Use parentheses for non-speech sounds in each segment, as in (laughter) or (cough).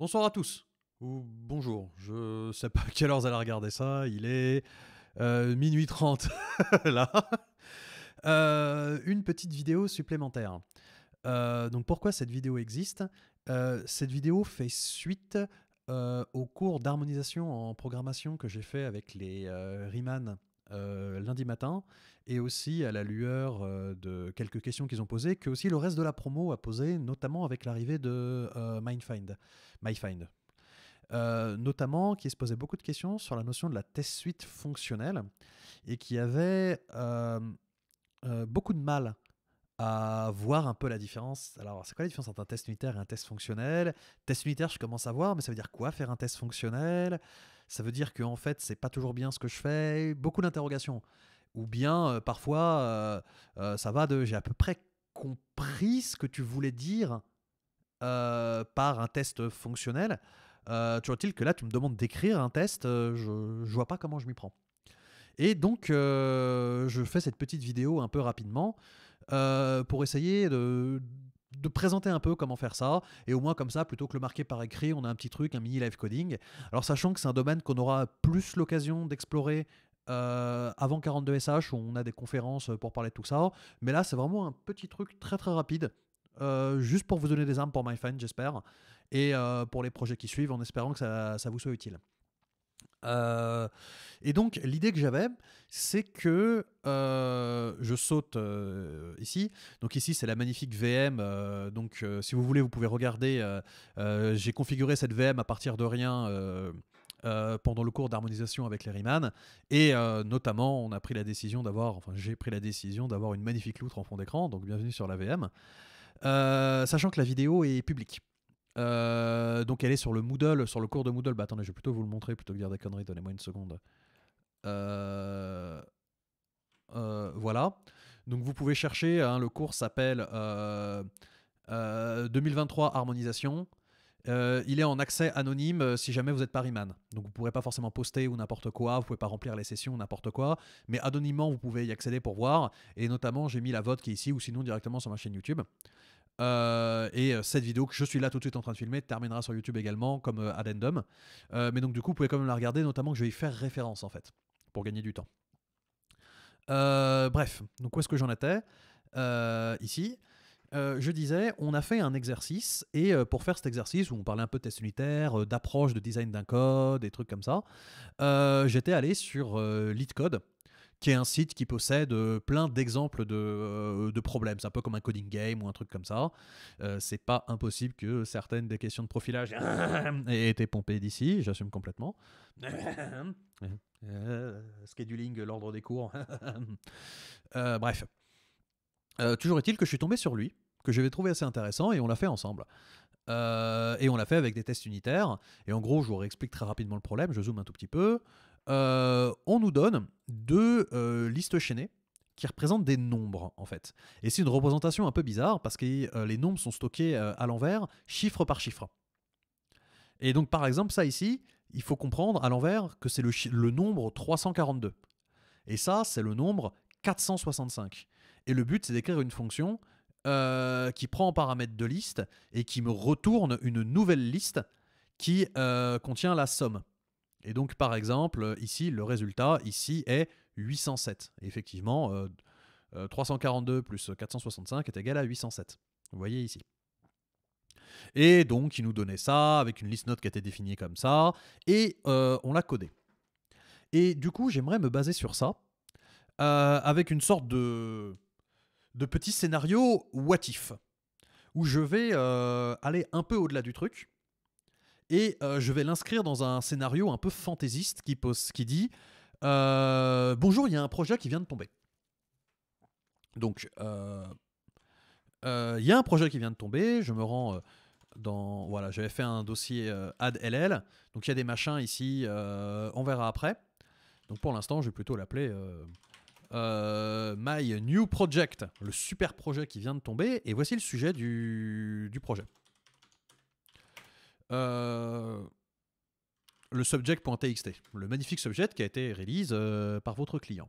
Bonsoir à tous. Ou bonjour. Je sais pas (laughs) quelle heure vous allez regarder ça. Il est euh, minuit 30 (laughs) là. Euh, une petite vidéo supplémentaire. Euh, donc pourquoi cette vidéo existe Cette vidéo fait suite au cours d'harmonisation en programmation que j'ai fait avec les Riemann euh, lundi matin, et aussi à la lueur euh, de quelques questions qu'ils ont posées, que aussi le reste de la promo a posé, notamment avec l'arrivée de euh, myfind, Mindfind. notamment qui se posait beaucoup de questions sur la notion de la test suite fonctionnelle et qui avait beaucoup de mal à voir un peu la différence. Alors, c'est quoi la différence entre un test unitaire et un test fonctionnel Test unitaire, je commence à voir, mais ça veut dire quoi faire un test fonctionnel ça veut dire que en fait, c'est pas toujours bien ce que je fais, beaucoup d'interrogations. Ou bien euh, parfois, euh, euh, ça va de j'ai à peu près compris ce que tu voulais dire par un test fonctionnel. Tu vois il que là, tu me demandes d'écrire un test, je, je vois pas comment je m'y prends. Et donc, je fais cette petite vidéo un peu rapidement pour essayer de, de présenter un peu comment faire ça, et au moins comme ça, plutôt que le marquer par écrit, on a un petit truc, un mini live coding. Alors sachant que c'est un domaine qu'on aura plus l'occasion d'explorer euh, avant 42SH, où on a des conférences pour parler de tout ça, mais là c'est vraiment un petit truc très très rapide. Euh, juste pour vous donner des armes pour MyFind, j'espère, et euh, pour les projets qui suivent, en espérant que ça, ça vous soit utile. Euh, et donc, l'idée que j'avais, c'est que euh, je saute euh, ici. Donc, ici, c'est la magnifique VM. donc, si vous voulez, vous pouvez regarder. J'ai configuré cette VM à partir de rien. pendant le cours d'harmonisation avec les Riemann. Et notamment, on a pris la décision d'avoir, enfin j'ai pris la décision d'avoir une magnifique loutre en fond d'écran, donc bienvenue sur la VM. sachant que la vidéo est publique. Euh, donc elle est sur le Moodle, sur le cours de Moodle. Bah attendez, je vais plutôt vous le montrer plutôt que dire des conneries, donnez-moi une seconde. Euh, euh, voilà. Donc vous pouvez chercher, hein, le cours s'appelle 2023 harmonisation. il est en accès anonyme si jamais vous êtes pariman. Donc vous ne pourrez pas forcément poster ou n'importe quoi, vous pouvez pas remplir les sessions n'importe quoi, mais anonymement vous pouvez y accéder pour voir. Et notamment j'ai mis la vote qui est ici ou sinon directement sur ma chaîne YouTube. Euh, et euh, cette vidéo que je suis là tout de suite en train de filmer terminera sur YouTube également comme euh, addendum. mais donc du coup, vous pouvez quand même la regarder, notamment que je vais y faire référence en fait, pour gagner du temps. bref, donc où est-ce que j'en étais Ici. je disais, on a fait un exercice, et pour faire cet exercice, où on parlait un peu de test unitaire, d'approche, de design d'un code, des trucs comme ça, j'étais allé sur LeetCode, qui est un site qui possède euh, plein d'exemples de, euh, de, problèmes. C'est un peu comme un coding game ou un truc comme ça. Euh, c'est pas impossible que certaines des questions de profilage (coughs) aient été pompées d'ici, j'assume complètement. (coughs) scheduling, l'ordre des cours. (coughs) bref. toujours est-il que je suis tombé sur lui, que j'avais trouvé assez intéressant et on l'a fait ensemble. et on l'a fait avec des tests unitaires. Et en gros, je vous réexplique très rapidement le problème, je zoome un tout petit peu. Euh, on nous donne deux euh, listes chaînées qui représentent des nombres en fait. Et c'est une représentation un peu bizarre parce que euh, les nombres sont stockés à l'envers, chiffre par chiffre. Et donc par exemple ça ici, il faut comprendre à l'envers que c'est le, nombre 342. Et ça, c'est le nombre 465. Et le but, c'est d'écrire une fonction qui prend en paramètre de liste et qui me retourne une nouvelle liste qui contient la somme. Et donc, par exemple, ici, le résultat ici est 807. effectivement, 342 euh, euh, plus 465 est égal à 807. Vous voyez ici. Et donc, il nous donnait ça avec une liste note qui a été définie comme ça, et euh, on l'a codé. Et du coup, j'aimerais me baser sur ça, avec une sorte de, de petit scénario what if, où je vais aller un peu au-delà du truc, et euh, je vais l'inscrire dans un scénario un peu fantaisiste qui, pose, qui dit euh, Bonjour, il y a un projet qui vient de tomber. Donc, euh, il y a un projet qui vient de tomber, je me rends dans. Voilà, j'avais fait un dossier Add LL, donc il y a des machins ici, on verra après. Donc pour l'instant, je vais plutôt l'appeler. my New Project, le super projet qui vient de tomber, et voici le sujet du projet. Euh, le subject.txt, le magnifique subject qui a été release euh, par votre client.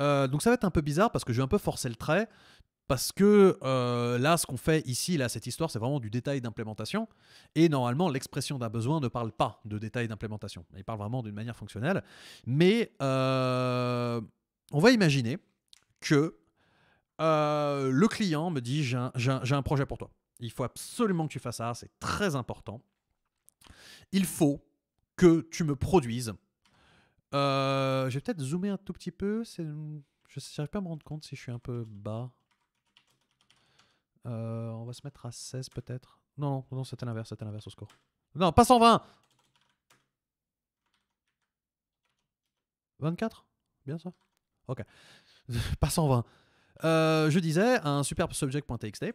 Euh, donc ça va être un peu bizarre parce que je vais un peu forcer le trait, parce que là, ce qu'on fait ici, là, cette histoire, c'est vraiment du détail d'implémentation. Et normalement, l'expression d'un besoin ne parle pas de détail d'implémentation. Il parle vraiment d'une manière fonctionnelle. Mais on va imaginer que le client me dit j'ai un, projet pour toi. Il faut absolument que tu fasses ça, c'est très important. Il faut que tu me produises. Euh, je vais peut-être zoomer un tout petit peu. Je sais pas à me rendre compte si je suis un peu bas. Euh, on va se mettre à 16 peut-être. Non, non, c'était l'inverse, c'était l'inverse au score. Non, pas 120 24 Bien ça Ok. (laughs) pas 120. Euh, je disais, un superbe subject.txt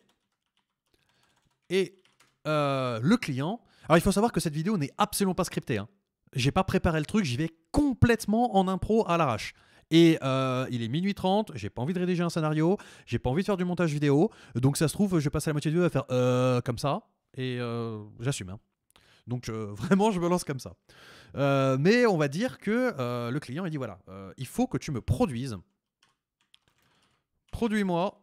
et euh, le client. Alors il faut savoir que cette vidéo n'est absolument pas scriptée. Hein. J'ai pas préparé le truc, j'y vais complètement en impro à l'arrache. Et euh, il est minuit 30, j'ai pas envie de rédiger un scénario, j'ai pas envie de faire du montage vidéo. Donc ça se trouve, je passe à la moitié du à faire euh, comme ça. Et j'assume. Hein. Donc (laughs) vraiment, je me lance comme ça. mais on va dire que le client, il dit voilà, il faut que tu me produises. Produis-moi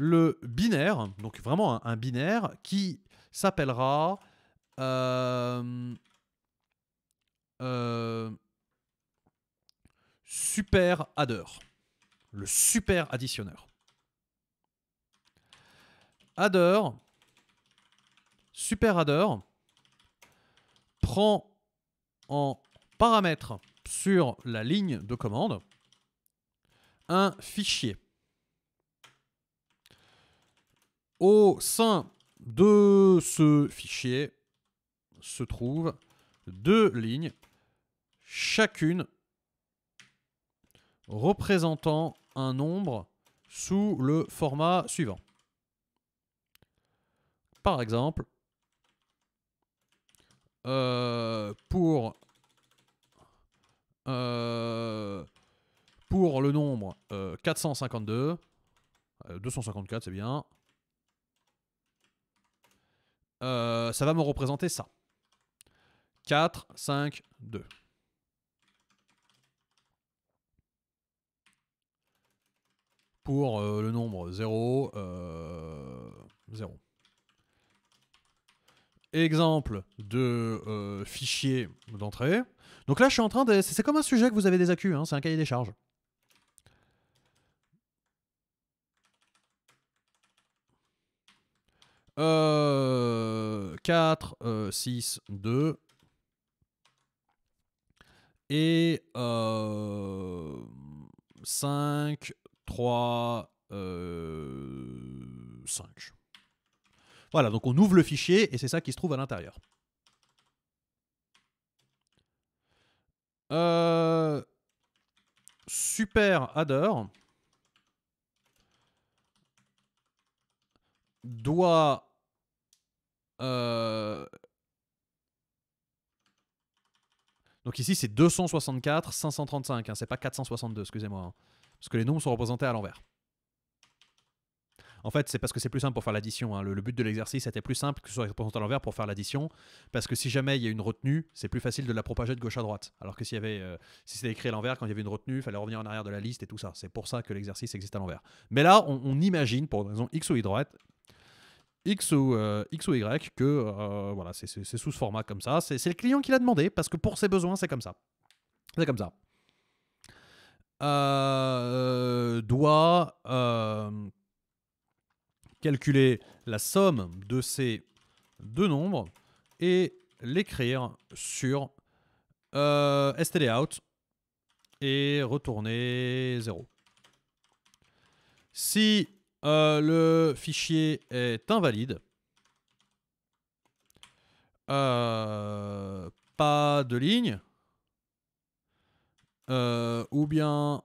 le binaire, donc vraiment un, binaire qui s'appellera euh, euh, super adder, le super additionneur. Adder, super adder, prend en paramètre sur la ligne de commande un fichier Au sein de ce fichier se trouvent deux lignes, chacune représentant un nombre sous le format suivant. Par exemple, euh, pour, euh, pour le nombre 452, euh, 254 c'est bien, euh, ça va me représenter ça. 4, 5, 2. Pour euh, le nombre 0, 0. Euh, Exemple de fichier d'entrée. Donc là, je suis en train de... C'est comme un sujet que vous avez des accus, hein, c'est un cahier des charges. 4, 6, 2. Et 5, 3, 5. Voilà, donc on ouvre le fichier et c'est ça qui se trouve à l'intérieur. Euh, super adder. doit euh, Donc ici, c'est 264, 535. Hein, c'est pas 462, excusez-moi. Hein, parce que les nombres sont représentés à l'envers. En fait, c'est parce que c'est plus simple pour faire l'addition. Hein. Le, but de l'exercice était plus simple que ce soit représenté à l'envers pour faire l'addition, parce que si jamais il y a une retenue, c'est plus facile de la propager de gauche à droite. Alors que s'il y avait, euh, si c'était écrit à l'envers, quand il y avait une retenue, il fallait revenir en arrière de la liste et tout ça. C'est pour ça que l'exercice existe à l'envers. Mais là, on, on, imagine, pour une raison X ou Y, droite, X ou, euh, X ou Y, que euh, voilà, c'est sous ce format comme ça. C'est le client qui l'a demandé, parce que pour ses besoins, c'est comme ça. C'est comme ça. Euh, doit calculer la somme de ces deux nombres et l'écrire sur stdout et retourner 0. Si euh, le fichier est invalide. Euh, pas de ligne. Euh, ou bien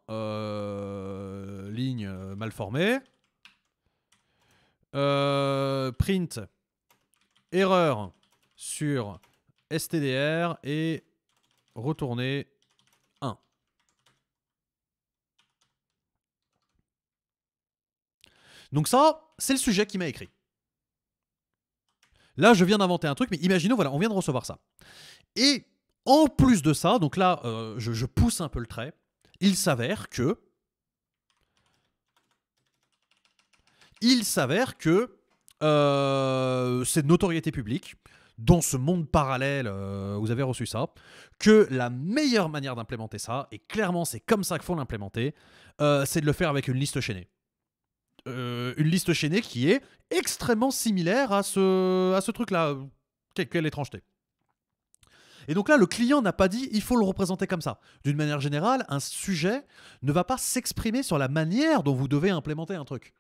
ligne mal formée. print erreur sur stdr et retourner Donc ça, c'est le sujet qui m'a écrit. Là, je viens d'inventer un truc, mais imaginons, voilà, on vient de recevoir ça. Et en plus de ça, donc là, euh, je, pousse un peu le trait, il s'avère que... Il s'avère que euh, c'est de notoriété publique, dans ce monde parallèle, euh, vous avez reçu ça, que la meilleure manière d'implémenter ça, et clairement c'est comme ça qu'il faut l'implémenter, c'est de le faire avec une liste chaînée. Euh, une liste chaînée qui est extrêmement similaire à ce, truc-là. Quelle, étrangeté. Et donc là, le client n'a pas dit il faut le représenter comme ça. D'une manière générale, un sujet ne va pas s'exprimer sur la manière dont vous devez implémenter un truc.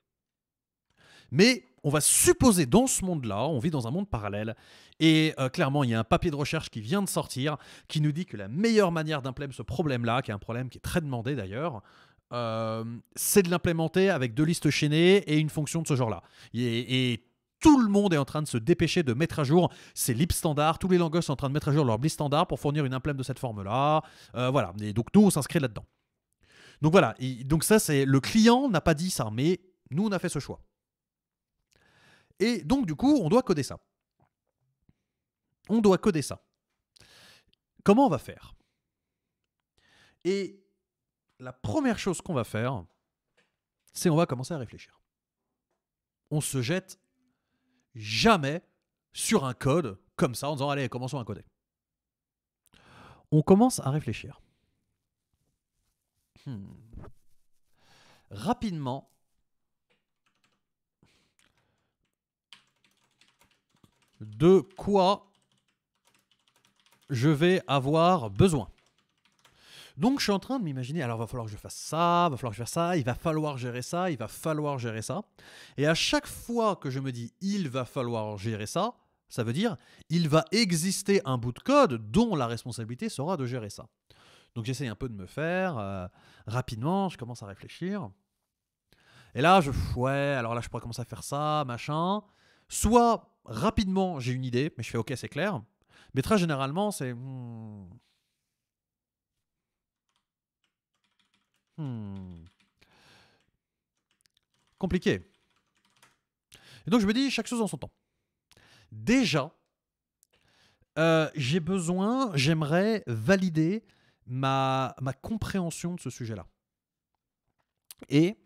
Mais on va supposer dans ce monde-là, on vit dans un monde parallèle, et euh, clairement, il y a un papier de recherche qui vient de sortir qui nous dit que la meilleure manière d'implémenter ce problème-là, qui est un problème qui est très demandé d'ailleurs, euh, c'est de l'implémenter avec deux listes chaînées et une fonction de ce genre-là. et, tout le monde est en train de se dépêcher de mettre à jour ses libs standards. Tous les langos sont en train de mettre à jour leur libs standard pour fournir une implème de cette forme-là. Euh, voilà. Et donc, nous, on s'inscrit là-dedans. Donc, voilà. donc, ça, c'est le client n'a pas dit ça, mais nous, on a fait ce choix. Et donc, du coup, on doit coder ça. On doit coder ça. Comment on va faire Et la première chose qu'on va faire, c'est on va commencer à réfléchir. On se jette jamais sur un code comme ça en disant allez, commençons à coder. On commence à réfléchir. Hmm. Rapidement, de quoi je vais avoir besoin. Donc je suis en train de m'imaginer, alors va falloir que je fasse ça, va falloir que je fasse ça, il va falloir gérer ça, il va falloir gérer ça. Et à chaque fois que je me dis il va falloir gérer ça, ça veut dire il va exister un bout de code dont la responsabilité sera de gérer ça. Donc j'essaie un peu de me faire, euh, rapidement, je commence à réfléchir. Et là, je, ouais, alors là, je pourrais commencer à faire ça, machin. Soit rapidement, j'ai une idée, mais je fais ok, c'est clair. Mais très généralement, c'est hmm, Hmm. Compliqué. Et donc je me dis, chaque chose en son temps. Déjà, euh, j'ai besoin, j'aimerais valider ma, ma compréhension de ce sujet-là. Et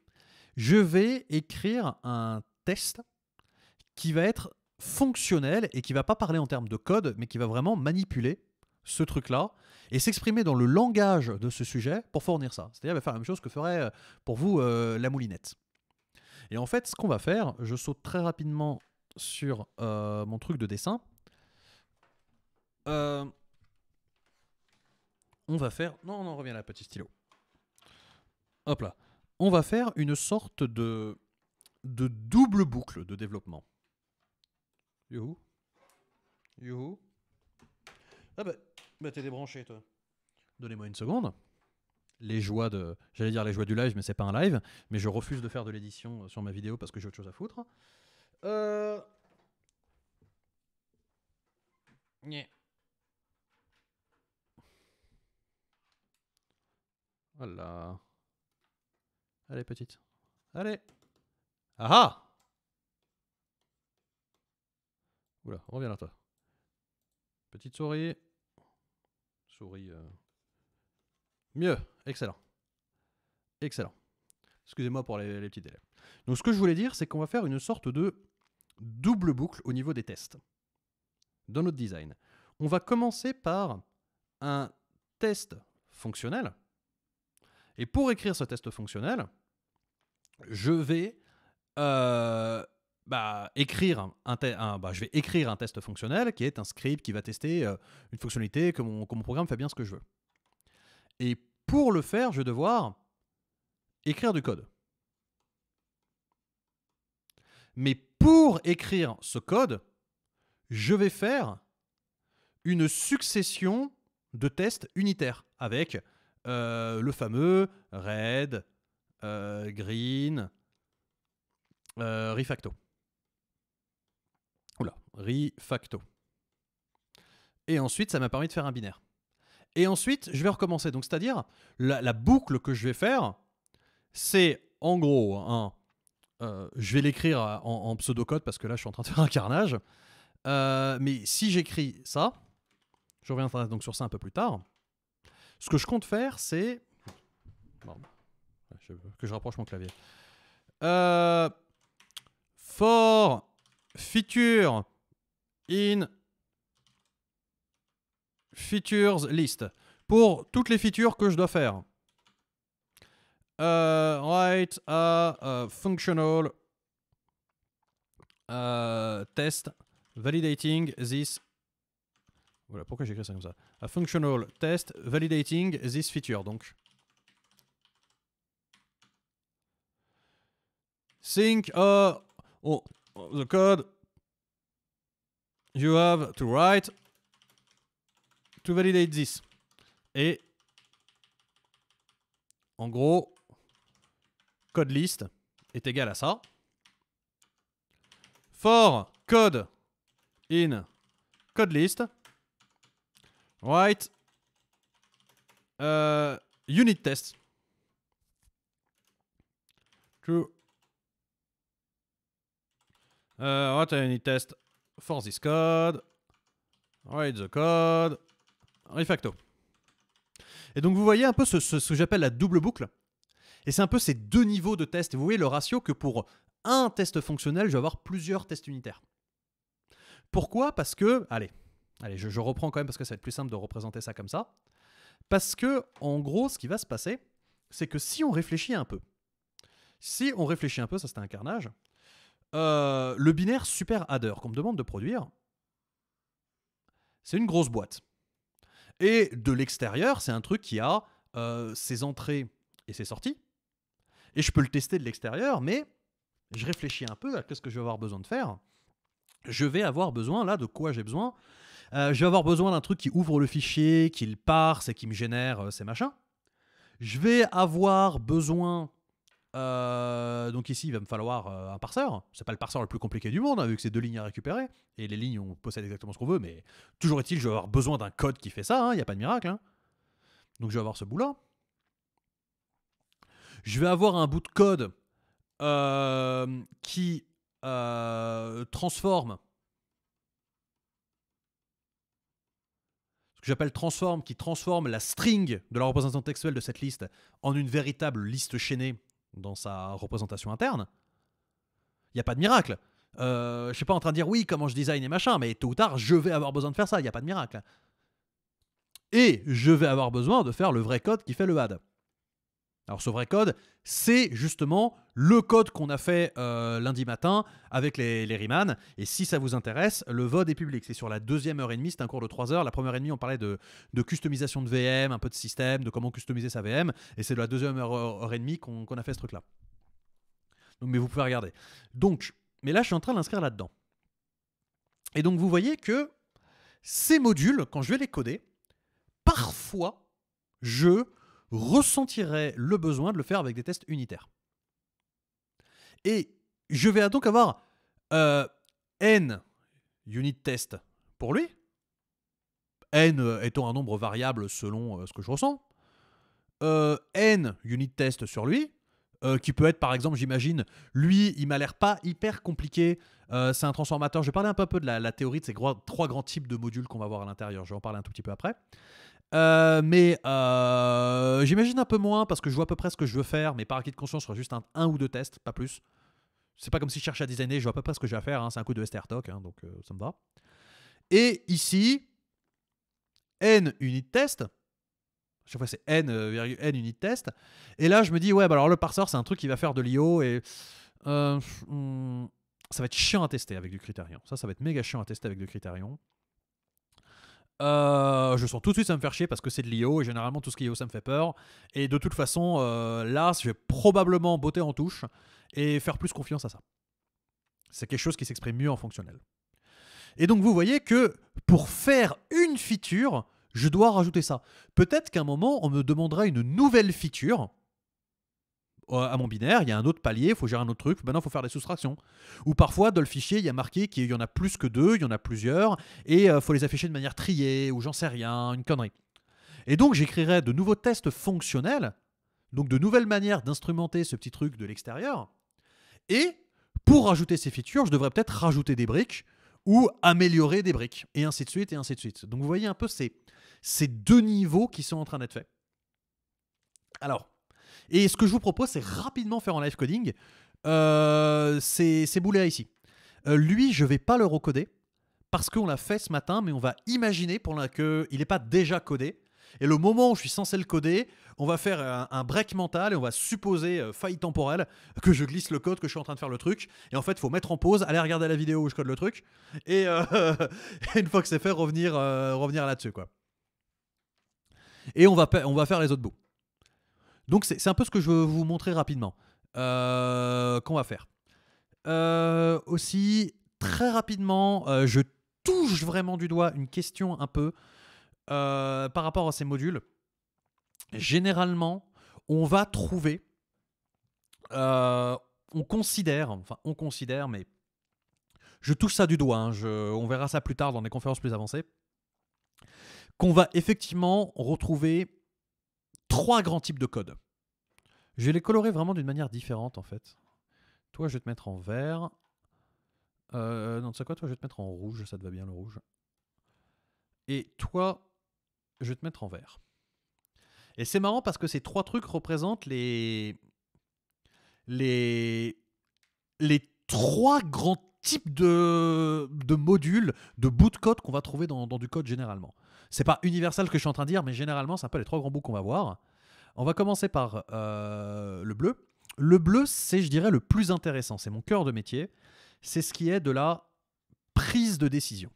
je vais écrire un test qui va être fonctionnel et qui va pas parler en termes de code, mais qui va vraiment manipuler ce truc-là et s'exprimer dans le langage de ce sujet pour fournir ça. C'est-à-dire bah, faire la même chose que ferait euh, pour vous euh, la moulinette. Et en fait, ce qu'on va faire, je saute très rapidement sur euh, mon truc de dessin. on va faire... Non, on en revient là, petit stylo. Hop là. On va faire une sorte de, double boucle de développement. Youhou. Youhou. Ah bah, bah, t'es débranché, toi. Donnez-moi une seconde. Les joies de. J'allais dire les joies du live, mais c'est pas un live. Mais je refuse de faire de l'édition euh, sur ma vidéo parce que j'ai autre chose à foutre. Euh. Voilà. Allez, petite. Allez. Ah ah Oula, reviens là, toi. Petite souris. Euh. Mieux, excellent. Excellent. Excusez-moi pour les, petits délais. Donc ce que je voulais dire, c'est qu'on va faire une sorte de double boucle au niveau des tests dans notre design. On va commencer par un test fonctionnel. Et pour écrire ce test fonctionnel, je vais euh, bah, écrire un, bah, je vais écrire un test fonctionnel qui est un script qui va tester euh, une fonctionnalité que mon, que mon, programme fait bien ce que je veux. Et pour le faire, je vais devoir écrire du code. Mais pour écrire ce code, je vais faire une succession de tests unitaires avec euh, le fameux red, euh, green, refacto ri facto. Et ensuite, ça m'a permis de faire un binaire. Et ensuite, je vais recommencer. Donc, c'est-à-dire, la, boucle que je vais faire, c'est en gros un. Euh, je vais l'écrire en, en pseudocode parce que là, je suis en train de faire un carnage. Euh, mais si j'écris ça, je reviendrai donc sur ça un peu plus tard. Ce que je compte faire, c'est. que je rapproche mon clavier. Euh, for feature in features list pour toutes les features que je dois faire. Euh, write a, euh, functional euh, test validating this. Voilà pourquoi j'écris ça comme ça. A functional test validating this feature. Donc, think uh, oh, the code you have to write to validate this. Et en gros, code list est égal à ça. For code in code list, write uh, unit test True. uh, a unit test force this code, write the code, refacto. Et donc vous voyez un peu ce, que j'appelle la double boucle. Et c'est un peu ces deux niveaux de test. vous voyez le ratio que pour un test fonctionnel, je vais avoir plusieurs tests unitaires. Pourquoi Parce que, allez, allez je, reprends quand même parce que ça va être plus simple de représenter ça comme ça. Parce que, en gros, ce qui va se passer, c'est que si on réfléchit un peu, si on réfléchit un peu, ça c'était un carnage, euh, le binaire super adder qu'on me demande de produire, c'est une grosse boîte. Et de l'extérieur, c'est un truc qui a euh, ses entrées et ses sorties. Et je peux le tester de l'extérieur, mais je réfléchis un peu à ce que je vais avoir besoin de faire. Je vais avoir besoin, là, de quoi j'ai besoin euh, Je vais avoir besoin d'un truc qui ouvre le fichier, qui le parse et qui me génère ces machins. Je vais avoir besoin euh, donc ici, il va me falloir euh, un parseur. C'est pas le parseur le plus compliqué du monde, hein, vu que c'est deux lignes à récupérer. Et les lignes, on possède exactement ce qu'on veut, mais toujours est-il, je vais avoir besoin d'un code qui fait ça, il hein, n'y a pas de miracle. Hein. Donc je vais avoir ce bout-là. Je vais avoir un bout de code euh, qui transforme. Ce que j'appelle transforme, qui transforme la string de la représentation textuelle de cette liste en une véritable liste chaînée dans sa représentation interne, il n'y a pas de miracle. Euh, je ne suis pas en train de dire oui, comment je design et machin, mais tôt ou tard, je vais avoir besoin de faire ça, il n'y a pas de miracle. Et je vais avoir besoin de faire le vrai code qui fait le HAD. Alors ce vrai code, c'est justement le code qu'on a fait euh, lundi matin avec les, les Riemann. Et si ça vous intéresse, le vote est public. C'est sur la deuxième heure et demie, c'est un cours de trois heures. La première heure et demie, on parlait de, customisation de VM, un peu de système, de comment customiser sa VM. Et c'est de la deuxième heure, heure et demie qu'on a fait ce truc-là. Mais vous pouvez regarder. Donc, mais là, je suis en train de l'inscrire là-dedans. Et donc, vous voyez que ces modules, quand je vais les coder, parfois, je ressentirait le besoin de le faire avec des tests unitaires. Et je vais donc avoir euh, n unit tests pour lui, n étant un nombre variable selon euh, ce que je ressens, euh, n unit tests sur lui, qui peut être par exemple, j'imagine, lui, il m'a l'air pas hyper compliqué. c'est un transformateur. Je vais parler un peu, de la, théorie de ces trois grands types de modules qu'on va voir à l'intérieur. Je vais en parler un tout petit peu après. Euh, mais euh, j'imagine un peu moins parce que je vois à peu près ce que je veux faire, mais par acquis de conscience, ce sera juste un, ou deux tests, pas plus. C'est pas comme si je cherche à designer, je vois à peu près ce que j'ai à faire, hein. c'est un coup de STR Talk, hein, donc euh, ça me va. Et ici, N unit test. Chaque fois, c'est N, N unit test. Et là, je me dis, ouais, bah, alors le parseur, c'est un truc qui va faire de l'IO et. Hmm, ça va être chiant à tester avec du Criterion. Ça, ça va être méga chiant à tester avec du Criterion. Euh, je sens tout de suite ça me faire chier parce que c'est de l'IO et généralement tout ce qui est IO ça me fait peur. Et de toute façon, euh, là, je vais probablement botter en touche et faire plus confiance à ça. C'est quelque chose qui s'exprime mieux en fonctionnel. Et donc vous voyez que pour faire une feature, je dois rajouter ça. Peut-être qu'à un moment, on me demandera une nouvelle feature euh, à mon binaire, il y a un autre palier, il faut gérer un autre truc, maintenant il faut faire des soustractions. Ou parfois, dans le fichier, il y a marqué qu'il y en a plus que deux, il y en a plusieurs, et il euh, faut les afficher de manière triée, ou j'en sais rien, une connerie. Et donc, j'écrirai de nouveaux tests fonctionnels, donc de nouvelles manières d'instrumenter ce petit truc de l'extérieur, et pour rajouter ces features, je devrais peut-être rajouter des briques, ou améliorer des briques, et ainsi de suite, et ainsi de suite. Donc vous voyez un peu ces, ces deux niveaux qui sont en train d'être faits. Alors, et ce que je vous propose, c'est rapidement faire en live coding. Euh, c'est Boulet ici. Euh, lui, je vais pas le recoder parce qu'on l'a fait ce matin, mais on va imaginer pour qu'il n'est pas déjà codé. Et le moment où je suis censé le coder, on va faire un, break mental et on va supposer euh, faillite temporelle que je glisse le code, que je suis en train de faire le truc. Et en fait, il faut mettre en pause, aller regarder la vidéo où je code le truc. Et, euh, (laughs) une fois que c'est fait, revenir, revenir là-dessus. quoi. Et on va, on va faire les autres bouts. Donc c'est un peu ce que je veux vous montrer rapidement. Euh, qu'on va faire. Euh, aussi, très rapidement, euh, je touche vraiment du doigt une question un peu par rapport à ces modules. Généralement, on va trouver, on considère, enfin on considère, mais je touche ça du doigt, hein, on verra ça plus tard dans des conférences plus avancées, qu'on va effectivement retrouver trois grands types de codes. Je vais les colorer vraiment d'une manière différente en fait. Toi, je vais te mettre en vert. Euh, non, tu quoi, toi, je vais te mettre en rouge, ça te va bien le rouge. Et toi, je vais te mettre en vert. Et c'est marrant parce que ces trois trucs représentent les. les. les trois grands types de, de modules, de bout de code qu'on va trouver dans du code généralement. C'est pas universel que je suis en train de dire, mais généralement, c'est un peu les trois grands bouts qu'on va voir. On va commencer par euh, le bleu. Le bleu, c'est, je dirais, le plus intéressant. C'est mon cœur de métier. C'est ce qui est de la prise de décision.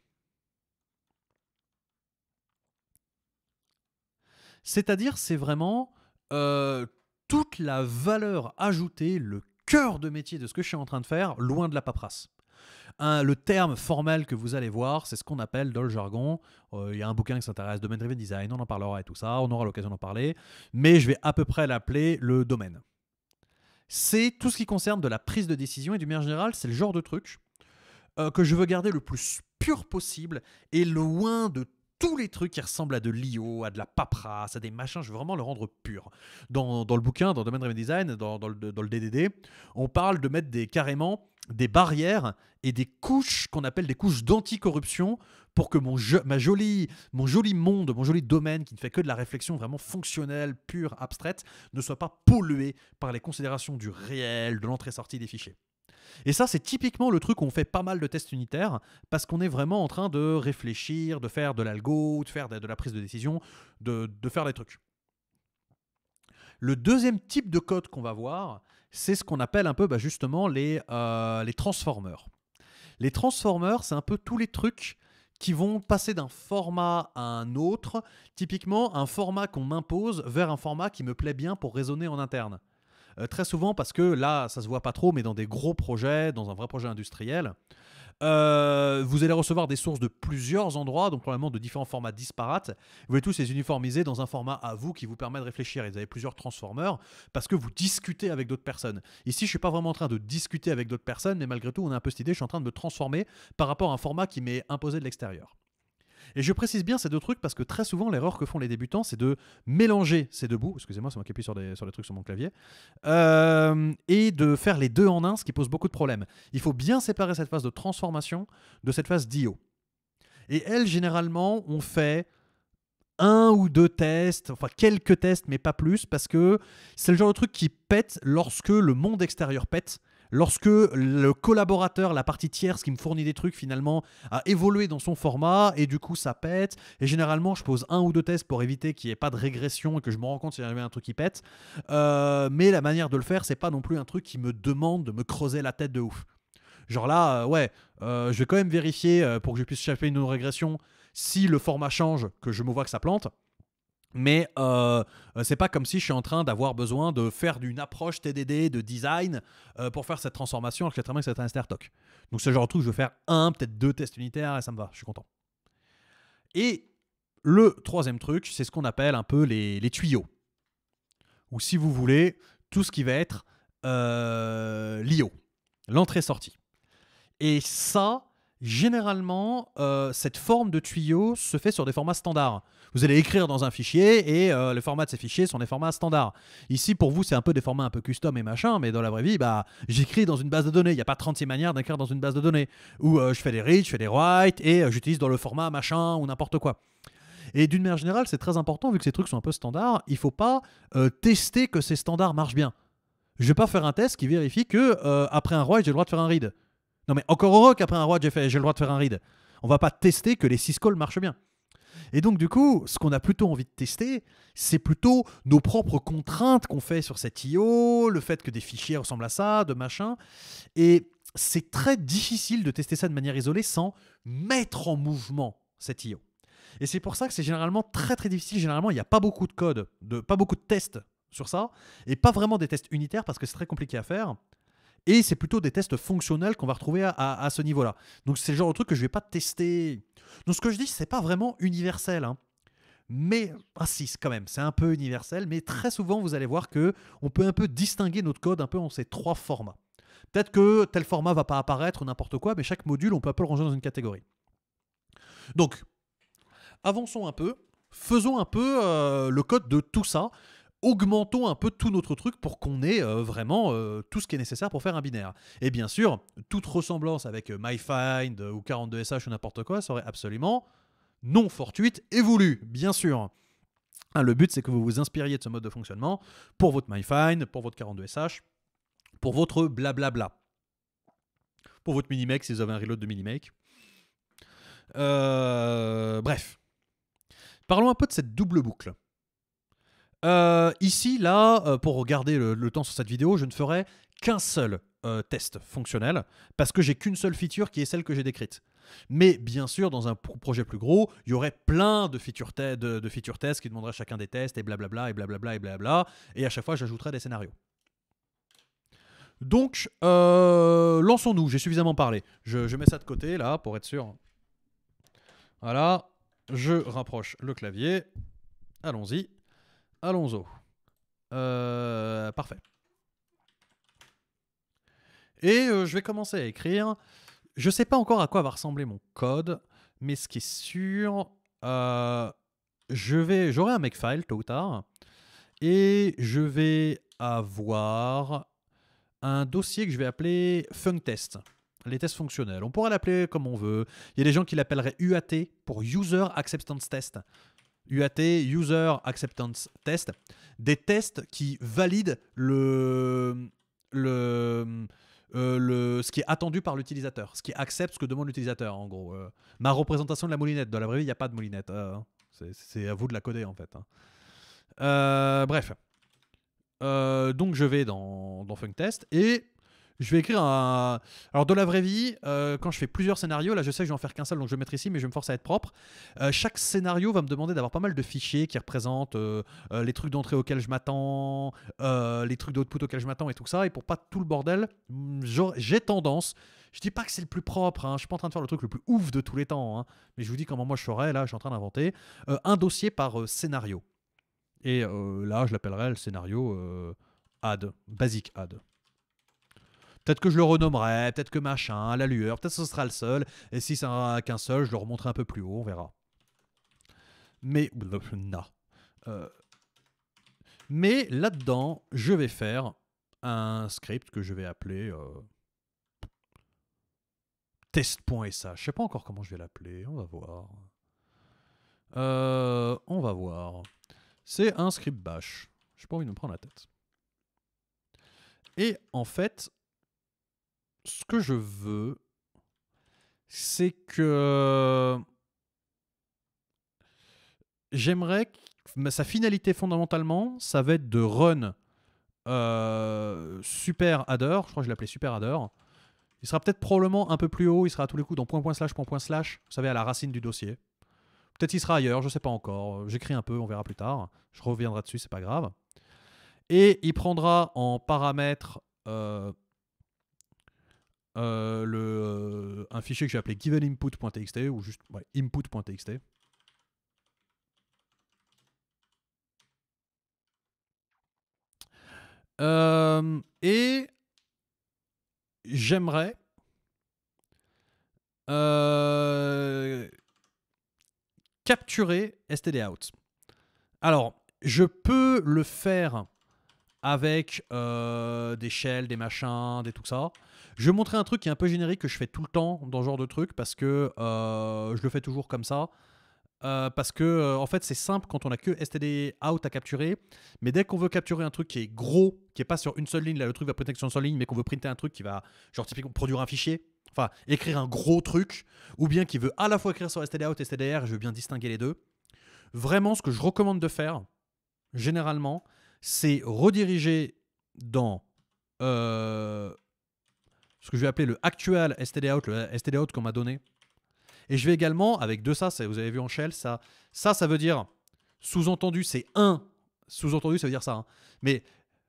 C'est-à-dire, c'est vraiment euh, toute la valeur ajoutée, le cœur de métier de ce que je suis en train de faire, loin de la paperasse le terme formel que vous allez voir, c'est ce qu'on appelle dans le jargon, euh, il y a un bouquin qui s'intéresse, Domain Driven Design, on en parlera et tout ça, on aura l'occasion d'en parler, mais je vais à peu près l'appeler le domaine. C'est tout ce qui concerne de la prise de décision et du manière général c'est le genre de truc euh, que je veux garder le plus pur possible et loin de tous les trucs qui ressemblent à de l'IO, à de la paperasse, à des machins. Je veux vraiment le rendre pur. Dans, dans le bouquin, dans Domain Driven Design, dans, dans, le, dans, le, DDD, on parle de mettre des, carrément des barrières et des couches qu'on appelle des couches d'anticorruption pour que mon, ma jolie, mon joli monde, mon joli domaine qui ne fait que de la réflexion vraiment fonctionnelle, pure, abstraite, ne soit pas pollué par les considérations du réel, de l'entrée-sortie des fichiers. Et ça, c'est typiquement le truc où on fait pas mal de tests unitaires, parce qu'on est vraiment en train de réfléchir, de faire de l'algo, de faire de la prise de décision, de, faire des trucs. Le deuxième type de code qu'on va voir, c'est ce qu'on appelle un peu bah, justement les, euh, les transformers. Les transformers, c'est un peu tous les trucs qui vont passer d'un format à un autre, typiquement un format qu'on m'impose vers un format qui me plaît bien pour raisonner en interne. Euh, très souvent parce que là, ça se voit pas trop, mais dans des gros projets, dans un vrai projet industriel, euh, vous allez recevoir des sources de plusieurs endroits, donc probablement de différents formats disparates. Vous allez tous les uniformiser dans un format à vous qui vous permet de réfléchir. vous avez plusieurs transformeurs parce que vous discutez avec d'autres personnes. Ici, je suis pas vraiment en train de discuter avec d'autres personnes, mais malgré tout, on a un peu cette idée, je suis en train de me transformer par rapport à un format qui m'est imposé de l'extérieur. Et je précise bien ces deux trucs parce que très souvent, l'erreur que font les débutants, c'est de mélanger ces deux bouts. Excusez-moi, c'est moi qui appuie sur, sur les trucs sur mon clavier. Euh, et de faire les deux en un, ce qui pose beaucoup de problèmes. Il faut bien séparer cette phase de transformation de cette phase d'IO. Et elle, généralement, on fait un ou deux tests, enfin quelques tests, mais pas plus, parce que c'est le genre de truc qui pète lorsque le monde extérieur pète lorsque le collaborateur, la partie tierce qui me fournit des trucs finalement, a évolué dans son format et du coup ça pète. Et généralement, je pose un ou deux tests pour éviter qu'il n'y ait pas de régression et que je me rends compte si jamais un truc qui pète. Euh, mais la manière de le faire, c'est pas non plus un truc qui me demande de me creuser la tête de ouf. Genre là, euh, ouais, euh, je vais quand même vérifier pour que je puisse chaffer une régression si le format change, que je me vois que ça plante. Mais euh, c'est pas comme si je suis en train d'avoir besoin de faire d'une approche TDD de design euh, pour faire cette transformation, alors que je très bien que c'est un Donc ce genre de truc, je vais faire un, peut-être deux tests unitaires et ça me va, je suis content. Et le troisième truc, c'est ce qu'on appelle un peu les, tuyaux. Ou si vous voulez, tout ce qui va être euh, l'IO, l'entrée-sortie. Et ça, généralement, euh, cette forme de tuyau se fait sur des formats standards. Vous allez écrire dans un fichier et euh, les formats de ces fichiers sont des formats standards. Ici, pour vous, c'est un peu des formats un peu custom et machin, mais dans la vraie vie, bah, j'écris dans une base de données. Il n'y a pas 36 manières d'écrire dans une base de données. Ou euh, je fais des reads, je fais des writes et euh, j'utilise dans le format machin ou n'importe quoi. Et d'une manière générale, c'est très important, vu que ces trucs sont un peu standards, il ne faut pas tester que ces standards marchent bien. Je ne vais pas faire un test qui vérifie que après un write, j'ai le droit de faire un read non, mais encore heureux qu'après un roi, j'ai le droit de faire un read. On va pas tester que les six calls marchent bien. Et donc, du coup, ce qu'on a plutôt envie de tester, c'est plutôt nos propres contraintes qu'on fait sur cette IO, le fait que des fichiers ressemblent à ça, de machin. Et c'est très difficile de tester ça de manière isolée sans mettre en mouvement cette IO. Et c'est pour ça que c'est généralement très très difficile. Généralement, il n'y a pas beaucoup de code, de, pas beaucoup de tests sur ça, et pas vraiment des tests unitaires parce que c'est très compliqué à faire. Et c'est plutôt des tests fonctionnels qu'on va retrouver à, ce niveau-là. Donc c'est le genre de truc que je vais pas tester. Donc ce que je dis, c'est pas vraiment universel. Hein. Mais, ah si, quand même, c'est un peu universel, mais très souvent, vous allez voir que on peut un peu distinguer notre code un peu en ces trois formats. Peut-être que tel format va pas apparaître n'importe quoi, mais chaque module, on peut un peu le ranger dans une catégorie. Donc, avançons un peu, faisons un peu euh, le code de tout ça augmentons un peu tout notre truc pour qu'on ait euh, vraiment euh, tout ce qui est nécessaire pour faire un binaire. Et bien sûr, toute ressemblance avec euh, MyFind ou 42SH ou n'importe quoi serait absolument non fortuite et voulue, bien sûr. Hein, le but, c'est que vous vous inspiriez de ce mode de fonctionnement pour votre MyFind, pour votre 42SH, pour votre blablabla, pour votre mini-make, si vous avez un reload de mini-make. bref. Parlons un peu de cette double boucle. Euh, ici, là, euh, pour regarder le, temps sur cette vidéo, je ne ferai qu'un seul euh, test fonctionnel, parce que j'ai qu'une seule feature qui est celle que j'ai décrite. Mais bien sûr, dans un projet plus gros, il y aurait plein de feature, tests qui demanderaient chacun des tests et blablabla et blablabla et blablabla. Et à chaque fois, j'ajouterai des scénarios. Donc, lançons-nous. J'ai suffisamment parlé. je, mets ça de côté là pour être sûr. Voilà. Je rapproche le clavier. Allons-y. Alonso. Euh, parfait. Et euh, je vais commencer à écrire. Je ne sais pas encore à quoi va ressembler mon code, mais ce qui est sûr, euh, j'aurai un makefile tôt ou tard, et je vais avoir un dossier que je vais appeler Funk les tests fonctionnels. On pourrait l'appeler comme on veut. Il y a des gens qui l'appelleraient UAT pour User Acceptance Test. UAT, User Acceptance Test, des tests qui valident le, le, euh, le, ce qui est attendu par l'utilisateur, ce qui accepte ce que demande l'utilisateur, en gros. Euh, ma représentation de la moulinette, dans la vraie vie, il n'y a pas de moulinette. Hein, hein. c'est à vous de la coder, en fait. Hein. Euh, bref. donc je vais dans, dans Test et je vais écrire un. Alors, de la vraie vie, euh, quand je fais plusieurs scénarios, là, je sais que je vais en faire qu'un seul, donc je vais mettre ici, mais je me force à être propre. Euh, chaque scénario va me demander d'avoir pas mal de fichiers qui représentent euh, les trucs d'entrée auxquels je m'attends, les trucs d'output auxquels je m'attends et tout ça. Et pour pas tout le bordel, mm, j'ai tendance. Je dis pas que c'est le plus propre, hein, je suis pas en train de faire le truc le plus ouf de tous les temps, hein, mais je vous dis comment moi je ferais, là, je suis en train d'inventer, un dossier par scénario. Et là, je l'appellerai le scénario ad, Basic ad. Peut-être que je le renommerai, peut-être que machin, la lueur, peut-être que ce sera le seul. Et si ça n'est qu'un seul, je le remonterai un peu plus haut, on verra. Mais. Euh, mais là-dedans, je vais faire un script que je vais appeler. Euh, test.sh. Je sais pas encore comment je vais l'appeler. On va voir. Euh, on va voir. C'est un script bash. n'ai pas envie de me prendre la tête. Et en fait, ce que je veux, c'est que j'aimerais, que sa finalité fondamentalement, ça va être de run euh, Super Adder, je crois que je l'appelais Super Adder. Il sera peut-être probablement un peu plus haut, il sera à tous les coups dans point slash point point slash, vous savez, à la racine du dossier. Peut-être qu'il sera ailleurs, je ne sais pas encore. J'écris un peu, on verra plus tard. Je reviendrai dessus, c'est pas grave. Et il prendra en paramètre euh, euh, euh, un fichier que j'ai appelé giveninput.txt ou juste input.txt. Euh, et j'aimerais euh, capturer stdout. Alors, je peux le faire avec des shells, des machins, des tout ça. Je vais montrer un truc qui est un peu générique que je fais tout le temps dans ce genre de truc parce que euh, je le fais toujours comme ça. Euh, parce que euh, en fait c'est simple quand on a que STD out à capturer, mais dès qu'on veut capturer un truc qui est gros, qui est pas sur une seule ligne, là le truc va printer sur une seule ligne, mais qu'on veut printer un truc qui va genre typiquement produire un fichier, enfin écrire un gros truc, ou bien qui veut à la fois écrire sur STD out et STDR, je veux bien distinguer les deux. Vraiment ce que je recommande de faire, généralement, c'est rediriger dans ce que je vais appeler le actual STD out, le STD out qu'on m'a donné. Et je vais également, avec deux ça, vous avez vu en shell, ça, ça, ça veut dire, sous-entendu, c'est 1. Sous-entendu, ça veut dire ça. Hein. Mais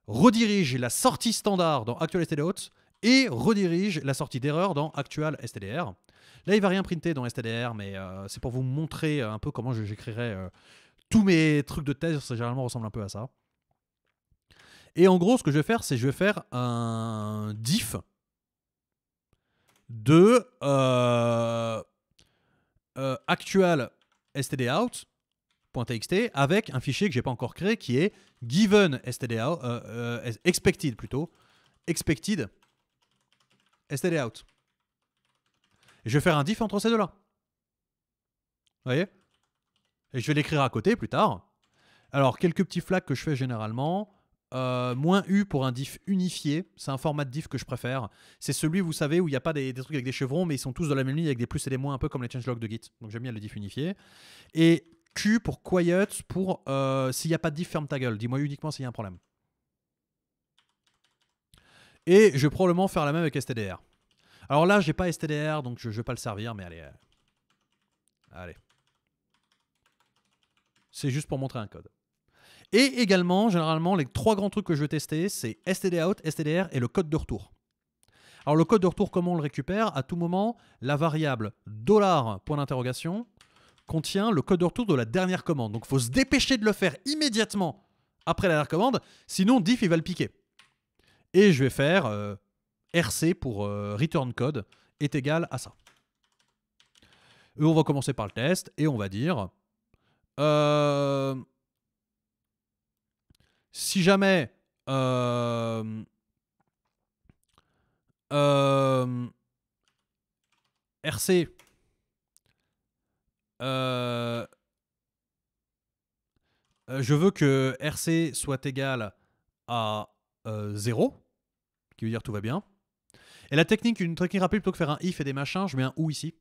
redirige la sortie standard dans actual STD et redirige la sortie d'erreur dans actual STDR. Là, il ne va rien printer dans STDR, mais euh, c'est pour vous montrer euh, un peu comment j'écrirai euh, tous mes trucs de thèse. Ça généralement ressemble un peu à ça. Et en gros, ce que je vais faire, c'est je vais faire un diff de euh, euh actual stdout.txt avec un fichier que j'ai pas encore créé qui est given stdout, euh, euh, expected plutôt, expected stdout. Et je vais faire un diff entre ces deux-là. Vous voyez Et je vais l'écrire à côté plus tard. Alors, quelques petits flags que je fais généralement. Euh, moins U pour un diff unifié. C'est un format de diff que je préfère. C'est celui, vous savez, où il n'y a pas des, trucs avec des chevrons, mais ils sont tous dans la même ligne avec des plus et des moins, un peu comme les changelogs de Git. Donc j'aime bien le diff unifié. Et Q pour quiet, pour euh, s'il n'y a pas de diff, ferme ta gueule. Dis-moi uniquement s'il y a un problème. Et je vais probablement faire la même avec STDR. Alors là, j'ai pas STDR, donc je ne vais pas le servir, mais allez. Euh, allez. C'est juste pour montrer un code. Et également, généralement, les trois grands trucs que je vais tester, c'est stdout, STDR et le code de retour. Alors le code de retour, comment on le récupère À tout moment, la variable point d'interrogation contient le code de retour de la dernière commande. Donc il faut se dépêcher de le faire immédiatement après la dernière commande, sinon diff il va le piquer. Et je vais faire euh, RC pour euh, return code est égal à ça. Et on va commencer par le test et on va dire euh, si jamais euh, euh, RC euh, je veux que RC soit égal à 0, qui veut dire tout va bien. Et la technique, une technique rapide, plutôt que faire un if et des machins, je mets un ou ici.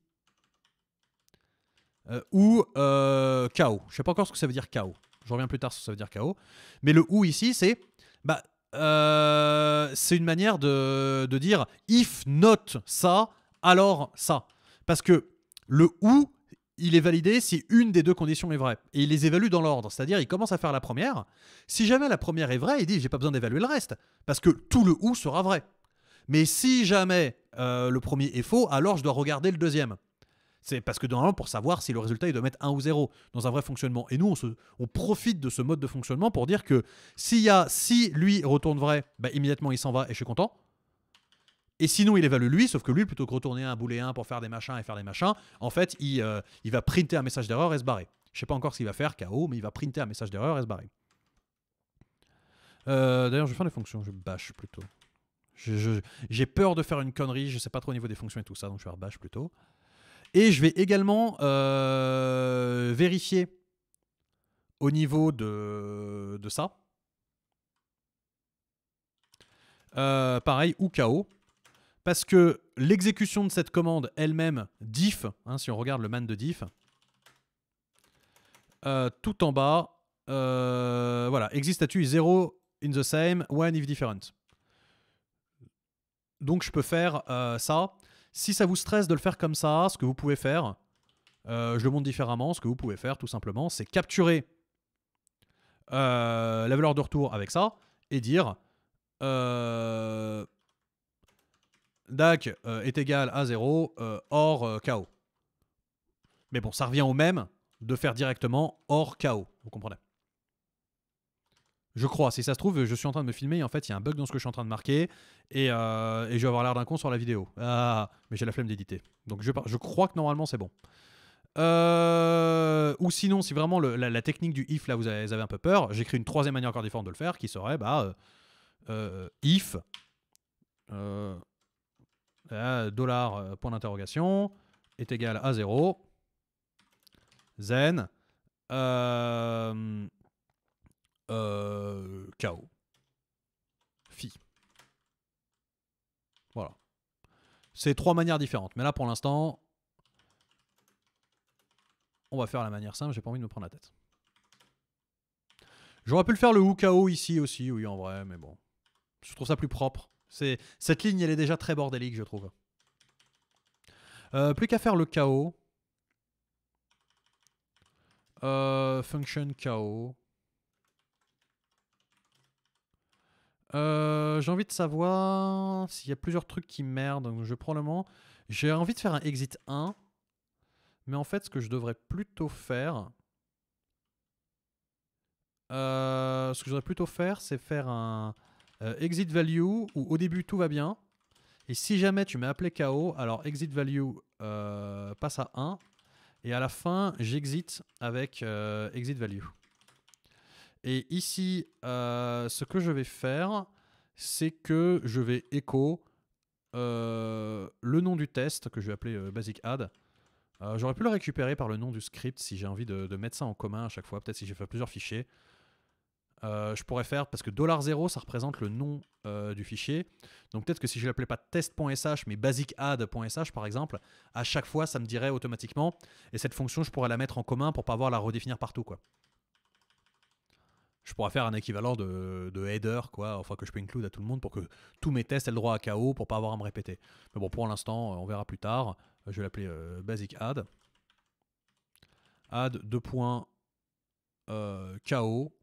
ou KO. Je sais pas encore ce que ça veut dire KO. Je reviens plus tard sur ça veut dire KO. Mais le ou ici, c'est bah, euh, c'est une manière de, de dire if not ça, alors ça. Parce que le ou, il est validé si une des deux conditions est vraie. Et il les évalue dans l'ordre, c'est-à-dire il commence à faire la première. Si jamais la première est vraie, il dit j'ai pas besoin d'évaluer le reste, parce que tout le ou sera vrai. Mais si jamais euh, le premier est faux, alors je dois regarder le deuxième. C'est parce que normalement, pour savoir si le résultat, il doit mettre 1 ou 0 dans un vrai fonctionnement. Et nous, on, se, on profite de ce mode de fonctionnement pour dire que s'il y a, si lui retourne vrai, bah, immédiatement il s'en va et je suis content. Et sinon, il évalue lui, sauf que lui, plutôt que retourner un boulet 1 pour faire des machins et faire des machins, en fait, il, euh, il va printer un message d'erreur et se barrer. Je sais pas encore ce qu'il va faire, KO, mais il va printer un message d'erreur et se barrer. Euh, d'ailleurs, je vais faire des fonctions, je bâche plutôt. J'ai peur de faire une connerie, je sais pas trop au niveau des fonctions et tout ça, donc je vais faire plutôt. Et je vais également euh, vérifier au niveau de, ça. Euh, pareil, ou KO. Parce que l'exécution de cette commande elle-même, diff, hein, si on regarde le man de diff, euh, tout en bas, voilà, existe 0 in the same, one if different. Donc je peux faire ça. Si ça vous stresse de le faire comme ça, ce que vous pouvez faire, euh, je le montre différemment, ce que vous pouvez faire tout simplement, c'est capturer euh, la valeur de retour avec ça et dire euh, DAC est égal à 0 hors KO. Mais bon, ça revient au même de faire directement hors KO, vous comprenez je crois, si ça se trouve, je suis en train de me filmer et en fait, il y a un bug dans ce que je suis en train de marquer et, euh, je vais avoir l'air d'un con sur la vidéo. Ah, mais j'ai la flemme d'éditer. Donc je, je crois que normalement, c'est bon. Euh, ou sinon, si vraiment la, technique du if, là, vous avez, un peu peur, j'écris une troisième manière encore différente de le faire qui serait, bah, euh, if, dollar, point d'interrogation, est égal à 0, zen, euh, KO. Phi. Voilà. C'est trois manières différentes. Mais là, pour l'instant, on va faire la manière simple. J'ai pas envie de me prendre la tête. J'aurais pu le faire le ou KO ici aussi, oui, en vrai, mais bon. Je trouve ça plus propre. C'est Cette ligne, elle est déjà très bordélique, je trouve. Euh, plus qu'à faire le KO. Euh, function KO. Euh, j'ai envie de savoir s'il y a plusieurs trucs qui merdent. Donc je prends le moment. J'ai envie de faire un exit 1. Mais en fait, ce que je devrais plutôt faire. Euh, ce que plutôt faire, c'est faire un euh, exit value où au début tout va bien. Et si jamais tu m'as appelé KO, alors exit value passe à 1. Et à la fin, j'exit avec exit value. Et ici, euh, ce que je vais faire, c'est que je vais écho euh, le nom du test que je vais appeler BasicAdd. Euh, basic J'aurais pu le récupérer par le nom du script si j'ai envie de, mettre ça en commun à chaque fois. Peut-être si j'ai fait plusieurs fichiers. je pourrais faire parce que $0 ça représente le nom du fichier. Donc peut-être que si je l'appelais pas test.sh mais basicadd.sh par exemple, à chaque fois ça me dirait automatiquement. Et cette fonction je pourrais la mettre en commun pour pas avoir à la redéfinir partout quoi je pourrais faire un équivalent de, header, quoi, enfin que je peux include à tout le monde pour que tous mes tests aient le droit à KO pour pas avoir à me répéter. Mais bon, pour l'instant, euh, on verra plus tard. Euh, je vais l'appeler euh, basic add. Add 2 points KO.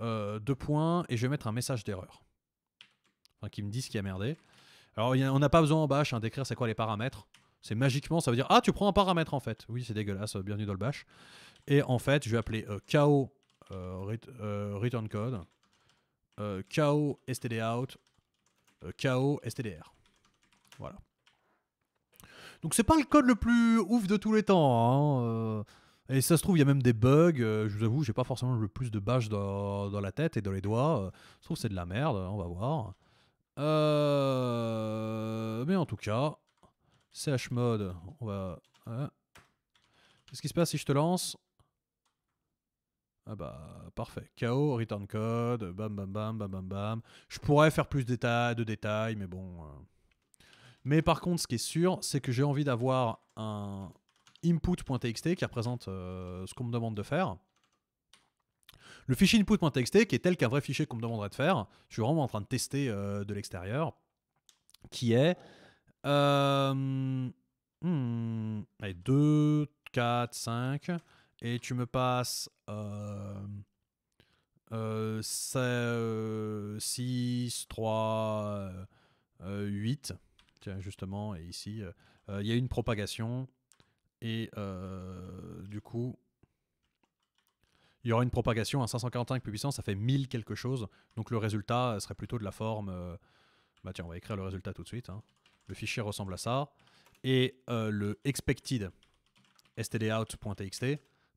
2 points et je vais mettre un message d'erreur. Enfin, qui me dit ce qui a merdé. Alors, y on n'a pas besoin en bash hein, d'écrire c'est quoi les paramètres. C'est magiquement, ça veut dire Ah, tu prends un paramètre en fait. Oui, c'est dégueulasse, bienvenue dans le bash. Et en fait, je vais appeler euh, KO euh, euh, return code, KO std out, KO stdr. Voilà. Donc c'est pas le code le plus ouf de tous les temps. Hein, et ça se trouve, il y a même des bugs. je vous avoue, j'ai pas forcément le plus de bâches dans, la tête et dans les doigts. je trouve c'est de la merde, on va voir. Mais en tout cas, chmod, on va... Hein. Qu'est-ce qui se passe si je te lance ah bah parfait. KO, return code, bam bam bam bam bam bam. Je pourrais faire plus de détails, mais bon. Euh. Mais par contre, ce qui est sûr, c'est que j'ai envie d'avoir un input.txt qui représente euh, ce qu'on me demande de faire. Le fichier input.txt qui est tel qu'un vrai fichier qu'on me demanderait de faire. Je suis vraiment en train de tester euh, de l'extérieur. Qui est. 2, 4, 5. Et tu me passes 6, 3, 8. Tiens, justement, et ici, euh, euh, il y a une propagation. Et euh, du coup, il y aura une propagation à 545 puissance, ça fait 1000 quelque chose. Donc le résultat serait plutôt de la forme... bah tiens, on va écrire le résultat tout de suite. Hein. Le fichier ressemble à ça. Et le expected stdout.txt,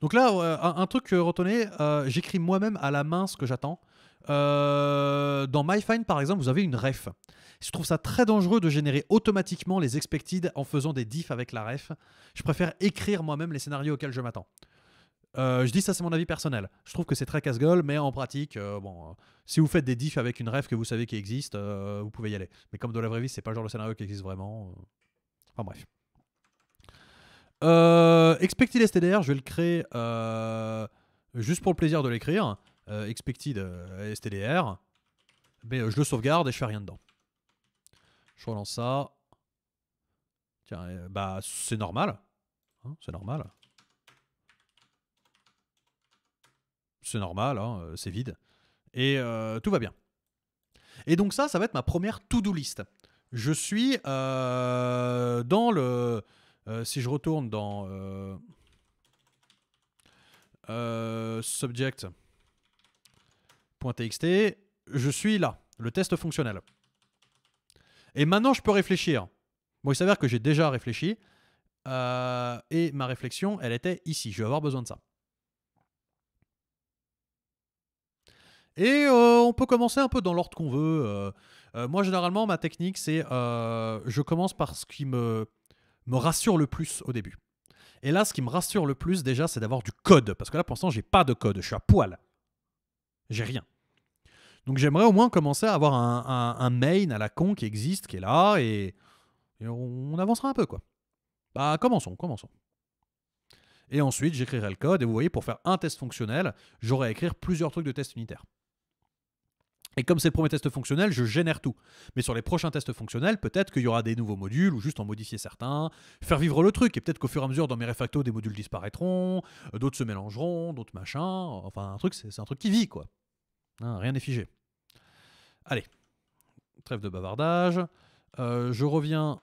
Donc là, un, truc, euh, retenez, euh, j'écris moi-même à la main ce que j'attends. Euh, dans MyFind, par exemple, vous avez une ref. Je trouve ça très dangereux de générer automatiquement les expected en faisant des diffs avec la ref. Je préfère écrire moi-même les scénarios auxquels je m'attends. je dis ça, c'est mon avis personnel. Je trouve que c'est très casse-gueule, mais en pratique, bon, si vous faites des diffs avec une ref que vous savez qui existe, vous pouvez y aller. Mais comme dans la vraie vie, c'est pas le genre de scénario qui existe vraiment. Enfin bref. Euh, expected STDR, je vais le créer euh, juste pour le plaisir de l'écrire. Euh, expected STDR. Mais je le sauvegarde et je fais rien dedans. Je relance ça. Tiens, bah hein, c'est normal. c'est normal. C'est hein, normal, c'est vide. Et tout va bien. Et donc ça, ça va être ma première to-do list. Je suis dans le... Euh, si je retourne dans euh, euh, subject.txt, je suis là, le test fonctionnel. Et maintenant, je peux réfléchir. Bon, il s'avère que j'ai déjà réfléchi. et ma réflexion, elle était ici. Je vais avoir besoin de ça. Et on peut commencer un peu dans l'ordre qu'on veut. moi, généralement, ma technique, c'est je commence par ce qui me me rassure le plus au début. Et là, ce qui me rassure le plus déjà, c'est d'avoir du code. Parce que là, pour l'instant, j'ai pas de code. Je suis à poil. J'ai rien. Donc j'aimerais au moins commencer à avoir un, main à la con qui existe, qui est là, et, on, avancera un peu, quoi. Bah commençons, commençons. Et ensuite, j'écrirai le code, et vous voyez, pour faire un test fonctionnel, j'aurai à écrire plusieurs trucs de test unitaire. Et comme c'est le premier test fonctionnel, je génère tout. Mais sur les prochains tests fonctionnels, peut-être qu'il y aura des nouveaux modules ou juste en modifier certains, faire vivre le truc. Et peut-être qu'au fur et à mesure, dans mes réfactos, des modules disparaîtront, euh, d'autres se mélangeront, d'autres machins. Enfin, un truc, c'est un truc qui vit, quoi. Hein, rien n'est figé. Allez, trêve de bavardage. Euh, je reviens.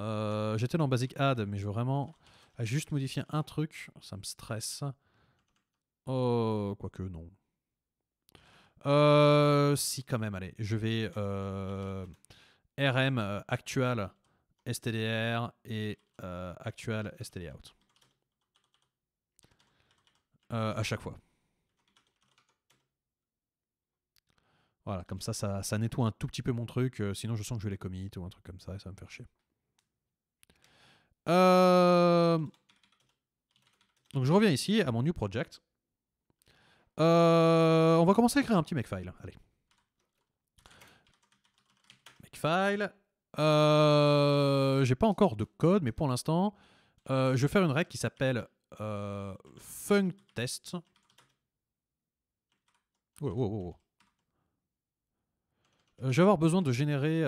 Euh, j'étais dans Basic Add, mais je veux vraiment. juste modifier un truc. Ça me stresse. Oh, quoique, non. Euh, si, quand même, allez, je vais euh, RM euh, actual STDR et euh, actual STDOut. à chaque fois. Voilà, comme ça, ça, nettoie un tout petit peu mon truc. sinon, je sens que je vais les commit ou un truc comme ça et ça va me faire chier. Donc, je reviens ici à mon new project. Euh, on va commencer à créer un petit makefile. Allez. Makefile. Euh, j'ai pas encore de code, mais pour l'instant, euh, je vais faire une règle qui s'appelle functest. test. je vais avoir besoin de générer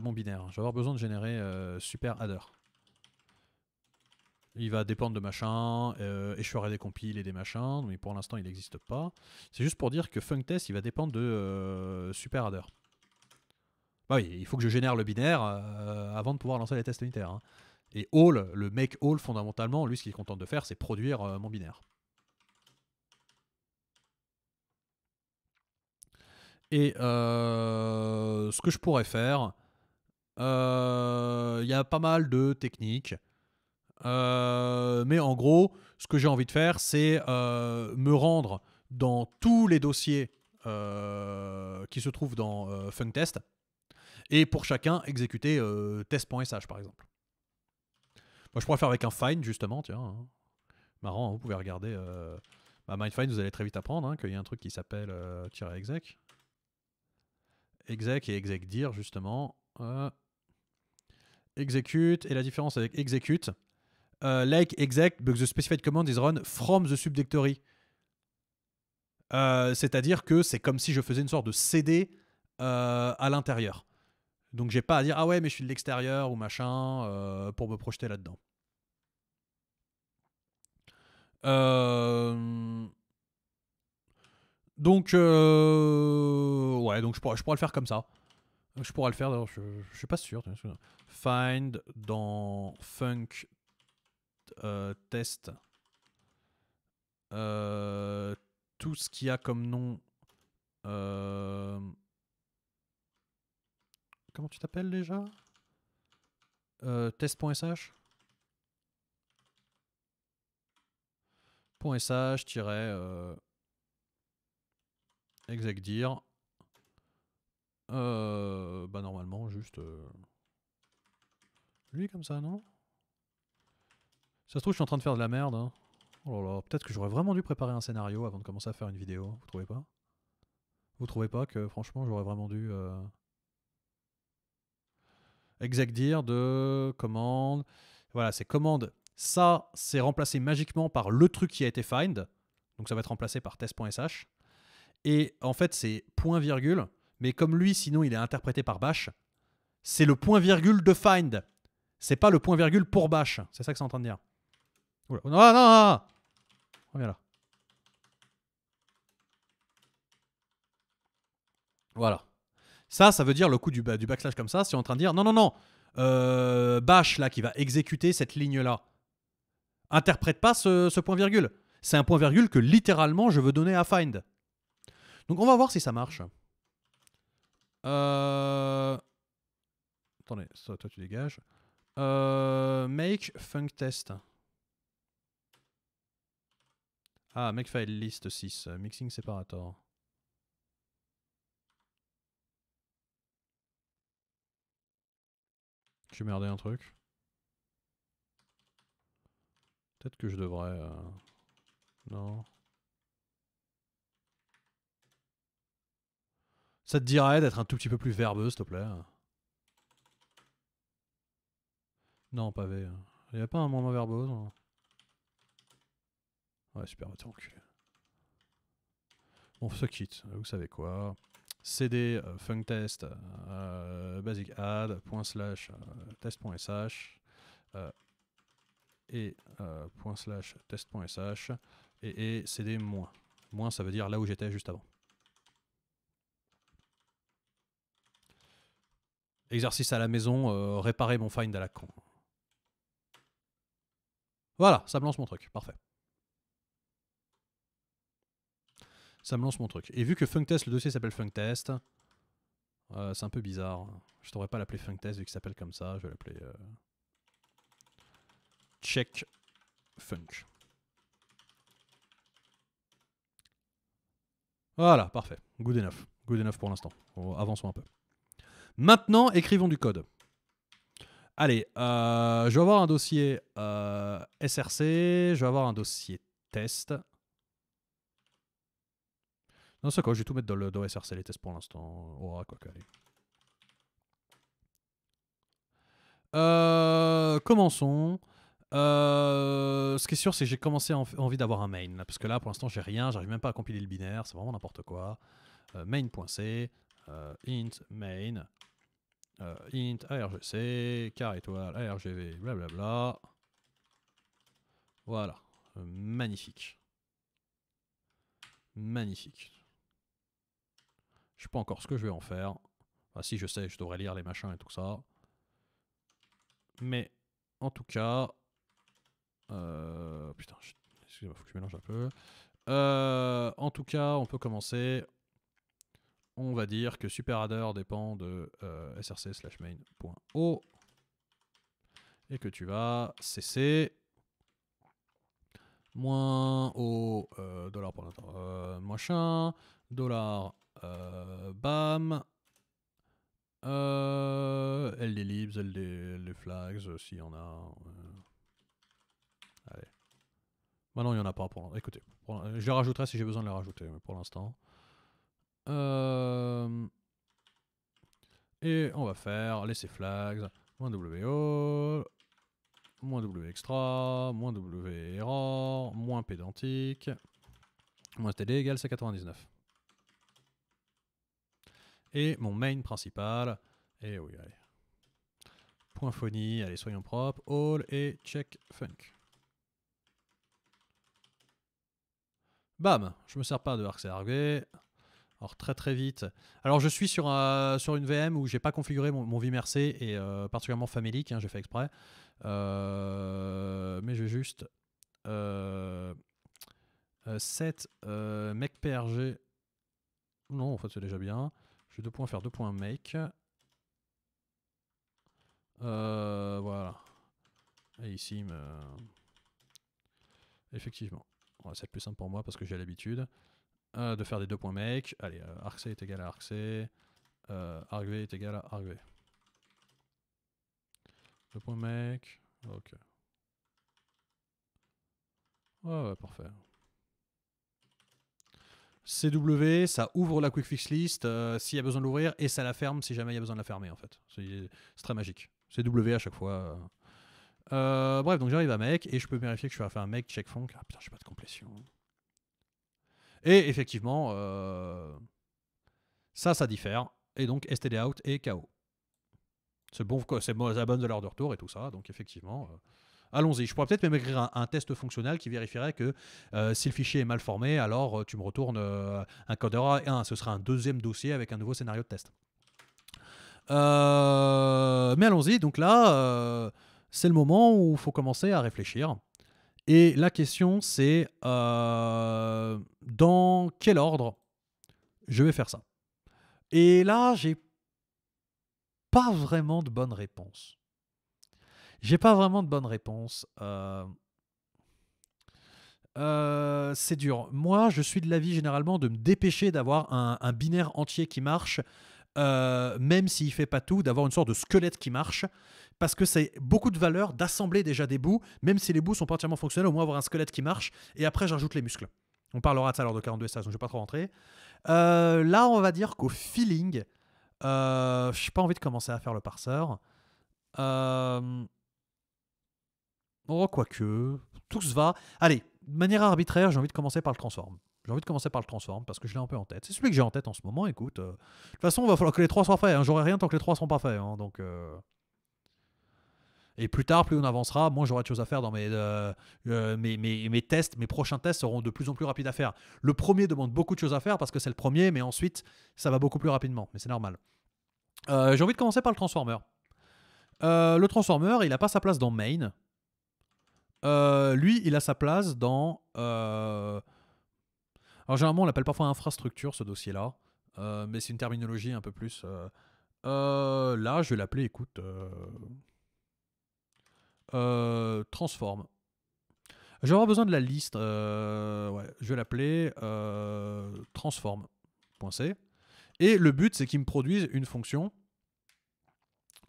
mon binaire. Je vais avoir besoin de générer super adder il va dépendre de machin, euh, ferai des compiles et des machins, mais pour l'instant il n'existe pas. C'est juste pour dire que FunkTest il va dépendre de euh, super bah il faut que je génère le binaire euh, avant de pouvoir lancer les tests unitaires. Hein. Et all, le mec all fondamentalement, lui ce qu'il est content de faire c'est produire euh, mon binaire. Et ce que je pourrais faire, il y a pas mal de techniques. Euh, mais en gros, ce que j'ai envie de faire, c'est euh, me rendre dans tous les dossiers euh, qui se trouvent dans FunkTest et pour chacun exécuter test.sh par exemple. Moi, je pourrais faire avec un find, justement, tiens. Hein. Marrant, hein, vous pouvez regarder. Euh, bah, MindFind, vous allez très vite apprendre hein, qu'il y a un truc qui s'appelle euh, exec. Exec et dire justement. exécute. execute. Et la différence avec execute, euh, like exec, but the specified command is run from the subdirectory. Euh, c'est-à-dire que c'est comme si je faisais une sorte de CD euh, à l'intérieur. Donc j'ai pas à dire ah ouais mais je suis de l'extérieur ou machin pour me projeter là-dedans. Donc, ouais, donc je pourrais, le faire comme ça. Je pourrais le faire, je, ne suis pas sûr. Find dans Funk » Euh, test euh, tout ce qui a comme nom. Euh, comment tu t'appelles déjà Test.sh .sh tiret execdir. bah normalement juste lui comme ça non ça se trouve, je suis en train de faire de la merde. Hein. Oh peut-être que j'aurais vraiment dû préparer un scénario avant de commencer à faire une vidéo, hein, vous trouvez pas Vous trouvez pas que franchement j'aurais vraiment dû euh, Exact de commande. Voilà, c'est commande. Ça, c'est remplacé magiquement par le truc qui a été find. Donc ça va être remplacé par test.sh. Et en fait, c'est point virgule. Mais comme lui, sinon, il est interprété par bash, c'est le point virgule de find. C'est pas le point virgule pour bash. C'est ça que c'est en train de dire non, non, Reviens Voilà. Ça, ça veut dire le coup du, du backslash comme ça. C'est en train de dire non, non, non. Euh, bash là qui va exécuter cette ligne là. Interprète pas ce, point virgule. C'est un point virgule que littéralement je veux donner à find. Donc on va voir si ça marche. Euh, attendez, toi, tu dégages. Euh, make funk test. Ah, Makefile List 6, euh, Mixing Separator. J'ai merdé un truc. Peut-être que je devrais... Euh, non. Ça te dirait d'être un tout petit peu plus verbeux, s'il te plaît Non, pas vrai. Hein. Il n'y a pas un moment verbeux. Non. Ouais, super, va t'enculer. Bon, fuck it, vous savez quoi. CD euh, functest euh, euh, basic add slash test.sh et slash test.sh et, et cd moins. Moins, ça veut dire là où j'étais juste avant. Exercice à la maison, réparer mon find à la con. Voilà, ça me lance mon truc, parfait. ça me lance mon truc. Et vu que Funktest, le dossier s'appelle Funktest, euh, c'est un peu bizarre. Je devrais pas l'appeler Funktest vu qu'il s'appelle comme ça. Je vais l'appeler euh... Check Funk. Voilà, parfait. Good enough. Good enough pour l'instant. Avançons un peu. Maintenant, écrivons du code. Allez, euh, je vais avoir un dossier euh, SRC, je vais avoir un dossier test. Non, c'est quoi, je vais tout mettre dans, le, SRC les tests pour l'instant. Oh, ah, quoi Euh, commençons. Euh, ce qui est sûr, c'est que j'ai commencé à envie d'avoir un main. parce que là, pour l'instant, j'ai rien. J'arrive même pas à compiler le binaire. C'est vraiment n'importe quoi. Euh, main.c, euh, int main, int argc, car étoile, argv, blablabla. Voilà. magnifique. Magnifique. Je sais pas encore ce que je vais en faire. si je sais, je devrais lire les machins et tout ça. Mais en tout cas. Euh, putain, excusez-moi, faut que je mélange un peu. Euh, en tout cas, on peut commencer. On va dire que SuperAdder dépend de euh, src main.o et que tu vas cesser. moins au euh, dollar pour machin, dollar euh, bam. Euh, LD libs, LD, flags, euh, s'il y en a. Euh. Allez. Bah non, il n'y en a pas pour Écoutez, je les rajouterai si j'ai besoin de les rajouter, mais pour l'instant. Et on va faire laisser flags, moins W moins W extra, moins W moins pédantique, moins TD égale 99 et mon main principal. Et oui, allez. Point phony, allez, soyons propres. All et check funk. Bam Je me sers pas de ArcSRV. Alors très très vite. Alors je suis sur, euh, sur une VM où j'ai pas configuré mon, mon VMRC et euh, particulièrement famélique, hein, j'ai fait exprès. Euh, mais je vais juste set mecprg. Non, en fait c'est déjà bien. Je vais deux points faire deux points make. Euh, voilà. Et ici, effectivement. c'est plus simple pour moi parce que j'ai l'habitude euh, de faire des deux points make. Allez, euh, est égal à arc C. est égal à arc Deux make. Ok. Ouais, ouais, parfait. CW, ça ouvre la quick fix list euh, s'il y a besoin de l'ouvrir et ça la ferme si jamais il y a besoin de la fermer en fait. C'est très magique. CW à chaque fois. Euh. Euh, bref, donc j'arrive à mec et je peux vérifier que je suis faire un mec check funk. Ah putain, j'ai pas de complétion. Et effectivement, ça, ça diffère. Et donc STD out et KO. C'est bon, c'est la bonne valeur de retour et tout ça. Donc effectivement, allons-y. Je pourrais peut-être même écrire un, test fonctionnel qui vérifierait que euh, si le fichier est mal formé, alors euh, tu me retournes euh, un code et 1. Ce sera un deuxième dossier avec un nouveau scénario de test. mais allons-y, donc là, c'est le moment où il faut commencer à réfléchir. Et la question, c'est dans quel ordre je vais faire ça Et là, j'ai pas vraiment de bonne réponse. J'ai pas vraiment de bonne réponse. Euh, euh, c'est dur. Moi, je suis de l'avis généralement de me dépêcher d'avoir un, binaire entier qui marche, euh, même s'il fait pas tout, d'avoir une sorte de squelette qui marche, parce que c'est beaucoup de valeur d'assembler déjà des bouts, même si les bouts sont pas entièrement fonctionnels, au moins avoir un squelette qui marche, et après j'ajoute les muscles. On parlera de ça lors de 42 stages, donc je vais pas trop rentrer. là, on va dire qu'au feeling, je n'ai pas envie de commencer à faire le parseur. Oh, quoique, tout se va. Allez, de manière arbitraire, j'ai envie de commencer par le transform. J'ai envie de commencer par le transform parce que je l'ai un peu en tête. C'est celui que j'ai en tête en ce moment. Écoute, euh, de toute façon, il va falloir que les trois soient faits. Hein. J'aurai rien tant que les trois ne sont pas faits. Hein, donc, euh. Et plus tard, plus on avancera, moins j'aurai de choses à faire dans euh, mes, mes, tests. Mes prochains tests seront de plus en plus rapides à faire. Le premier demande beaucoup de choses à faire parce que c'est le premier, mais ensuite, ça va beaucoup plus rapidement. Mais c'est normal. j'ai envie de commencer par le transformer. le transformer, il n'a pas sa place dans main. Euh, lui, il a sa place dans. Euh, alors, généralement, on l'appelle parfois infrastructure, ce dossier-là. Euh, mais c'est une terminologie un peu plus. là, je vais l'appeler, écoute. transforme. Je vais avoir besoin de la liste. je vais l'appeler transform.c. Et le but, c'est qu'il me produise une fonction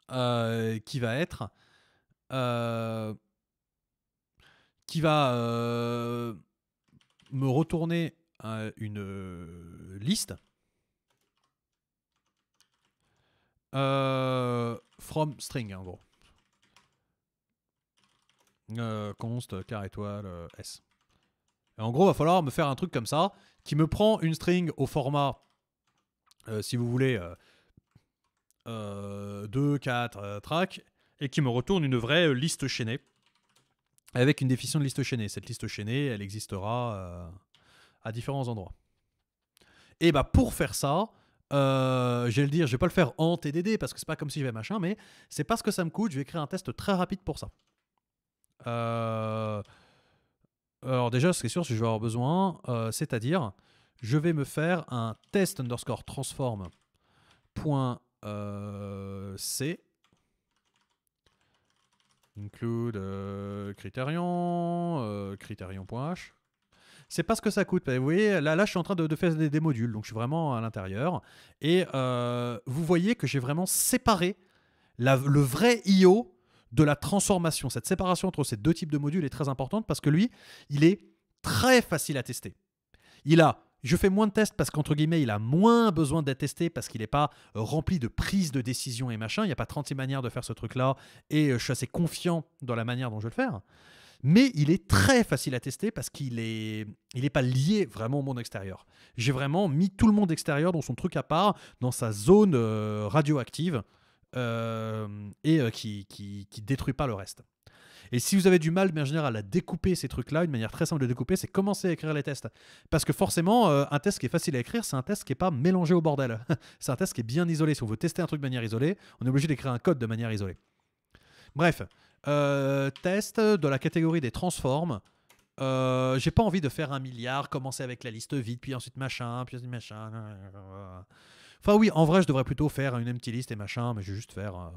qui va être qui va euh, me retourner euh, une euh, liste from string en gros. const car étoile s. en gros, il va falloir me faire un truc comme ça qui me prend une string au format, si vous voulez, 2, 4 track. et qui me retourne une vraie liste chaînée avec une définition de liste chaînée. Cette liste chaînée, elle existera euh, à différents endroits. Et bah pour faire ça, euh, je vais le dire, je vais pas le faire en TDD parce que c'est pas comme si je vais machin, mais c'est parce que ça me coûte, je vais créer un test très rapide pour ça. Euh, alors déjà, ce qui est sûr, c'est je vais avoir besoin, c'est-à-dire, je vais me faire un test underscore transform.c Include euh, Criterion, euh, Criterion.h. C'est pas ce que ça coûte. Vous voyez, là, là je suis en train de, faire des, modules, donc je suis vraiment à l'intérieur. Et euh, vous voyez que j'ai vraiment séparé le vrai IO de la transformation. Cette séparation entre ces deux types de modules est très importante parce que lui, il est très facile à tester. Il a je fais moins de tests parce qu'entre guillemets, il a moins besoin d'être testé parce qu'il n'est pas euh, rempli de prise de décision et machin. Il n'y a pas 36 manières de faire ce truc-là et euh, je suis assez confiant dans la manière dont je vais le faire. Mais il est très facile à tester parce qu'il n'est il est pas lié vraiment au monde extérieur. J'ai vraiment mis tout le monde extérieur dans son truc à part, dans sa zone euh, radioactive et qui, qui, qui détruit pas le reste. Et si vous avez du mal, bien en général, à découper ces trucs-là, une manière très simple de découper, c'est commencer à écrire les tests. Parce que forcément, euh, un test qui est facile à écrire, c'est un test qui n'est pas mélangé au bordel. (laughs) c'est un test qui est bien isolé. Si on veut tester un truc de manière isolée, on est obligé d'écrire un code de manière isolée. Bref, euh, test de la catégorie des transformes. Euh, j'ai pas envie de faire un milliard, commencer avec la liste vide, puis ensuite machin, puis ensuite machin. Enfin oui, en vrai, je devrais plutôt faire une empty list et machin, mais je vais juste faire euh,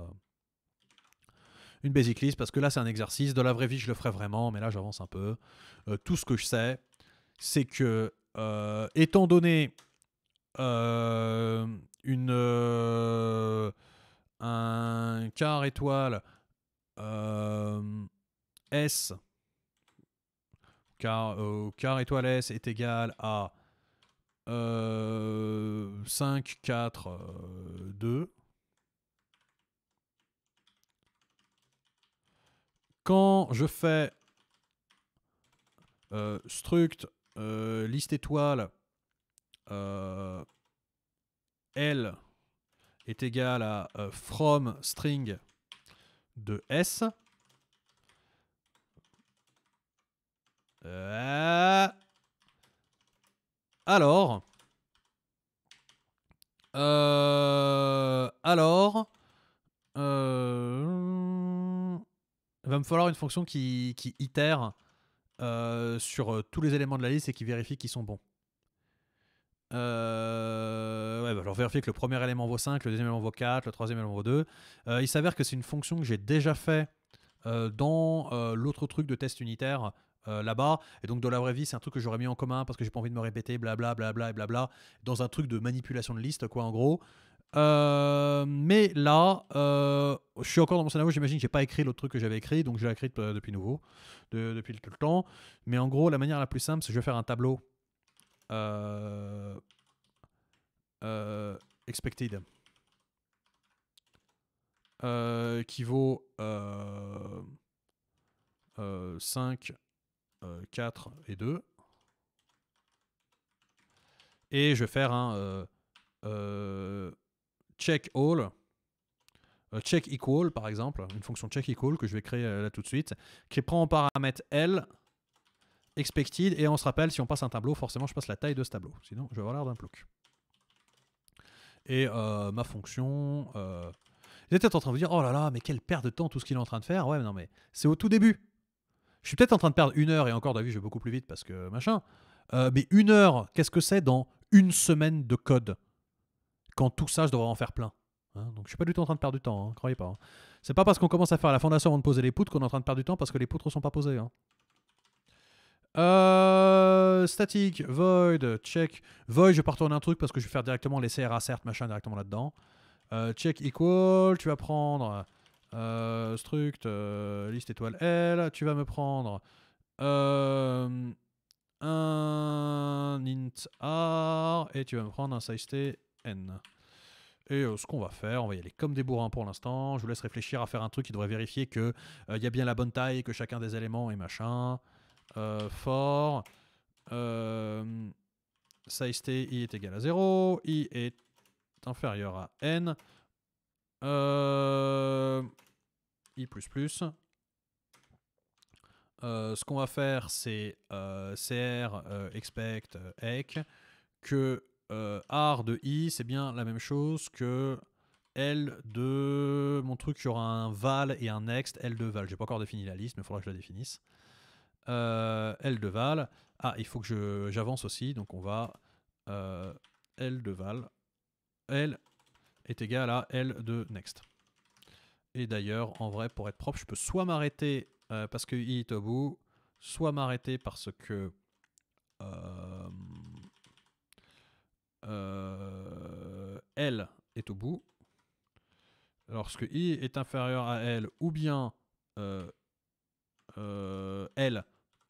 une basic list, parce que là c'est un exercice, de la vraie vie je le ferai vraiment, mais là j'avance un peu. Euh, tout ce que je sais, c'est que euh, étant donné euh, une, un quart étoile S, car quart étoile S est égal à 5, 4, 2, Quand je fais euh, struct euh, liste étoile euh, L est égal à euh, from string de S, alors, alors, il va me falloir une fonction qui, itère euh, sur euh, tous les éléments de la liste et qui vérifie qu'ils sont bons. Euh, ouais, bah, alors vérifier que le premier élément vaut 5, le deuxième élément vaut 4, le troisième élément vaut 2. Euh, il s'avère que c'est une fonction que j'ai déjà fait dans l'autre truc de test unitaire là-bas. Et donc dans la vraie vie, c'est un truc que j'aurais mis en commun parce que j'ai pas envie de me répéter, blablabla, et blabla dans un truc de manipulation de liste, quoi, en gros. Euh, mais là, euh, je suis encore dans mon scénario. J'imagine que j'ai pas écrit l'autre truc que j'avais écrit, donc je l'ai écrit euh, depuis nouveau, depuis tout le temps. Mais en gros, la manière la plus simple, c'est je vais faire un tableau expected qui vaut 5, 4 et 2. Et je vais faire un check all, euh, check equal par exemple, une fonction check equal que je vais créer euh, là tout de suite, qui prend en paramètre L expected, et on se rappelle, si on passe un tableau, forcément je passe la taille de ce tableau, sinon je vais avoir l'air d'un plouc. Et euh, ma fonction... vous êtes peut-être en train de vous dire, oh là là, mais quelle perte de temps tout ce qu'il est en train de faire. Ouais, mais non, mais c'est au tout début. Je suis peut-être en train de perdre une heure, et encore d'avis, je vais beaucoup plus vite parce que machin. mais une heure, qu'est-ce que c'est dans une semaine de code quand tout ça, je devrais en faire plein. Hein. Donc je suis pas du tout en train de perdre du temps, hein, croyez pas. Hein. C'est pas parce qu'on commence à faire la fondation avant de poser les poutres qu'on est en train de perdre du temps parce que les poutres sont pas posées. Static, euh, statique, void, check. Void, je vais pas un truc parce que je vais faire directement les CRA cert, machin directement là-dedans. Euh, check equal, tu vas prendre euh, struct, liste étoile L, tu vas me prendre un int r et tu vas me prendre un size t et euh, ce qu'on va faire, on va y aller comme des bourrins pour l'instant. Je vous laisse réfléchir à faire un truc qui devrait vérifier que euh, il y a bien la bonne taille, que chacun des éléments est machin. fort. size t, i est égal à 0. i est inférieur à n. Euh, i++. ce qu'on va faire, c'est cr expect ec que euh, R de I, c'est bien la même chose que L de mon truc, il y aura un val et un next, L de val. J'ai pas encore défini la liste, mais il faudra que je la définisse. Euh, L de val. Ah, il faut que j'avance aussi, donc on va euh, L de val. L est égal à L de next. Et d'ailleurs, en vrai, pour être propre, je peux soit m'arrêter parce que i est au bout, soit m'arrêter parce que euh, L est au bout, lorsque I est inférieur à L, ou bien euh, euh, L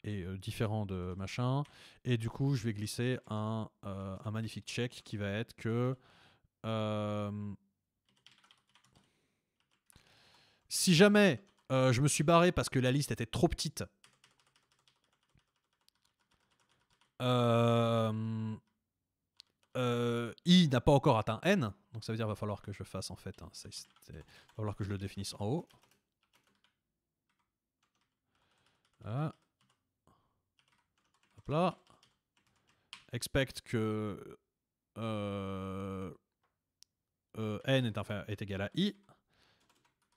est différent de machin, et du coup je vais glisser un, un magnifique check qui va être que si jamais je me suis barré parce que la liste était trop petite, euh, euh, I n'a pas encore atteint N, donc ça veut dire qu'il va falloir que je fasse en fait, falloir que je le définisse en haut. Ah. Hop là. Expect que euh, euh, N est, est égal à I.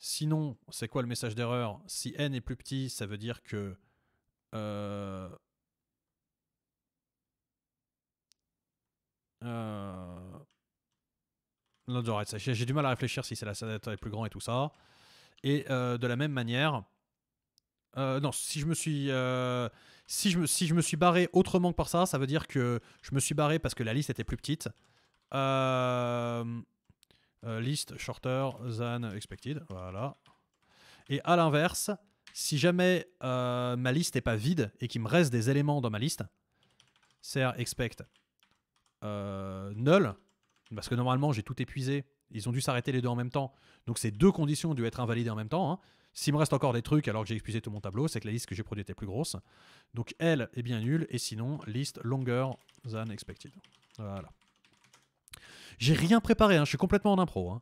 Sinon, c'est quoi le message d'erreur Si N est plus petit, ça veut dire que Euh, j'ai du mal à réfléchir si c'est la Sénate est plus grand et tout ça. Et euh, de la même manière, euh, non, si je me suis, si je me, si je me suis barré autrement que par ça, ça veut dire que je me suis barré parce que la liste était plus petite. Liste shorter than expected, voilà. Et à l'inverse, si jamais ma liste n'est pas vide et qu'il me reste des éléments dans ma liste, ser expect euh, nul parce que normalement j'ai tout épuisé, ils ont dû s'arrêter les deux en même temps, donc ces deux conditions ont dû être invalidées en même temps. Hein. S'il me reste encore des trucs alors que j'ai épuisé tout mon tableau, c'est que la liste que j'ai produite était plus grosse. Donc elle est bien nulle, et sinon, liste longer than expected. Voilà. J'ai rien préparé, hein. je suis complètement en impro. Hein.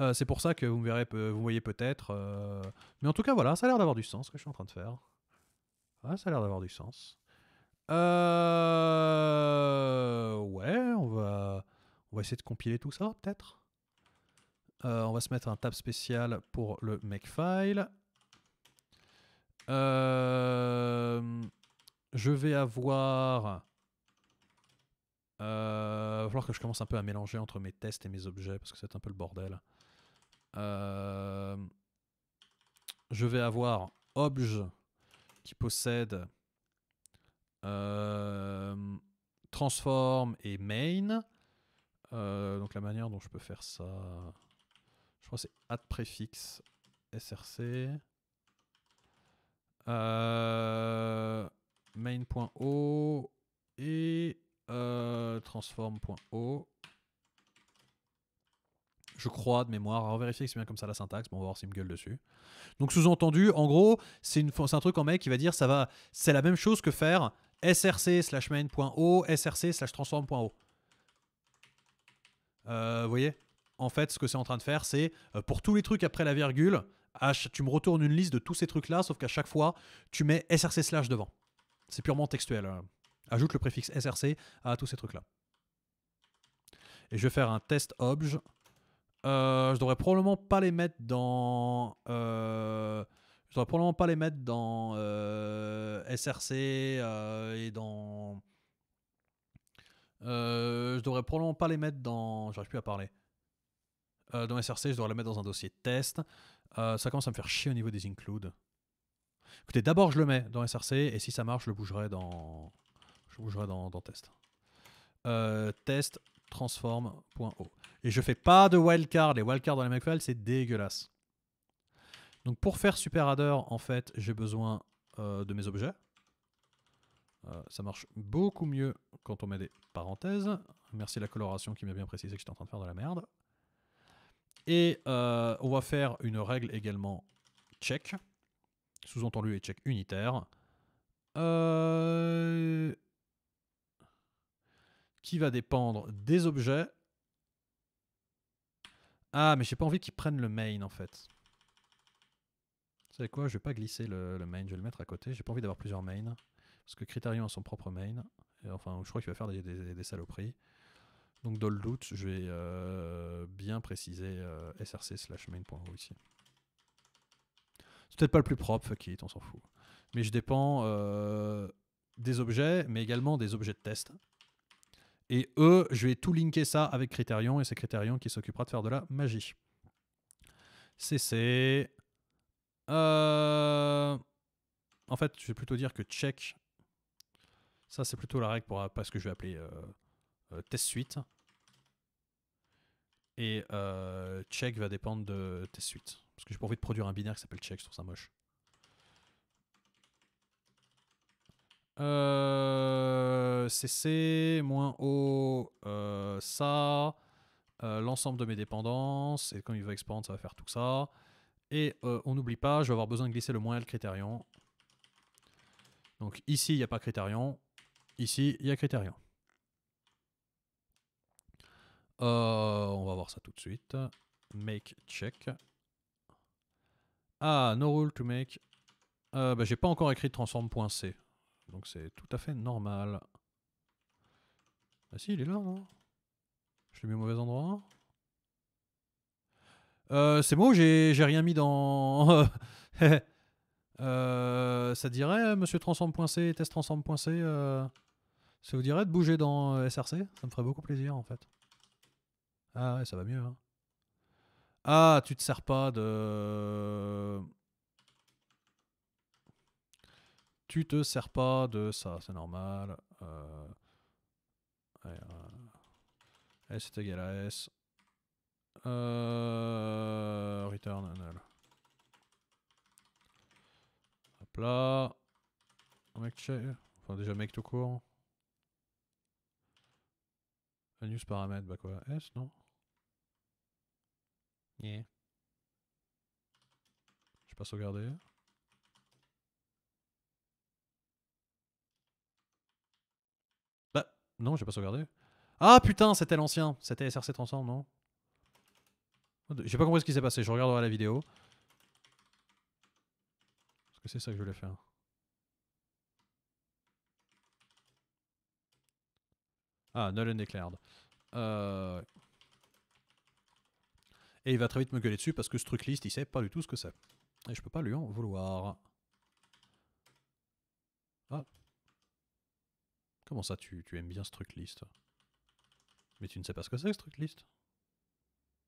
Euh, c'est pour ça que vous me verrez, euh, vous voyez peut-être. Mais en tout cas, voilà, ça a l'air d'avoir du sens ce que je suis en train de faire. Ah, ça a l'air d'avoir du sens. Euh... Ouais, on va... on va essayer de compiler tout ça, peut-être. Euh, on va se mettre un tab spécial pour le makefile. Euh... Je vais avoir... Euh... va falloir que je commence un peu à mélanger entre mes tests et mes objets, parce que c'est un peu le bordel. Euh, je vais avoir obj qui possède euh, transform et main. Euh, donc la manière dont je peux faire ça, je crois c'est add prefix src euh, main.o et transform.o. Je crois de mémoire, à vérifier que c'est bien comme ça la syntaxe, bon on va voir si me gueule dessus. Donc sous-entendu, en gros, c'est un truc en mec qui va dire ça va, c'est la même chose que faire src slash main.o, src slash transform.o. Euh, vous voyez En fait, ce que c'est en train de faire, c'est euh, pour tous les trucs après la virgule, tu me retournes une liste de tous ces trucs-là, sauf qu'à chaque fois, tu mets src slash devant. C'est purement textuel. Euh. Ajoute le préfixe src à tous ces trucs-là. Et je vais faire un test obj. je devrais probablement pas les mettre dans je devrais probablement pas les mettre dans euh, SRC euh, et dans. Je euh, je devrais probablement pas les mettre dans. J'arrive plus à parler. dans SRC, je devrais les mettre dans un dossier test. ça commence à me faire chier au niveau des includes. Écoutez, d'abord je le mets dans SRC et si ça marche, je le bougerai dans. Je bougerai dans, test. test transform.o. Et je fais pas de wildcard. Les wildcards dans les Makefile, c'est dégueulasse. Donc pour faire super adder, en fait, j'ai besoin euh, de mes objets. Euh, ça marche beaucoup mieux quand on met des parenthèses. Merci la coloration qui m'a bien précisé que j'étais en train de faire de la merde. Et euh, on va faire une règle également check, sous-entendu et check unitaire, qui va dépendre des objets. Ah, mais j'ai pas envie qu'ils prennent le main en fait quoi, je vais pas glisser le, main, je vais le mettre à côté. J'ai pas envie d'avoir plusieurs mains. Parce que Criterion a son propre main. Et enfin, je crois qu'il va faire des, saloperies. Donc dans le doute, je vais euh, bien préciser euh, src slash main.ro ici. C'est peut-être pas le plus propre, fuck it, on s'en fout. Mais je dépends euh, des objets, mais également des objets de test. Et eux, je vais tout linker ça avec Criterion, et c'est Criterion qui s'occupera de faire de la magie. CC, euh, en fait, je vais plutôt dire que check. Ça, c'est plutôt la règle pour euh, ce que je vais appeler euh, test suite. Et check va dépendre de test suite. Parce que j'ai pas envie de produire un binaire qui s'appelle check, je trouve ça moche. CC, moins O, ça, l'ensemble de mes dépendances, et comme il va expandre, ça va faire tout ça. Et euh, on n'oublie pas, je vais avoir besoin de glisser le moins le critérion. Donc ici, il n'y a pas critérion. Ici, il y a critérion. Euh, on va voir ça tout de suite. Make check. Ah, no rule to make. Euh, bah, J'ai pas encore écrit transform.c. Donc c'est tout à fait normal. Ah si, il est là, Je l'ai mis au mauvais endroit. Euh, c'est j'ai rien mis dans. (laughs) Euh, ça dirait, euh, monsieur transom.c, test ça vous dirait de bouger dans SRC Ça me ferait beaucoup plaisir en fait. Ah ouais, ça va mieux. Hein. Ah, tu te sers pas de. Tu te sers pas de ça, c'est normal. S est égal à S. Euh, return null. Hop là. Make Enfin, déjà, make tout court. News paramètre, bah quoi S, non Yeah. Je pas sauvegarder. Bah, non, j'ai pas sauvegardé Ah putain, c'était l'ancien. C'était SRC 300, non j'ai pas compris ce qui s'est passé, je regarderai la vidéo. Parce que c'est ça que je voulais faire. Ah, Nolan Declared. Euh, et il va très vite me gueuler dessus parce que ce truc liste, il sait pas du tout ce que c'est. Et je peux pas lui en vouloir. Ah. Comment ça, tu, tu aimes bien ce truc liste Mais tu ne sais pas ce que c'est, ce truc liste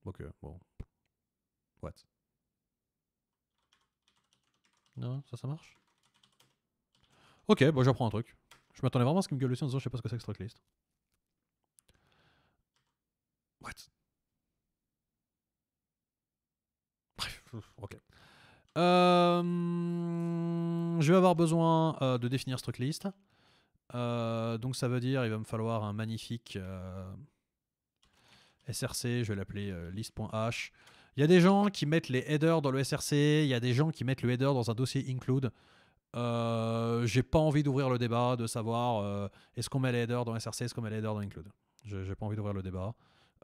Ok, bon. What Non, ça, ça marche Ok, bon, j'apprends un truc. Je m'attendais vraiment à ce qu'il me gueule aussi en disant je sais pas ce que c'est que Strucklist. What Bref, ok. Euh, je vais avoir besoin euh, de définir truc Euh, donc ça veut dire il va me falloir un magnifique euh, SRC, je vais l'appeler euh, list.h. Il y a des gens qui mettent les headers dans le SRC, il y a des gens qui mettent le header dans un dossier include. Euh, j'ai pas envie d'ouvrir le débat de savoir euh, est-ce qu'on met les headers dans SRC, est-ce qu'on met les headers dans Include. Je J'ai pas envie d'ouvrir le débat.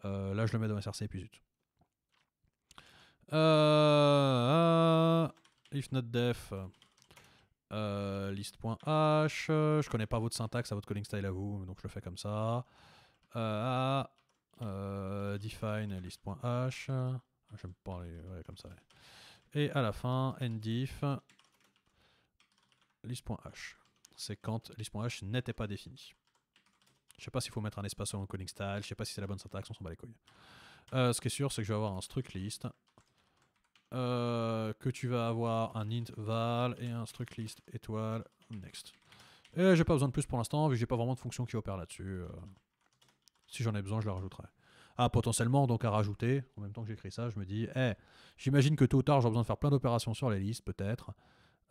là, je le mets dans SRC et puis zut. if not def, list.h. Je connais pas votre syntaxe à votre calling style à vous, donc je le fais comme ça. Euh, define list.h. Ah, j'aime pas les. comme ça. Et à la fin, ndif list.h. C'est quand list.h n'était pas défini. Je sais pas s'il faut mettre un espace en coding style, je sais pas si c'est la bonne syntaxe, on s'en bat les couilles. Euh, ce qui est sûr, c'est que je vais avoir un struct list, euh, que tu vas avoir un int val et un struct list étoile next. Et j'ai pas besoin de plus pour l'instant, vu que j'ai pas vraiment de fonction qui opère là-dessus. Si j'en ai besoin, je le rajouterai. Ah, potentiellement, donc à rajouter, en même temps que j'écris ça, je me dis, hé, eh, j'imagine que tôt ou tard, j'aurai besoin de faire plein d'opérations sur les listes, peut-être.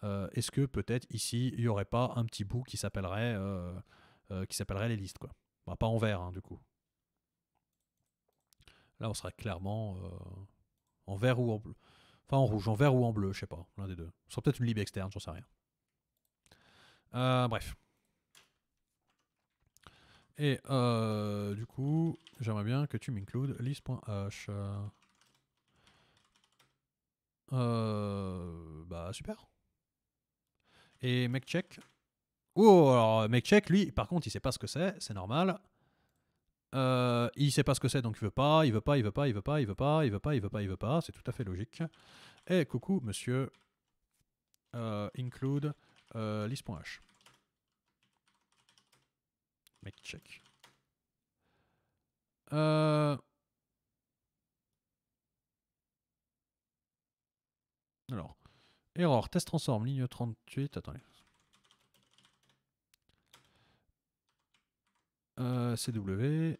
Euh, est-ce que peut-être ici, il n'y aurait pas un petit bout qui s'appellerait euh, euh, qui s'appellerait les listes, quoi. Bah, pas en vert, hein, du coup. Là, on serait clairement en vert ou en bleu. Enfin, en rouge, en vert ou en bleu, je sais pas, l'un des deux. Ce sera peut-être une lib externe, j'en sais rien. bref. Et euh, du coup, j'aimerais bien que tu m'includes l'is.h. Euh, bah super. Et make check. Oh alors euh, make check lui par contre il sait pas ce que c'est, c'est normal. Il il sait pas ce que c'est donc il veut pas, il veut pas, il veut pas, il veut pas, il veut pas, il veut pas, il veut pas, il veut pas, c'est tout à fait logique. Et coucou monsieur euh, include list.h. Make check. Euh... Alors, erreur, test transforme ligne 38, attendez. Euh, CW.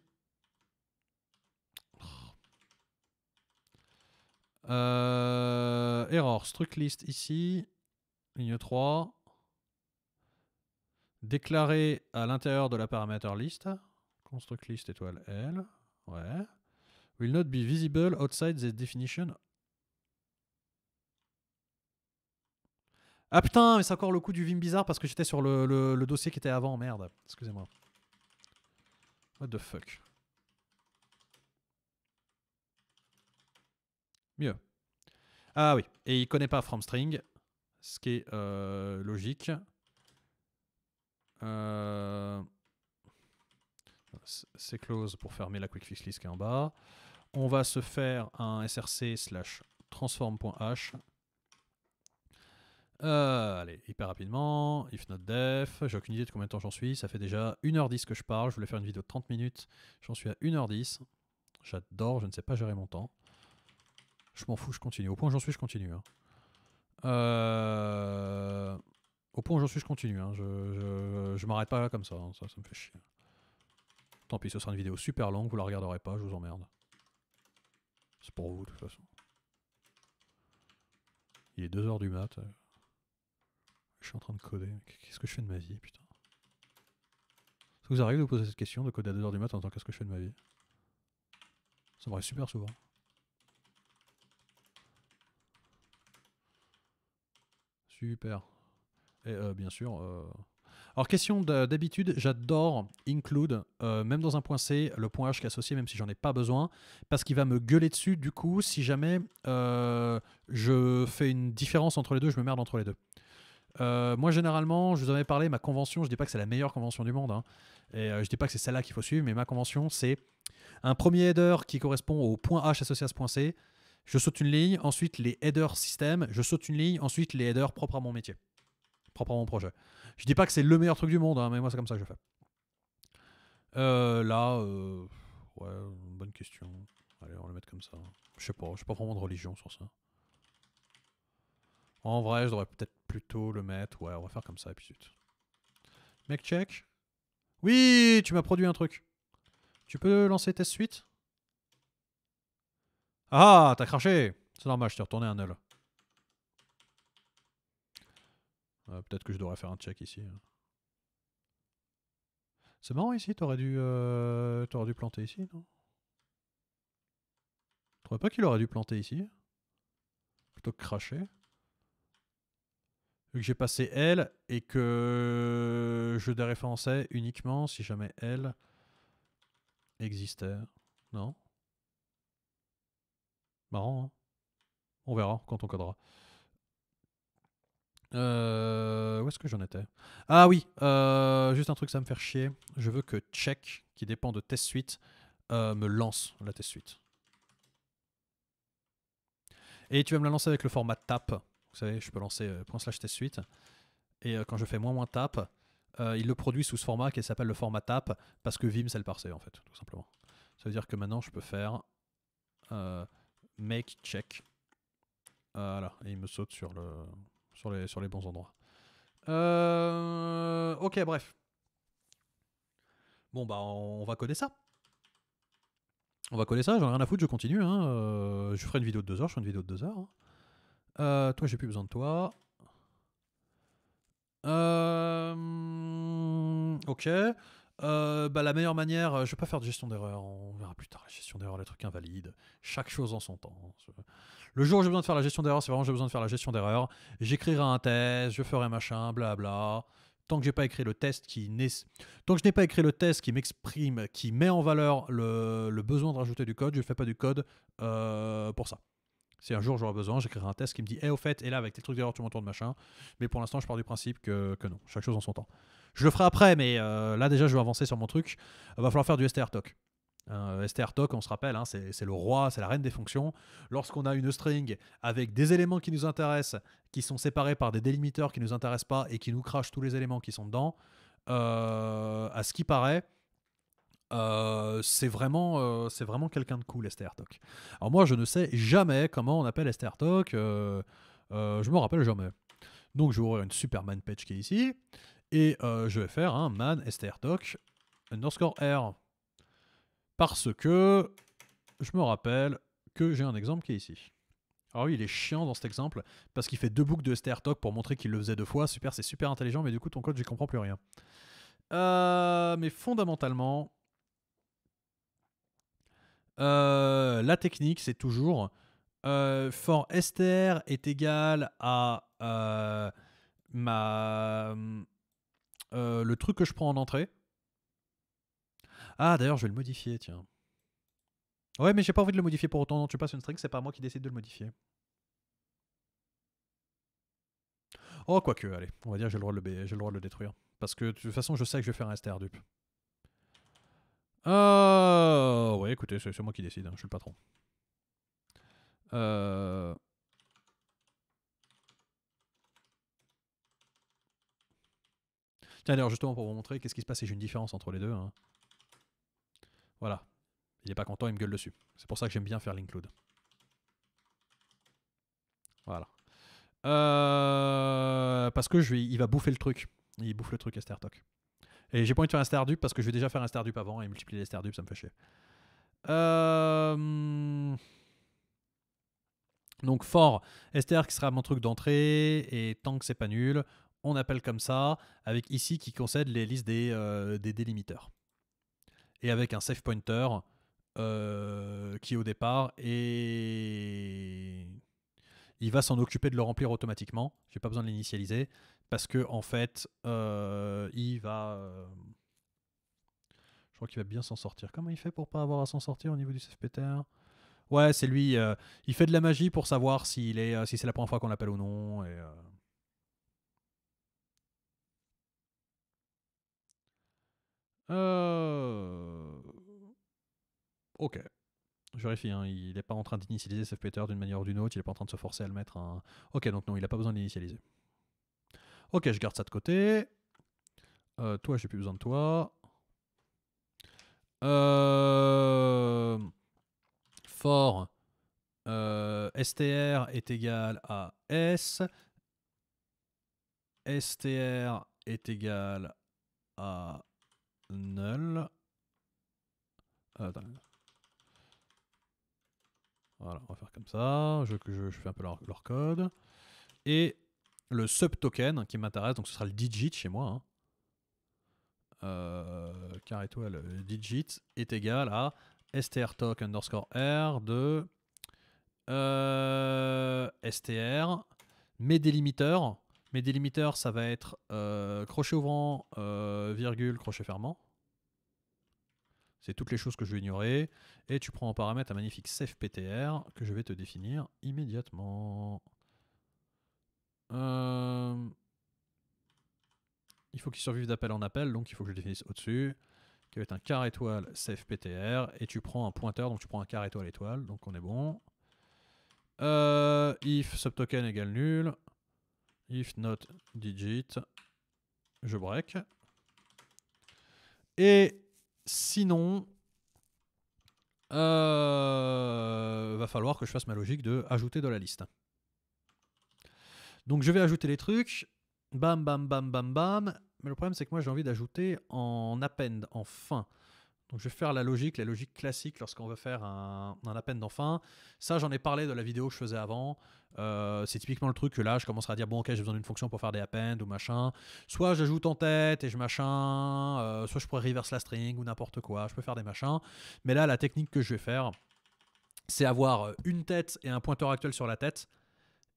Euh, error, struct list ici, ligne 3. Déclaré à l'intérieur de la paramètre list, construct list étoile L, ouais, will not be visible outside the definition. Ah putain, mais c'est encore le coup du Vim bizarre parce que j'étais sur le, le, dossier qui était avant, merde, excusez-moi. What the fuck. Mieux. Ah oui, et il connaît pas from string, ce qui est euh, logique. Euh, c'est close pour fermer la quick fix list qui est en bas. On va se faire un src slash transform.h. Euh, allez, hyper rapidement, if not def, j'ai aucune idée de combien de temps j'en suis, ça fait déjà 1h10 que je parle, je voulais faire une vidéo de 30 minutes, j'en suis à 1h10, j'adore, je ne sais pas gérer mon temps, je m'en fous, je continue, au point où j'en suis, je continue. Hein. Euh... Au point où j'en suis, je continue. Hein. Je, je, m'arrête pas là comme hein. ça, ça, me fait chier. Tant pis, ce sera une vidéo super longue, vous la regarderez pas, je vous emmerde. C'est pour vous, de toute façon. Il est 2h du mat. Euh. Je suis en train de coder. Qu'est-ce que je fais de ma vie, putain que vous arrive de vous poser cette question, de coder à 2h du mat en tant qu'est-ce que je fais de ma vie Ça me reste super souvent. Super. Euh, bien sûr. Euh. Alors, question d'habitude, j'adore include, euh, même dans un point C, le point H associé, même si j'en ai pas besoin, parce qu'il va me gueuler dessus. Du coup, si jamais je fais une différence entre les deux, je me merde entre les deux. moi, généralement, je vous en avais parlé, ma convention, je dis pas que c'est la meilleure convention du monde, hein, et je dis pas que c'est celle-là qu'il faut suivre, mais ma convention, c'est un premier header qui correspond au point H associé à ce point C, je saute une ligne, ensuite les headers système, je saute une ligne, ensuite les headers propres à mon métier propre mon projet. Je dis pas que c'est le meilleur truc du monde, hein, mais moi c'est comme ça que je fais. Euh, là, euh, ouais, bonne question. Allez, on va le mettre comme ça. Je sais pas, je suis pas vraiment de religion sur ça. En vrai, je devrais peut-être plutôt le mettre. Ouais, on va faire comme ça et puis zut. Mec, check. Oui, tu m'as produit un truc. Tu peux lancer test suite Ah, t'as craché C'est normal, je t'ai retourné un nul. Euh, peut-être que je devrais faire un check ici. Hein. C'est marrant ici, t'aurais dû, euh, dû planter ici, non Tu pas qu'il aurait dû planter ici Plutôt que cracher Vu que j'ai passé L et que je déréférençais uniquement si jamais L existait. Non Marrant, hein On verra quand on codera. Euh, où est-ce que j'en étais Ah oui, euh, juste un truc, ça me fait chier. Je veux que Check, qui dépend de Test Suite, euh, me lance la Test Suite. Et tu vas me la lancer avec le format TAP. Vous savez, je peux lancer slash Test Suite. Et quand je fais moins moins TAP, il le produit sous ce format qui s'appelle le format TAP parce que Vim c'est le parser en fait, tout simplement. Ça veut dire que maintenant je peux faire make check. voilà, et il me saute sur le sur les, sur les bons endroits. Euh, ok, bref. Bon, bah, on va coder ça. On va coder ça, j'en ai rien à foutre, je continue. Hein. Euh, je ferai une vidéo de 2 heures, je ferai une vidéo de 2 heures. Hein. Euh, toi, j'ai plus besoin de toi. Ok. Euh, bah, la meilleure manière, euh, je vais pas faire de gestion d'erreur, on verra plus tard la gestion d'erreur, les trucs invalides, chaque chose en son temps. Le jour où j'ai besoin de faire la gestion d'erreur, c'est vraiment j'ai besoin de faire la gestion d'erreur, j'écrirai un test, je ferai machin, blabla. Tant que j'ai pas écrit le test qui tant que je n'ai pas écrit le test qui m'exprime, qui met en valeur le, le, besoin de rajouter du code, je ne fais pas du code euh, pour ça. Si un jour j'aurai besoin, j'écrirai un test qui me dit, eh, au fait, et là, avec tes trucs d'erreur, tu m'entends, de machin. Mais pour l'instant, je pars du principe que, non, chaque chose en son temps. Je le ferai après, mais euh, là, déjà, je vais avancer sur mon truc. Il euh, va falloir faire du STR Talk. Euh, STR Talk, on se rappelle, hein, c'est le roi, c'est la reine des fonctions. Lorsqu'on a une string avec des éléments qui nous intéressent, qui sont séparés par des délimiteurs qui nous intéressent pas et qui nous crachent tous les éléments qui sont dedans, à ce qui paraît, euh, c'est vraiment, euh, vraiment quelqu'un de cool, Esther Talk, Alors moi, je ne sais jamais comment on appelle Esther Talk euh, euh, je me rappelle jamais. Donc je vais ouvrir une Superman page qui est ici. Et je vais faire un man Esther Talk underscore R. Parce que je me rappelle que j'ai un exemple qui est ici. Alors ah oui, il est chiant dans cet exemple parce qu'il fait deux boucles de Esther Talk pour montrer qu'il le faisait deux fois. Super, c'est super intelligent, mais du coup ton code, j'y comprends plus rien. mais fondamentalement, euh, la technique, c'est toujours euh, for ester est égal à euh, ma, le truc que je prends en entrée. Ah, d'ailleurs, je vais le modifier, tiens. Ouais, mais j'ai pas envie de le modifier pour autant. tu passes une string, c'est pas moi qui décide de le modifier. Oh, quoique, allez, on va dire j'ai le, le, j'ai le droit de le détruire. Parce que de toute façon, je sais que je vais faire un str dupe. Oh, Ouais, écoutez, c'est moi qui décide, hein, je suis le patron. Euh. Tiens, d'ailleurs, justement, pour vous montrer qu'est-ce qui se passe si j'ai une différence entre les deux. Hein. Voilà. Il n'est pas content, il me gueule dessus. C'est pour ça que j'aime bien faire l'include. Voilà. Euh, parce que je vais... il va bouffer le truc. Il bouffe le truc à Startok. Et j'ai pas envie de faire un Stardup parce que je vais déjà faire un Stardup avant et multiplier les Stardup, ça me fait chier. Euh, donc fort, STR qui sera mon truc d'entrée, et tant que c'est pas nul, on appelle comme ça, avec ici qui concède les listes des, euh, délimiteurs. Et avec un safe pointer euh, qui au départ est il va s'en occuper de le remplir automatiquement. n'ai pas besoin de l'initialiser parce que en fait, euh, il va. Euh, je crois qu'il va bien s'en sortir. Comment il fait pour pas avoir à s'en sortir au niveau du CFPTR Ouais, c'est lui. Euh, il fait de la magie pour savoir s'il est, si c'est la première fois qu'on l'appelle ou non. Et, Ok. Je vérifie, hein, il n'est pas en train d'initialiser SafePater d'une manière ou d'une autre, il n'est pas en train de se forcer à le mettre. Un... Ok, donc non, il n'a pas besoin d'initialiser. Ok, je garde ça de côté. Toi, euh, toi, j'ai plus besoin de toi. Euh, for euh, str est égal à s. str est égal à null. Voilà, on va faire comme ça. Je, je, fais un peu leur, code. Et le sub-token qui m'intéresse, donc ce sera le digit chez moi. Hein. Euh, car euh, digit est égal à strtok underscore r de euh, str, mes délimiteurs. Mes délimiteurs, ça va être crochet ouvrant, virgule, crochet fermant. C'est toutes les choses que je vais ignorer. Et tu prends en paramètre un magnifique safe que je vais te définir immédiatement. Euh, il faut qu'il survive d'appel en appel, donc il faut que je définisse au-dessus. Qui va être un quart étoile safe Et tu prends un pointeur, donc tu prends un quart étoile étoile, donc on est bon. Euh, if subtoken égale nul. If not digit. Je break. Et Sinon, il euh, va falloir que je fasse ma logique de ajouter de la liste. Donc je vais ajouter les trucs. Bam, bam, bam, bam, bam. Mais le problème, c'est que moi, j'ai envie d'ajouter en append, en fin. Donc je vais faire la logique, la logique classique lorsqu'on veut faire un, append en fin. Ça, j'en ai parlé dans la vidéo que je faisais avant. Euh, c'est typiquement le truc que là, je commencerai à dire, bon ok, j'ai besoin d'une fonction pour faire des append ou machin. Soit j'ajoute en tête et je machin, euh, soit je pourrais reverse la string ou n'importe quoi, je peux faire des machins. Mais là, la technique que je vais faire, c'est avoir une tête et un pointeur actuel sur la tête.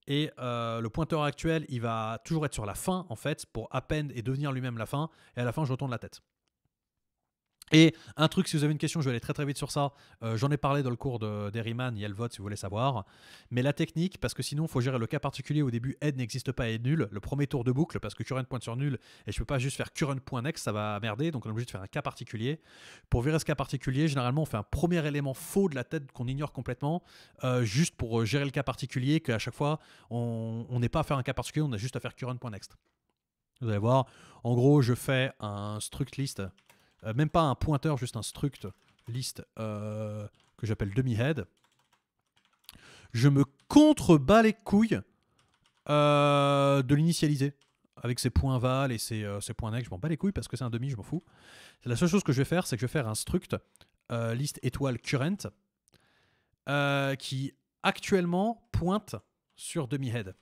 Et euh, le pointeur actuel, il va toujours être sur la fin, en fait, pour append et devenir lui-même la fin. Et à la fin, je retourne la tête. Et un truc, si vous avez une question, je vais aller très très vite sur ça. Euh, j'en ai parlé dans le cours d'Eriman, il y a le vote si vous voulez savoir. Mais la technique, parce que sinon, il faut gérer le cas particulier. Au début, aide n'existe pas et nul. Le premier tour de boucle, parce que current point sur nul, et je ne peux pas juste faire current.next, ça va merder. Donc on est obligé de faire un cas particulier. Pour virer ce cas particulier, généralement, on fait un premier élément faux de la tête qu'on ignore complètement, euh, juste pour euh, gérer le cas particulier, qu'à chaque fois, on n'est pas à faire un cas particulier, on a juste à faire current.next. Vous allez voir, en gros, je fais un struct list euh, même pas un pointeur, juste un struct list euh, que j'appelle demi-head. Je me contre contrebats les couilles euh, de l'initialiser avec ses points val et ses, points neck. Je m'en bats les couilles parce que c'est un demi, je m'en fous. La seule chose que je vais faire, c'est que je vais faire un struct list étoile current qui actuellement pointe sur demi-head.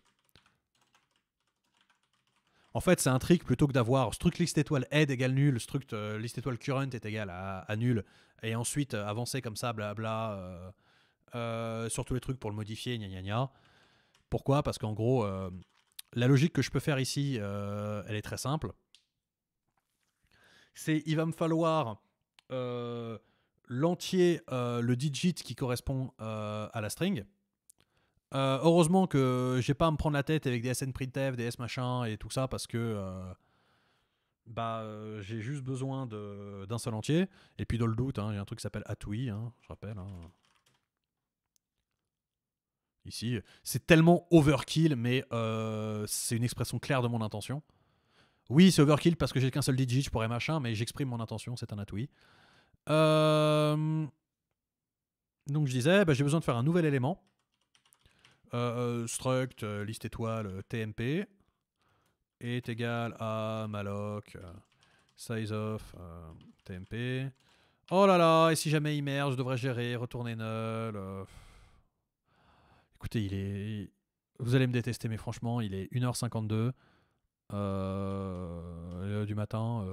En fait, c'est un trick plutôt que d'avoir struct list étoile head égale nul, struct euh, list étoile current est égal à, nul, et ensuite euh, avancer comme ça, blabla, euh, sur tous les trucs pour le modifier, gna gna gna. Pourquoi Parce qu'en gros, la logique que je peux faire ici, elle est très simple. C'est il va me falloir l'entier, le digit qui correspond à la string. Euh, heureusement que j'ai pas à me prendre la tête avec des SN Printf, des S machin et tout ça parce que euh, bah, euh, j'ai juste besoin d'un seul entier. Et puis dans le doute, hein, il y a un truc qui s'appelle Atui, hein, je rappelle. Hein. Ici, c'est tellement overkill, mais c'est une expression claire de mon intention. Oui, c'est overkill parce que j'ai qu'un seul digit, je pourrais machin, mais j'exprime mon intention, c'est un Atui. Donc je disais, bah, j'ai besoin de faire un nouvel élément. Euh, euh, struct, euh, liste étoile, TMP est égal à malloc, size of, TMP. Oh là là, et si jamais il merge, je devrais gérer, retourner null. Écoutez, il est. Vous allez me détester, mais franchement, il est 1h52 du matin.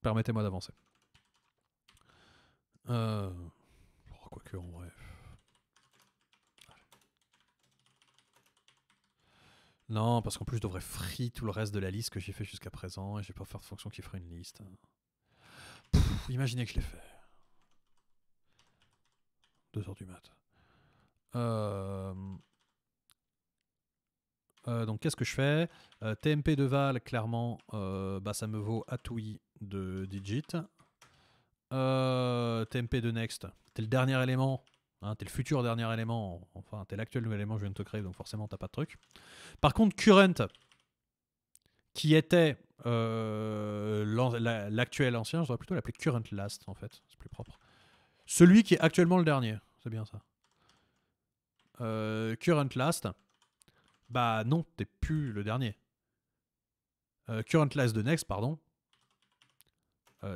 Permettez-moi d'avancer. Euh, en bref Non, parce qu'en plus, je devrais free tout le reste de la liste que j'ai fait jusqu'à présent et je vais pas faire de fonction qui ferait une liste. imaginez que je l'ai fait. Deux heures du mat. Euh, euh, donc qu'est-ce que je fais euh, TMP de Val, clairement, bah, ça me vaut Atoui de Digit. TMP de Next, c'était le dernier élément. Hein, t'es le futur dernier élément, enfin t'es l'actuel nouvel élément que je viens de te créer, donc forcément t'as pas de truc. Par contre, current, qui était euh, l'actuel ancien, je devrais plutôt l'appeler current last en fait, c'est plus propre. Celui qui est actuellement le dernier, c'est bien ça. Euh, current last, bah non, t'es plus le dernier. Euh, current last de next, pardon,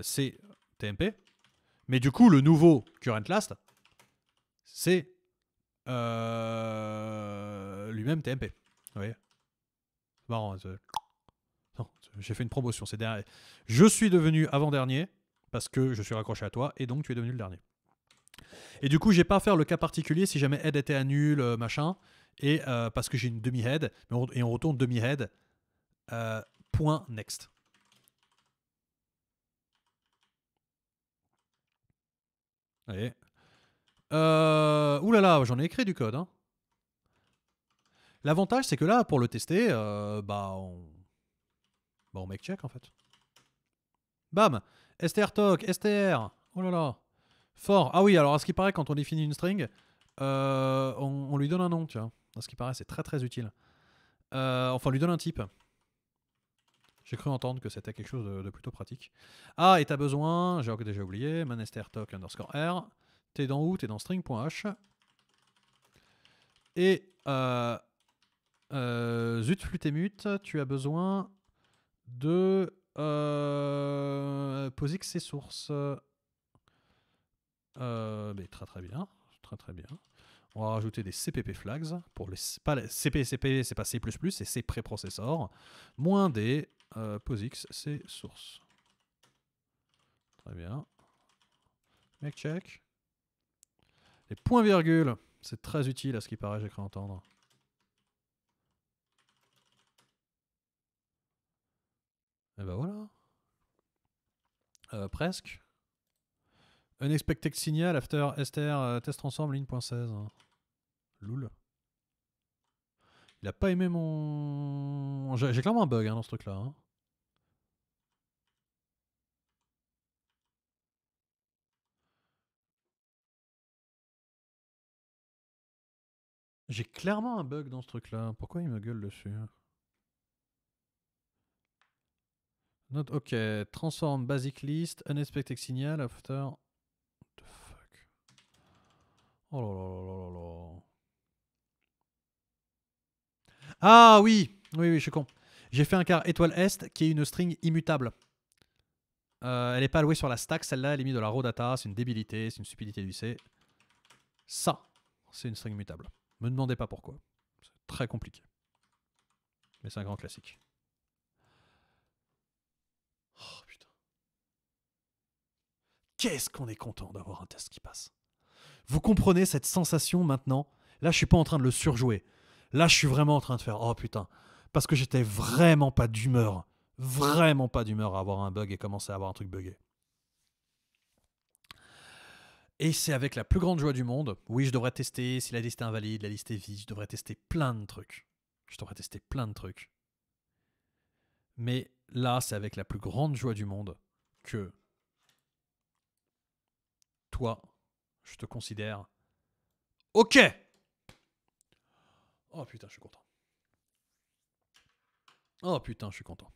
c'est TMP. Mais du coup, le nouveau current last, c'est euh, lui-même TMP. Vous voyez marrant. Hein, j'ai fait une promotion. C'est derrière. Je suis devenu avant-dernier parce que je suis raccroché à toi et donc tu es devenu le dernier. Et du coup, j'ai pas à faire le cas particulier si jamais head était à nul, euh, machin, et euh, parce que j'ai une demi-head, et on retourne demi-head, point next. Euh, Ouh là là, j'en ai écrit du code. Hein. L'avantage, c'est que là, pour le tester, euh, bah, on... Bah, make check, en fait. Bam str str. Oh là là. Fort. Ah oui, alors à ce qui paraît, quand on définit une string, euh, on, lui donne un nom, tu vois. À ce qui paraît, c'est très très utile. Euh, enfin, on lui donne un type. J'ai cru entendre que c'était quelque chose de, plutôt pratique. Ah, et t'as besoin, j'ai déjà oublié, man underscore r. T'es dans où T'es dans string.h. Et euh, euh zut, flûte et mute, tu as besoin de euh, POSIX et source. Euh, mais très très bien, très très bien. On va rajouter des CPP flags pour les pas les, CP c'est pas C++ c'est C préprocessor moins des POSIX c'est source. Très bien. Make check. Les points-virgules, c'est très utile à ce qui paraît, j'ai cru entendre. Et ben voilà. Euh, presque. Unexpected signal after str euh, test ensemble ligne.16. Loul. Il a pas aimé mon. J'ai clairement un bug hein, dans ce truc là. Hein. J'ai clairement un bug dans ce truc-là. Pourquoi il me gueule dessus ok, transform basic list, unexpected signal after. fuck Oh là là là Ah oui Oui, oui, je suis con. J'ai fait un car étoile est qui est une string immutable. Euh, elle n'est pas allouée sur la stack, celle-là, elle est mise dans la raw data. C'est une débilité, c'est une stupidité du C. Ça, c'est une string immutable. Me demandez pas pourquoi. C'est très compliqué. Mais c'est un grand classique. Oh putain. Qu'est-ce qu'on est content d'avoir un test qui passe. Vous comprenez cette sensation maintenant Là, je suis pas en train de le surjouer. Là, je suis vraiment en train de faire oh putain parce que j'étais vraiment pas d'humeur, vraiment pas d'humeur à avoir un bug et commencer à avoir un truc buggé. Et c'est avec la plus grande joie du monde. Oui, je devrais tester si la liste est invalide, la liste est vide, je devrais tester plein de trucs. Je devrais tester plein de trucs. Mais là, c'est avec la plus grande joie du monde que toi, je te considère. Ok Oh putain, je suis content. Oh putain, je suis content.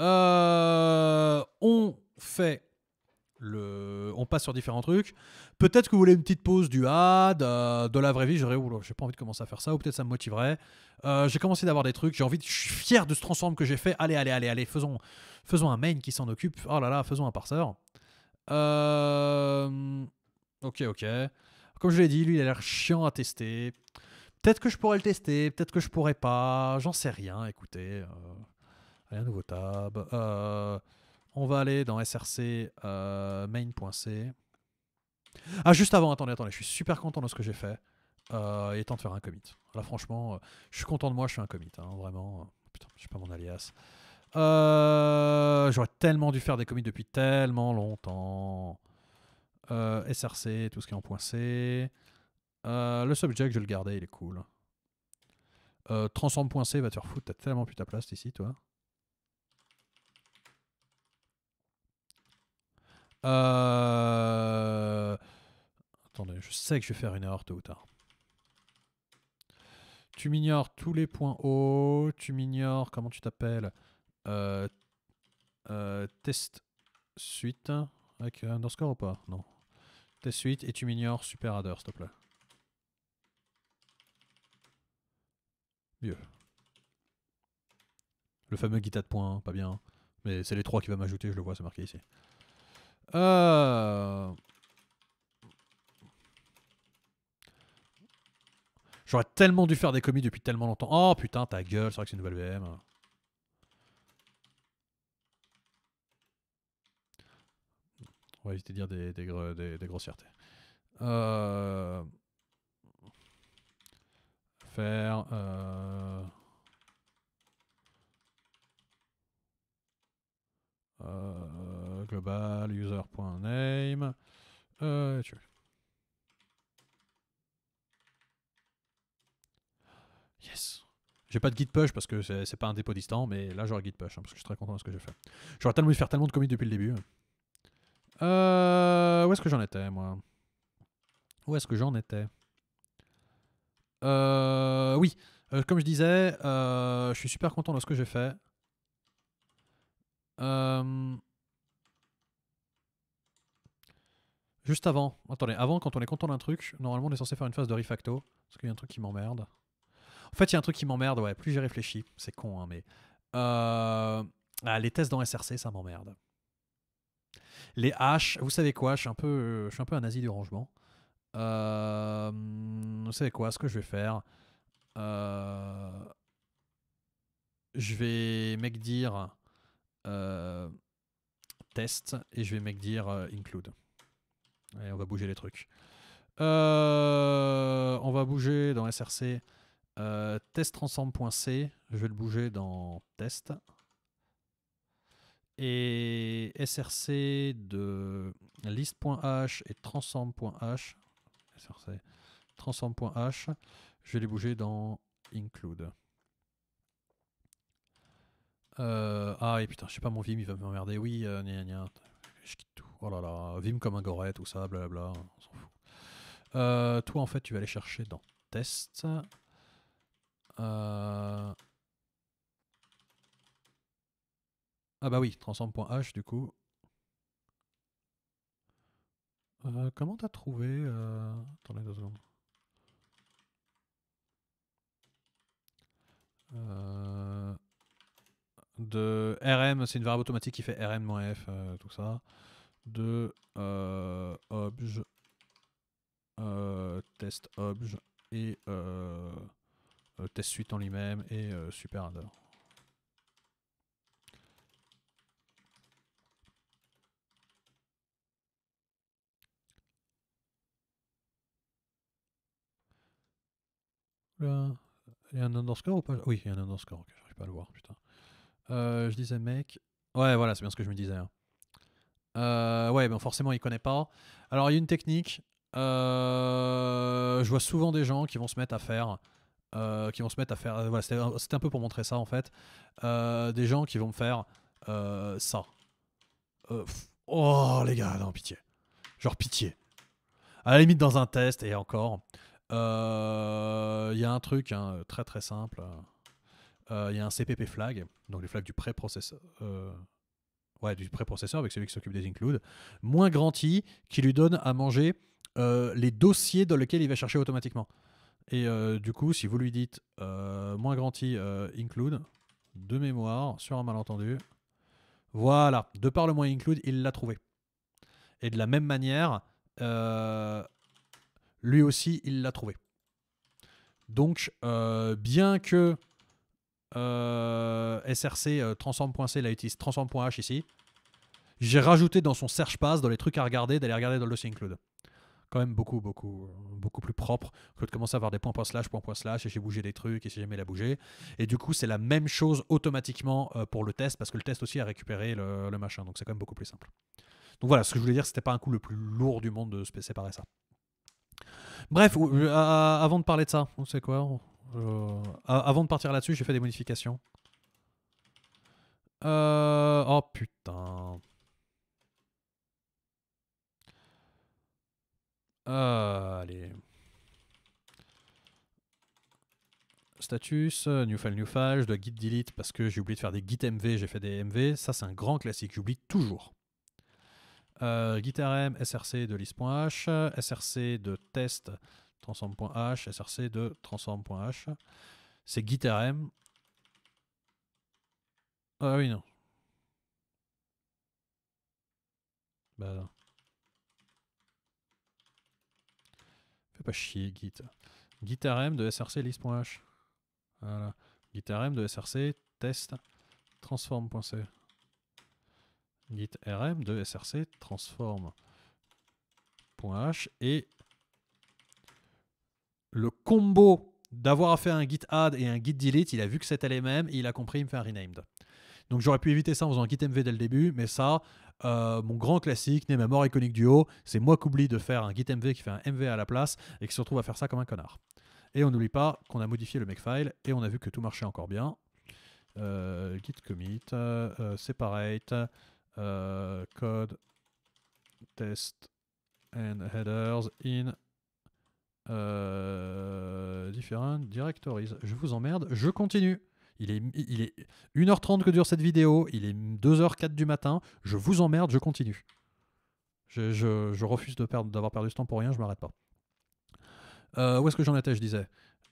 Euh, on fait on passe sur différents trucs. Peut-être que vous voulez une petite pause du had euh, de la vraie vie. J'aurais, j'ai pas envie de commencer à faire ça, ou peut-être ça me motiverait. Euh, j'ai commencé d'avoir des trucs, j'ai envie, je suis fier de ce transforme que j'ai fait. Allez, allez, allez, allez, faisons, faisons un main qui s'en occupe. Oh là là, faisons un parseur. Euh... Ok, ok. Comme je l'ai dit, lui, il a l'air chiant à tester. Peut-être que je pourrais le tester, peut-être que je pourrais pas. J'en sais rien, écoutez. Euh, rien un nouveau tab. Euh. On va aller dans src euh, main.c. Ah, juste avant, attendez, attendez, je suis super content de ce que j'ai fait. Euh, il est temps de faire un commit. Là, franchement, euh, je suis content de moi, je fais un commit. Hein, vraiment. Putain, suis pas mon alias. J'aurais tellement dû faire des commits depuis tellement longtemps. SRC, tout ce qui est en point C. le subject, je le gardais, il est cool. transform.c va te faire foutre, t'as tellement plus ta place ici, toi. Euh... Attendez, je sais que je vais faire une erreur tôt ou tard. Tu m'ignores tous les points hauts. Tu m'ignores comment tu t'appelles. Euh, euh, test suite avec underscore ou pas Non. Test suite et tu m'ignores super adder, s'il te plaît. Mieux. Le fameux guita de points, hein, pas bien. Hein. Mais c'est les trois qui va m'ajouter, je le vois, c'est marqué ici. Euh. J'aurais tellement dû faire des commis depuis tellement longtemps. Oh putain, ta gueule, c'est vrai que c'est une nouvelle VM. On va éviter de dire des, grossièretés. Euh. Faire... Euh... euh global, user.name. Euh, yes. J'ai pas de git push parce que c'est pas un dépôt distant, mais là j'aurai git push hein, parce que je suis très content de ce que j'ai fait. J'aurais tellement dû faire tellement de commits depuis le début. Euh, où est-ce que j'en étais moi Où est-ce que j'en étais euh, Oui, comme je disais, je suis super content de ce que j'ai fait. Euh, Juste avant, attendez, avant quand on est content d'un truc, normalement on est censé faire une phase de refacto, parce qu'il y a un truc qui m'emmerde. En fait, il y a un truc qui m'emmerde, ouais, plus j'y réfléchis, c'est con, hein, mais... Euh, ah, les tests dans SRC, ça m'emmerde. Les H, vous savez quoi, je suis un peu, je suis un, peu un nazi du rangement. Euh, vous savez quoi, ce que je vais faire... Euh, je vais mec dire test et je vais mec dire include on va bouger les trucs. Euh, on va bouger dans SRC euh, Je vais le bouger dans test. Et SRC de list.h et transform.h. SRC Je vais les bouger dans include. Euh, ah, et putain, je sais pas, mon Vim, il va m'emmerder. Oui, euh, je quitte tout oh là là, Vim comme un goret, tout ça, blablabla, on s'en fout. Euh, toi, en fait, tu vas aller chercher dans test. Euh, ah bah oui, transform.h du coup. Euh, comment t'as trouvé... Attendez deux secondes. de RM, c'est une variable automatique qui fait RM-F, tout ça de euh, obj, euh, test obj et euh, test suite en lui-même et super il y a un underscore ou pas Oui, il y a un underscore, je j'arrive pas à le voir, putain. je disais mec. Ouais, voilà, c'est bien ce que je me disais. Hein. Euh, ouais, ben forcément, il connaît pas. Alors, il y a une technique. Euh, je vois souvent des gens qui vont se mettre à faire. Euh, qui vont se mettre à faire. voilà, c'était un, peu pour montrer ça en fait. des gens qui vont me faire ça. oh les gars, non, pitié. Genre pitié. À la limite, dans un test, et encore. Il y a un truc hein, très très simple. Il y a un CPP flag, donc les flags du pré-processeur ouais, du préprocesseur avec celui qui s'occupe des includes, moins grand qui lui donne à manger euh, les dossiers dans lesquels il va chercher automatiquement. Et euh, du coup, si vous lui dites euh, moins grand include, de mémoire, sur un malentendu, voilà, de par le moins include, il l'a trouvé. Et de la même manière, lui aussi, il l'a trouvé. Donc, bien que euh, src euh, transform.c, la utilise transform.h ici. J'ai rajouté dans son search pass, dans les trucs à regarder, d'aller regarder dans le dossier include quand même beaucoup, beaucoup, euh, beaucoup plus propre que de commencer à avoir des points, points, slash, points, slash, et j'ai bougé des trucs, et si jamais la bougé. Et du coup, c'est la même chose automatiquement pour le test, parce que le test aussi a récupéré le, machin, donc c'est quand même beaucoup plus simple. Donc voilà, ce que je voulais dire, c'était pas un coup le plus lourd du monde de séparer ça. Bref, avant de parler de ça, on sait quoi euh, avant de partir là-dessus, j'ai fait des modifications. Euh, oh putain. Euh, allez. Status, new file, new file, je dois git delete parce que j'ai oublié de faire des git mv, j'ai fait des mv, ça c'est un grand classique, j'oublie toujours. Git rm, src de list.h, src de test, transform.h, src de transform.h. C'est guitarm. Ah oui, non. Bah non. Fais pas chier, git. Guitarm de src list.h. Voilà. Guitarm de src test transform.c. Git rm de src transform.h et le combo d'avoir à faire un git add et un git delete, il a vu que c'était les mêmes et il a compris, il me fait un renamed. Donc j'aurais pu éviter ça en faisant un git mv dès le début, mais ça, euh, mon grand classique, ma mort iconique duo, c'est moi qui oublie de faire un git mv qui fait un mv à la place et qui se retrouve à faire ça comme un connard. Et on n'oublie pas qu'on a modifié le makefile et on a vu que tout marchait encore bien. Euh, git commit, euh, separate, code, test and headers in euh, Différent, different directories. Je vous emmerde, je continue. Il est, il est 1h30 que dure cette vidéo, il est 2h04 du matin, je vous emmerde, je continue. Je, refuse de perdre, d'avoir perdu ce temps pour rien, je m'arrête pas. Euh, où est-ce que j'en étais, je disais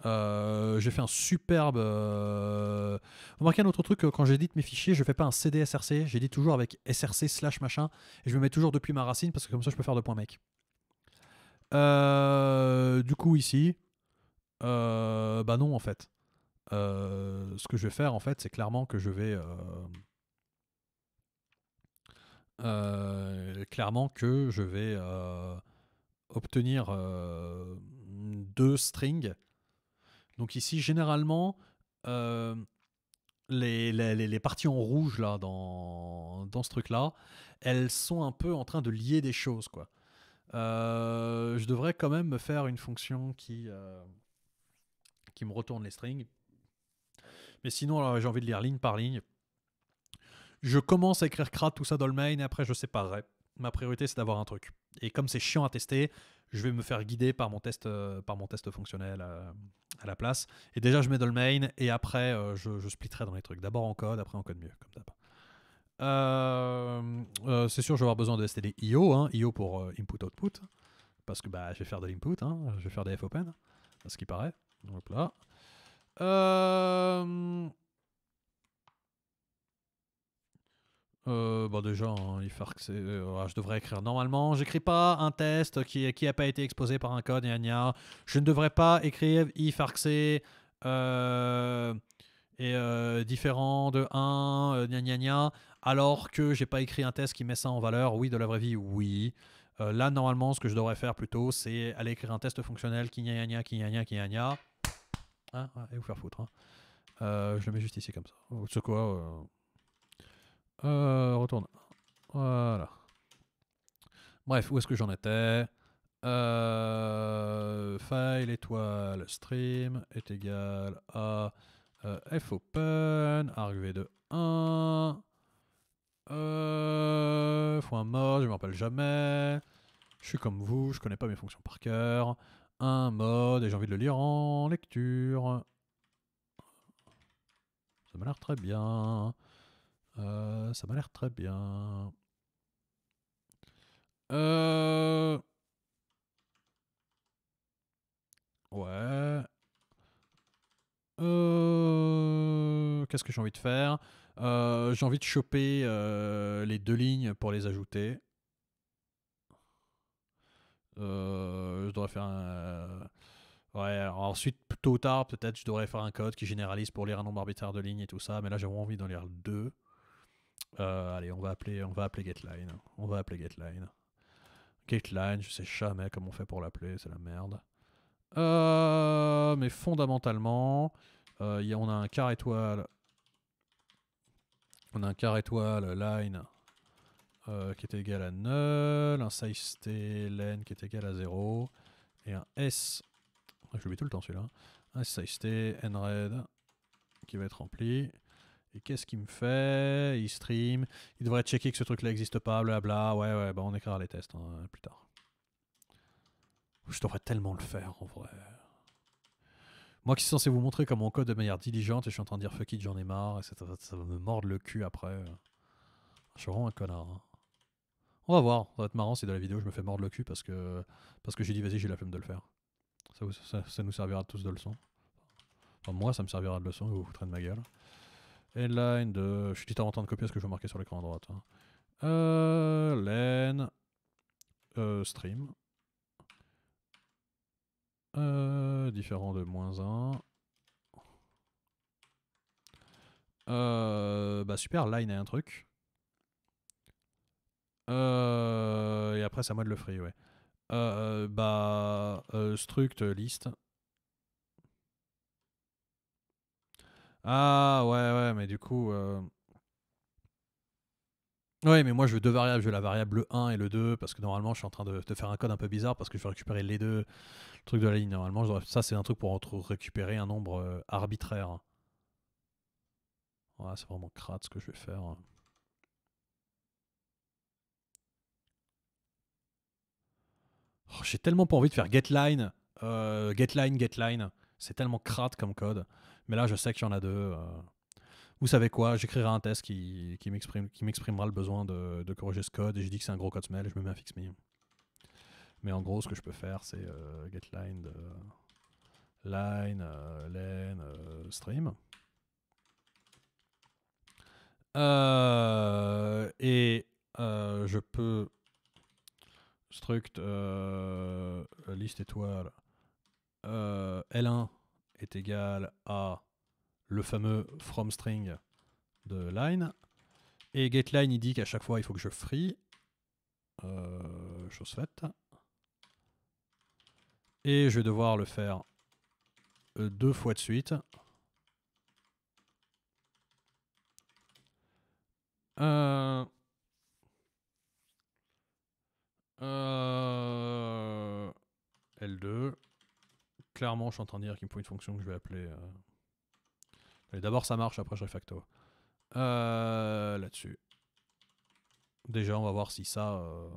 euh, j'ai fait un superbe. vous Remarquez un autre truc, quand j'édite mes fichiers, je fais pas un CD SRC, j'édite toujours avec SRC slash machin, et je me mets toujours depuis ma racine parce que comme ça je peux faire de point mec. Euh, du coup, ici, euh, bah non, en fait. Euh, ce que je vais faire, en fait, c'est clairement que je vais. clairement que je vais obtenir deux strings. Donc, ici, généralement. Les, parties en rouge là dans, dans ce truc là, elles sont un peu en train de lier des choses quoi. Euh, je devrais quand même me faire une fonction qui, euh, qui me retourne les strings. Mais sinon, j'ai envie de lire ligne par ligne. Je commence à écrire CRAT, tout ça dans le main, et après je séparerai. Ma priorité, c'est d'avoir un truc. Et comme c'est chiant à tester, je vais me faire guider par mon test, euh, par mon test fonctionnel à la place. Et déjà, je mets dans le main, et après, je, je splitterai dans les trucs. D'abord en code, après en code mieux, comme ça. Euh, euh, c'est sûr, je vais avoir besoin de STD IO, hein, IO pour euh, input-output, parce que bah, je vais faire de l'input, hein. je vais faire des fopen, à ce qui paraît. Donc là. bon déjà, hein, ah, je devrais écrire normalement. J'écris pas un test qui qui a pas été exposé par un code Je ne devrais pas écrire ifarxé et différent de 1 gna gna alors que j'ai pas écrit un test qui met ça en valeur. Oui, de la vraie vie, oui. Euh, là, normalement, ce que je devrais faire plutôt, c'est aller écrire un test fonctionnel qui gna gna qui qui gna hein, et vous faire foutre. Hein. Euh, je le mets juste ici comme ça. C'est quoi euh, Retourne. Voilà. Bref, où est-ce que j'en étais File étoile stream est égal à fopen argv de 1. Euh, faut un mode, je me rappelle jamais. Je suis comme vous, je connais pas mes fonctions par cœur. Un mode, et j'ai envie de le lire en lecture. Ça m'a l'air très bien. Euh, ça m'a l'air très bien. Euh... Ouais. Euh... Qu'est-ce que j'ai envie de faire euh, j'ai envie de choper euh, les deux lignes pour les ajouter. Euh, je devrais faire ensuite, tôt ou tard, peut-être je devrais faire un code qui généralise pour lire un nombre arbitraire de lignes et tout ça, mais là j'ai vraiment envie d'en lire deux. allez, on va appeler, on va appeler getLine. On va appeler getLine. je sais jamais comment on fait pour l'appeler, c'est la merde. mais fondamentalement, y on a un quart étoile on a un carré étoile, line, euh, qui est égal à null, un size t len qui est égal à 0, et un s, je l'oublie tout le temps celui-là, hein. un size t nred qui va être rempli. Et qu'est-ce qu'il me fait Il stream, il devrait checker que ce truc-là n'existe pas, bla, ouais ouais, bah on écrira les tests hein, plus tard. Je devrais tellement le faire en vrai. Moi qui suis censé vous montrer comment on code de manière diligente et je suis en train de dire fuck it, j'en ai marre et ça, va me mordre le cul après. Je suis vraiment un connard. Hein. On va voir, ça va être marrant si dans la vidéo je me fais mordre le cul parce que, parce que j'ai dit vas-y, j'ai la flemme de le faire. Ça, nous servira tous de leçon. Enfin, moi, ça me servira de leçon, vous vous foutrez de ma gueule. Headline de. Je suis tout en train de copier ce que je veux marquer sur l'écran à droite. Hein. Euh, len. Euh, stream. Euh, différent de moins 1. Euh, bah super, line a un truc. Euh, et après, ça à moi de le free, ouais. bah, struct list. Ah ouais, ouais, mais du coup... Oui, mais moi je veux deux variables. Je veux la variable le 1 et le 2 parce que normalement je suis en train de, te faire un code un peu bizarre parce que je vais récupérer les deux le trucs de la ligne. Normalement, ça c'est un truc pour récupérer un nombre euh, arbitraire. c'est vraiment crade ce que je vais faire. Oh, j'ai tellement pas envie de faire getline, euh, getline, getline. C'est tellement crade comme code. Mais là, je sais qu'il y en a deux. Euh vous savez quoi, j'écrirai un test qui, qui m'exprimera le besoin de, corriger ce code et je dis que c'est un gros code smell, je me mets un fix Mais en gros, ce que je peux faire, c'est euh, get line euh, line, euh, len, stream. et je peux struct liste étoile L1 est égal à le fameux from string de line. Et getLine, il dit qu'à chaque fois, il faut que je free. Euh, chose faite. Et je vais devoir le faire euh, deux fois de suite. Euh, euh, L2. Clairement, je suis en train de dire qu'il me faut une fonction que je vais appeler... Mais d'abord, ça marche, après, je refacto. Euh, là-dessus. Déjà, on va voir si ça. Euh,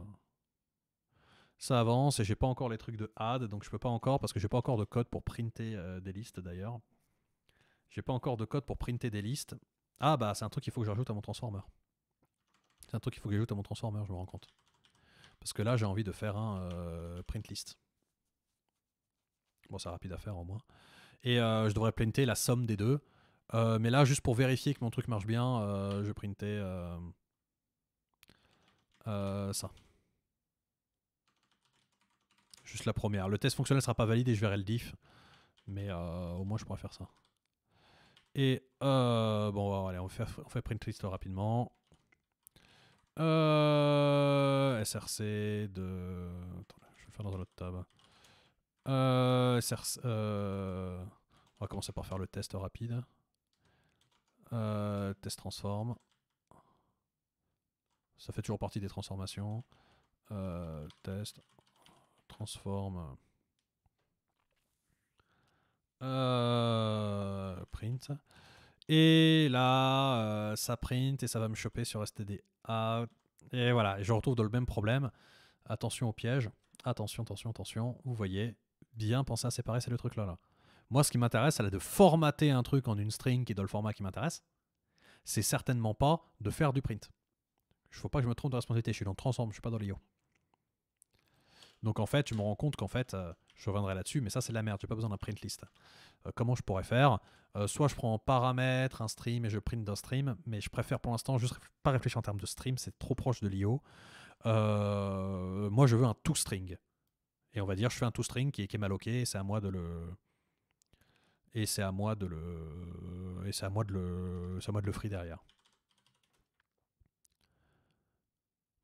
ça avance. Et j'ai pas encore les trucs de add, donc je peux pas encore, parce que j'ai pas encore de code pour printer euh, des listes d'ailleurs. J'ai pas encore de code pour printer des listes. Ah, bah, c'est un truc qu'il faut que j'ajoute à mon transformer. C'est un truc qu'il faut que j'ajoute à mon transformer, je me rends compte. Parce que là, j'ai envie de faire un print list. Bon, c'est rapide à faire au moins. Et je devrais printer la somme des deux. Euh, mais là, juste pour vérifier que mon truc marche bien, euh, je printais printer euh, ça. Juste la première. Le test fonctionnel sera pas valide et je verrai le diff. Mais au moins, je pourrais faire ça. Et bon, allez, on fait, on fait print list rapidement. SRC de. Attends, je vais le faire dans un autre tab. SRC. On va commencer par faire le test rapide. Euh, test transforme Ça fait toujours partie des transformations. Euh, test. transforme euh, print. Et là, ça print et ça va me choper sur std Et voilà, je retrouve dans le même problème. Attention au piège. Attention, attention, attention. Vous voyez, bien penser à séparer ces le truc là. Moi, ce qui m'intéresse, c'est de formater un truc en une string qui est dans le format qui m'intéresse. C'est certainement pas de faire du print. Je ne faut pas que je me trompe de responsabilité. Je suis dans le transform, je ne suis pas dans l'IO. Donc en fait, je me rends compte qu'en fait, euh, je reviendrai là-dessus, mais ça c'est de la merde, n'ai pas besoin d'un print list. Euh, comment je pourrais faire euh, Soit je prends en paramètre un stream et je print d'un stream, mais je préfère pour l'instant juste pas réfléchir en termes de stream, c'est trop proche de l'IO. moi je veux un toString. Et on va dire je fais un toString qui, qui est mal c'est à moi de le, et c'est à moi de le et c'est à moi de le c'est à moi de le free derrière.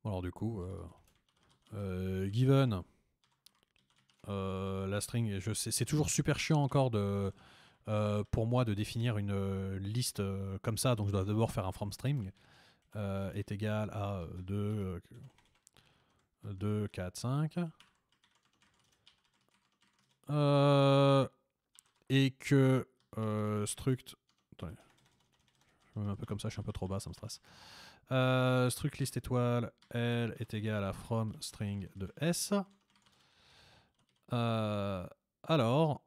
alors du coup euh, euh, given euh, la string je sais c'est toujours super chiant encore de pour moi de définir une liste comme ça donc je dois d'abord faire un from string est égal à 2 2 4 5 euh et que euh, struct. Attendez. Je me mets un peu comme ça, je suis un peu trop bas, ça me stresse. Euh, struct list étoile, L est égal à from string de S. Euh, alors,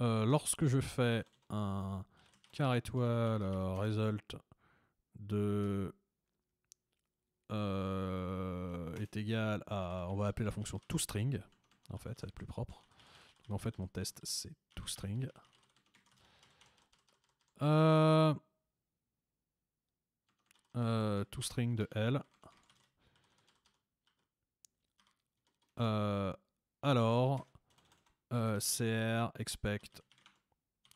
euh, lorsque je fais un car étoile result de est égal à, on va appeler la fonction toString, en fait, ça va être plus propre. En fait, mon test, c'est toString. Euh, euh, string de L. Euh, alors, euh, CR expect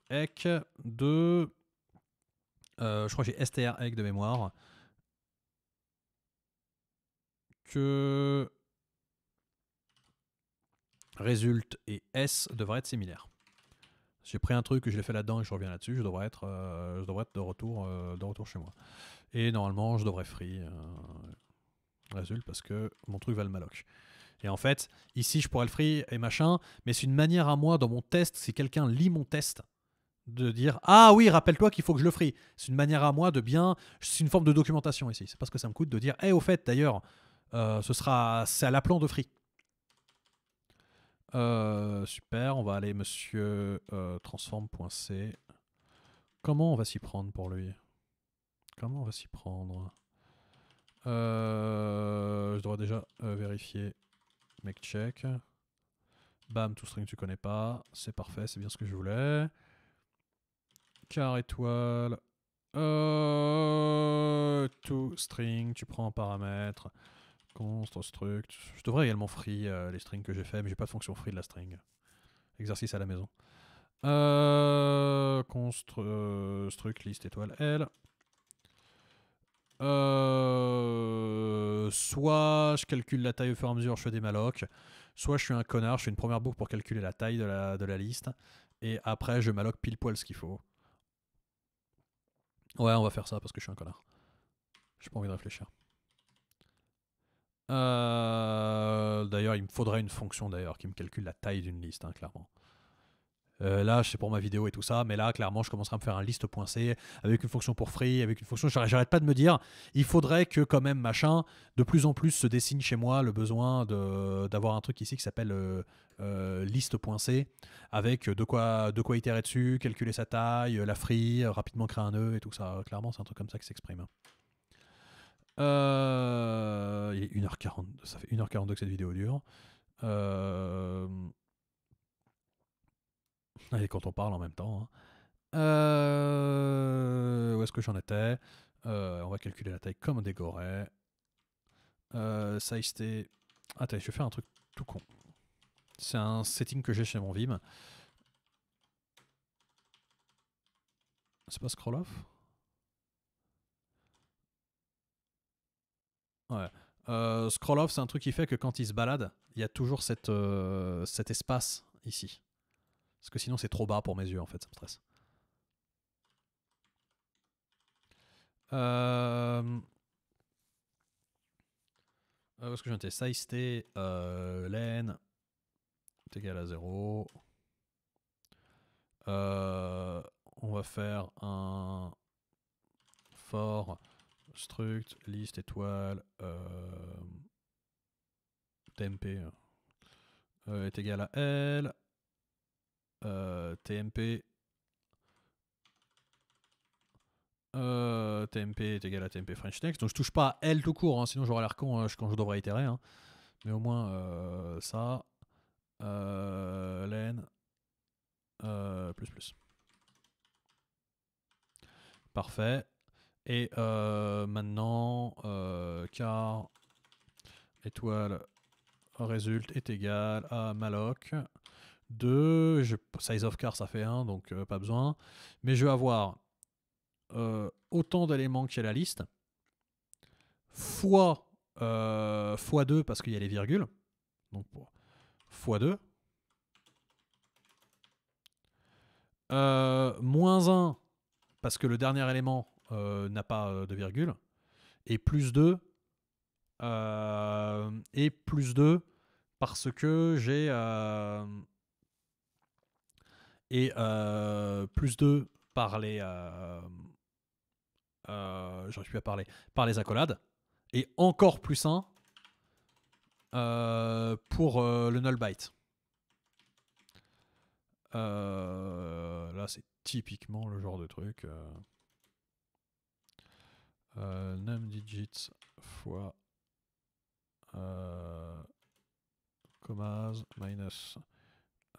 ec de. Euh, je crois que j'ai str de mémoire. Que résulte et S devraient être similaires. J'ai pris un truc, je l'ai fait là-dedans et je reviens là-dessus. Je devrais être, euh, je devrais être de, retour, euh, de retour chez moi. Et normalement, je devrais free euh, parce que mon truc va le malloc. Et en fait, ici, je pourrais le free et machin, mais c'est une manière à moi dans mon test, si quelqu'un lit mon test, de dire Ah oui, rappelle-toi qu'il faut que je le free. C'est une manière à moi de bien. C'est une forme de documentation ici. C'est parce que ça me coûte de dire Eh, au fait, d'ailleurs, euh, ce sera, c'est à l'appelant de free. Euh, super, on va aller monsieur euh, transforme.c transform.c. Comment on va s'y prendre pour lui Comment on va s'y prendre euh, Je dois déjà vérifier. Make check. Bam, tout string tu connais pas. C'est parfait, c'est bien ce que je voulais. Car étoile. tout string, tu prends un paramètre construct struct. Je devrais également free euh, les strings que j'ai fait, mais j'ai pas de fonction free de la string. Exercice à la maison. Euh, construct euh, liste list, étoile, L. soit je calcule la taille au fur et à mesure, je fais des mallocs. Soit je suis un connard, je fais une première boucle pour calculer la taille de la, de la liste. Et après, je malloc pile poil ce qu'il faut. Ouais, on va faire ça parce que je suis un connard. J'ai pas envie de réfléchir. Euh, d'ailleurs, il me faudrait une fonction d'ailleurs qui me calcule la taille d'une liste, hein, clairement. Euh, là, c'est pour ma vidéo et tout ça, mais là, clairement, je commencerai à me faire un liste.c avec une fonction pour free, avec une fonction. J'arrête pas de me dire, il faudrait que, quand même, machin, de plus en plus se dessine chez moi le besoin d'avoir un truc ici qui s'appelle euh, euh, liste.c avec de quoi, de quoi itérer dessus, calculer sa taille, la free, rapidement créer un nœud et tout ça. Clairement, c'est un truc comme ça qui s'exprime. Hein. Euh, il est 1h40, ça fait 1h42 que cette vidéo dure. Euh... Allez, quand on parle en même temps. Hein. Euh, où est-ce que j'en étais euh, On va calculer la taille comme on euh, Ça size T. Attends, je vais faire un truc tout con. C'est un setting que j'ai chez mon Vim. C'est pas scroll off Euh, scroll off, c'est un truc qui fait que quand il se balade, il y a toujours cette, euh, cet espace ici. Parce que sinon, c'est trop bas pour mes yeux, en fait, ça me stresse. Euh... Euh, parce que j'ai size euh, T, euh, égal à 0. on va faire un for struct, liste, étoile, euh, tmp hein. euh, est égal à L, euh, tmp, tmp est égal à tmp French text. Donc je touche pas à L tout court, hein, sinon j'aurais l'air con hein, quand je devrais itérer. Mais au moins ça, len, plus plus. Parfait. Et euh, maintenant, euh, car étoile résulte est égal à malloc 2, size of car ça fait 1, donc euh, pas besoin. Mais je vais avoir autant d'éléments qu'il y a la liste, fois, 2 parce qu'il y a les virgules, donc fois 2, moins 1 parce que le dernier élément euh, n'a pas euh, de virgule. Et plus 2. Euh, et plus 2 parce que j'ai. et plus 2 par les. J'aurais plus à parler. Par les accolades. Et encore plus 1 pour le null byte. là, c'est typiquement le genre de truc. Euh, NumDigits digits fois euh, commas minus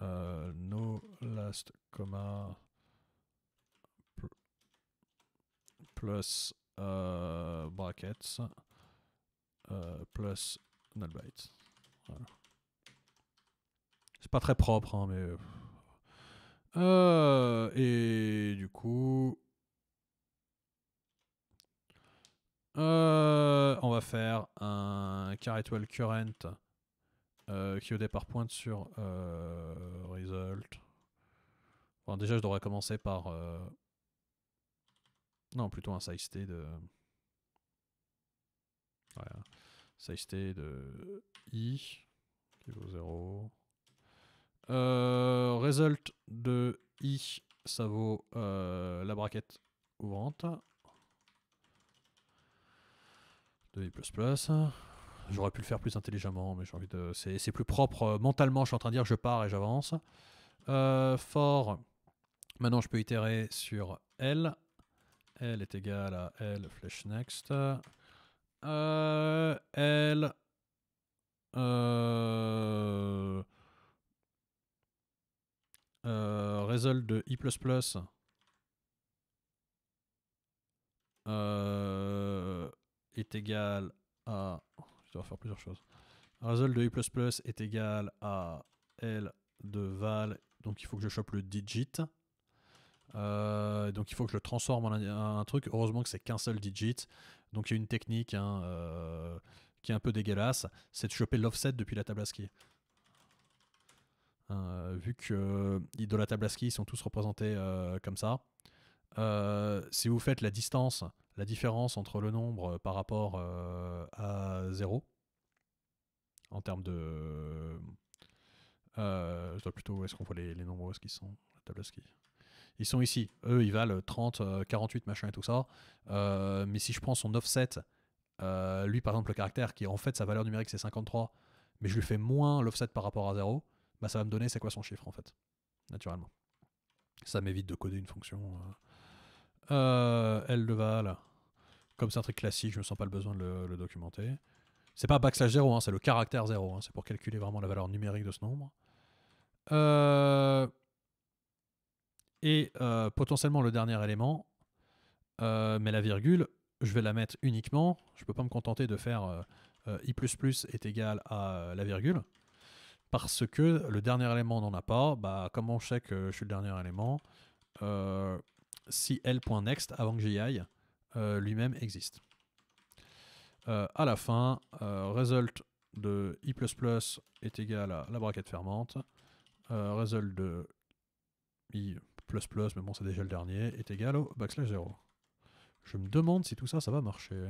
euh, no last comma plus euh, brackets plus null bytes C'est pas très propre, hein, mais. et du coup, Euh, on va faire un toile Current euh, qui au départ pointe sur euh, Result. déjà, je devrais commencer par. Non, plutôt un size de. Size T de I qui vaut 0. result de I, ça vaut la braquette ouvrante de i e++. J'aurais pu le faire plus intelligemment, mais j'ai envie de. C'est plus propre euh, mentalement. Je suis en train de dire je pars et j'avance. Euh, fort. Maintenant, je peux itérer sur L. L est égal à L flèche next. Euh, L. Euh, euh result de i++. Euh, est égal à. Je dois faire plusieurs choses. Result de U++ est égal à L de val. Donc il faut que je chope le digit. Euh, donc il faut que je le transforme en un, truc. Heureusement que c'est qu'un seul digit. Donc il y a une technique hein, euh, qui est un peu dégueulasse, c'est de choper l'offset depuis la table ASCII. Euh, vu que de la table ASCII ils sont tous représentés comme ça. si vous faites la distance la différence entre le nombre euh, par rapport euh, à 0 en termes de. Euh, je dois plutôt est-ce qu'on voit les, les nombres, ce qu'ils sont La table ski. Ils sont ici. Eux, ils valent 30, 48, machin et tout ça. mais si je prends son offset, lui par exemple, le caractère qui en fait sa valeur numérique c'est 53, mais je lui fais moins l'offset par rapport à 0, bah, ça va me donner c'est quoi son chiffre en fait, naturellement. Ça m'évite de coder une fonction. elle L de Val. Comme c'est un truc classique, je ne sens pas le besoin de le, documenter. documenter. C'est pas backslash 0, hein, c'est le caractère 0. Hein, c'est pour calculer vraiment la valeur numérique de ce nombre. Euh, et euh, potentiellement le dernier élément, euh, mais la virgule, je vais la mettre uniquement. Je ne peux pas me contenter de faire i est égal à la virgule. Parce que le dernier élément n'en a pas. Bah, comment je sais que je suis le dernier élément Si L.next, avant que j'y aille, euh, lui-même existe. Euh, à la fin, euh, result de i++ est égal à la braquette fermante, result de i++, mais bon c'est déjà le dernier, est égal au backslash 0. Je me demande si tout ça, ça va marcher.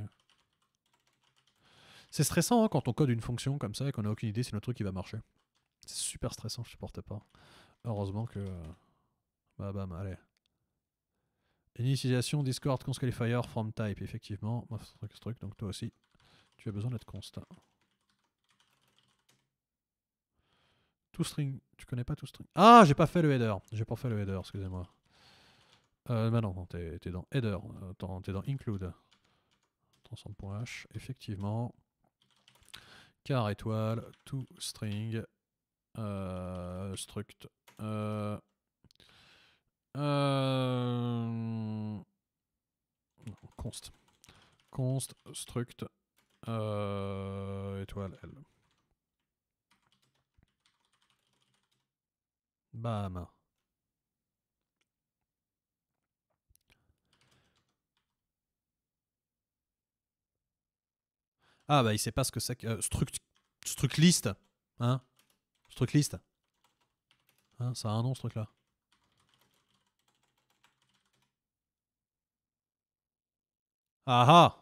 C'est stressant hein, quand on code une fonction comme ça et qu'on n'a aucune idée si notre truc va marcher. C'est super stressant, je supporte pas. Heureusement que... Bah bam, allez, Initialisation, Discord const qualifier from type. Effectivement, donc toi aussi, tu as besoin d'être constant. string Tu connais pas string Ah, j'ai pas fait le header. J'ai pas fait le header, excusez-moi. Euh, bah non, t'es dans header. T'es dans include. Transform.h, effectivement. Car étoile, toString, euh, struct. Euh, euh, const. Const, struct, euh, étoile L. Bam. Ah bah il sait pas ce que c'est que euh, struct struct list, hein? Struct list. Hein, ça a un nom ce truc là. Aha.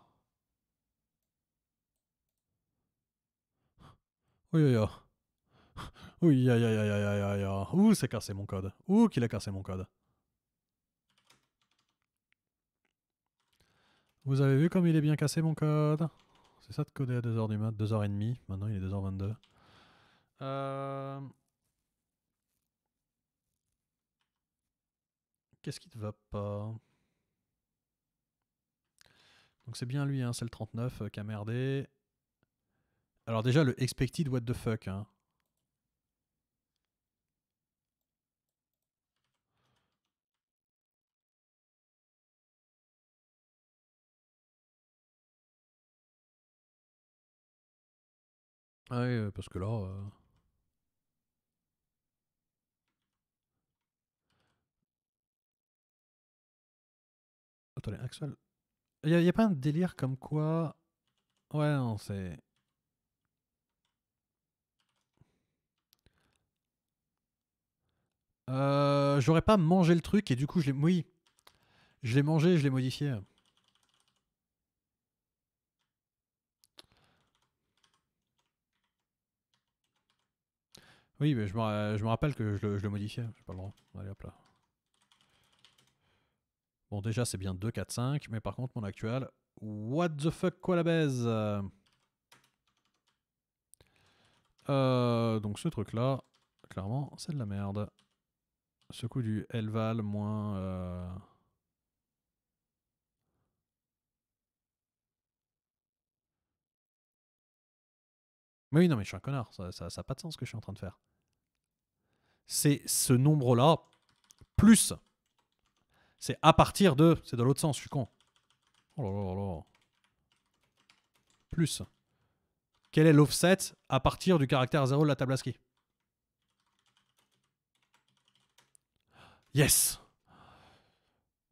Oui, oui, oh. oui, aïe, aïe, Ouh, c'est cassé mon code. Ouh, qu'il a cassé mon code. Vous avez vu comme il est bien cassé mon code C'est ça de coder à 2h du mat, 2h30. Maintenant, il est 2h22. Euh... Qu'est-ce qui te va pas donc c'est bien lui, hein, c'est le 39 euh, merdé. Alors déjà, le expected, what the fuck. Hein. Ah euh, oui, parce que là... Euh, Attends, Axel, il n'y a, pas un délire comme quoi. Ouais, non, c'est. Euh, J'aurais pas mangé le truc et du coup, je l'ai. Oui. Je l'ai mangé je l'ai modifié. Oui, mais je me, rappelle que je le, je le modifiais. pas le droit. Allez hop là. Bon, déjà, c'est bien 2, 4, 5, mais par contre, mon actuel, what the fuck, quoi la baise euh, Donc, ce truc-là, clairement, c'est de la merde. Ce coup du Elval moins... Euh. Mais oui, non, mais je suis un connard, ça n'a pas de sens ce que je suis en train de faire. C'est ce nombre-là, plus c'est à partir de. C'est dans l'autre sens, je suis con. Oh là là là. Plus. Quel est l'offset à partir du caractère 0 de la table ASCII Yes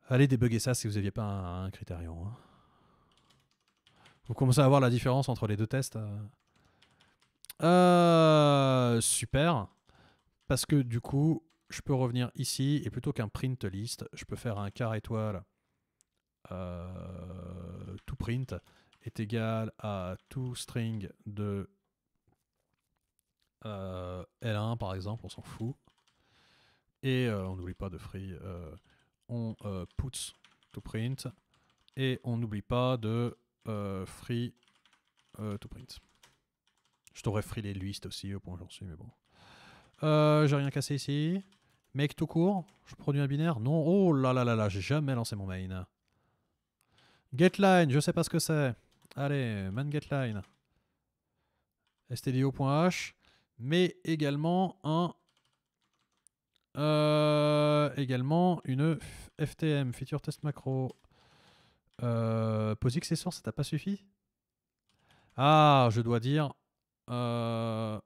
Allez débugger ça si vous n'aviez pas un, un hein. Vous commencez à voir la différence entre les deux tests. Euh. Euh, super. Parce que du coup, je peux revenir ici et plutôt qu'un print list, je peux faire un car étoile euh, to print est égal à to string de euh, L1 par exemple, on s'en fout. Et euh, on n'oublie pas de free, on puts to print et on n'oublie pas de free to print. Je t'aurais free les listes aussi au point où j'en suis, mais bon. Euh, j'ai rien cassé ici. Make tout court. Je produis un binaire Non. Oh là là là là, j'ai jamais lancé mon main. Getline, je sais pas ce que c'est. Allez, man getline. stdio.h. Mais également un. Euh, également une FTM, feature test macro. Euh, POSIX source, ça t'a pas suffi Ah, je dois dire. Euh,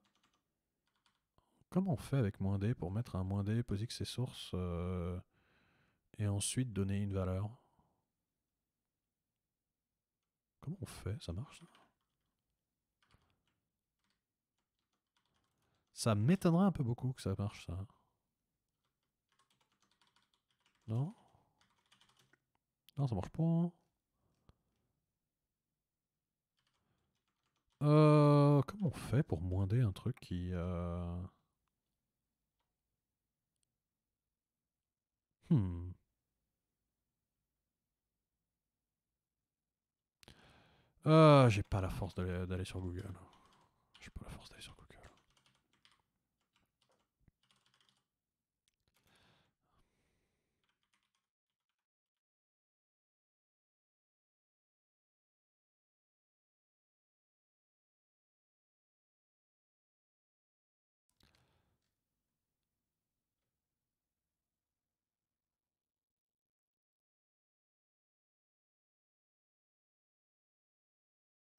Comment on fait avec moins d pour mettre un moins d, poser que ses sources euh, et ensuite donner une valeur Comment on fait Ça marche ça m'étonnerait un peu beaucoup que ça marche ça. Non Non, ça marche pas. Hein. euh, comment on fait pour moins "-d", un truc qui... Euh, Hmm. Ah, j'ai pas la force d'aller sur Google. J'ai pas la force d'aller sur Google.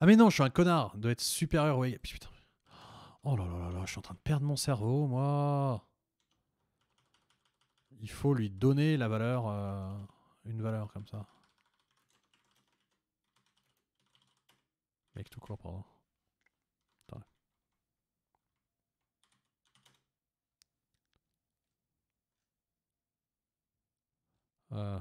Ah mais non, je suis un connard, doit être supérieur, oui. Putain. Oh là là là là, je suis en train de perdre mon cerveau, moi. Il faut lui donner la valeur, euh, une valeur comme ça. Mec tout court, pardon. Euh.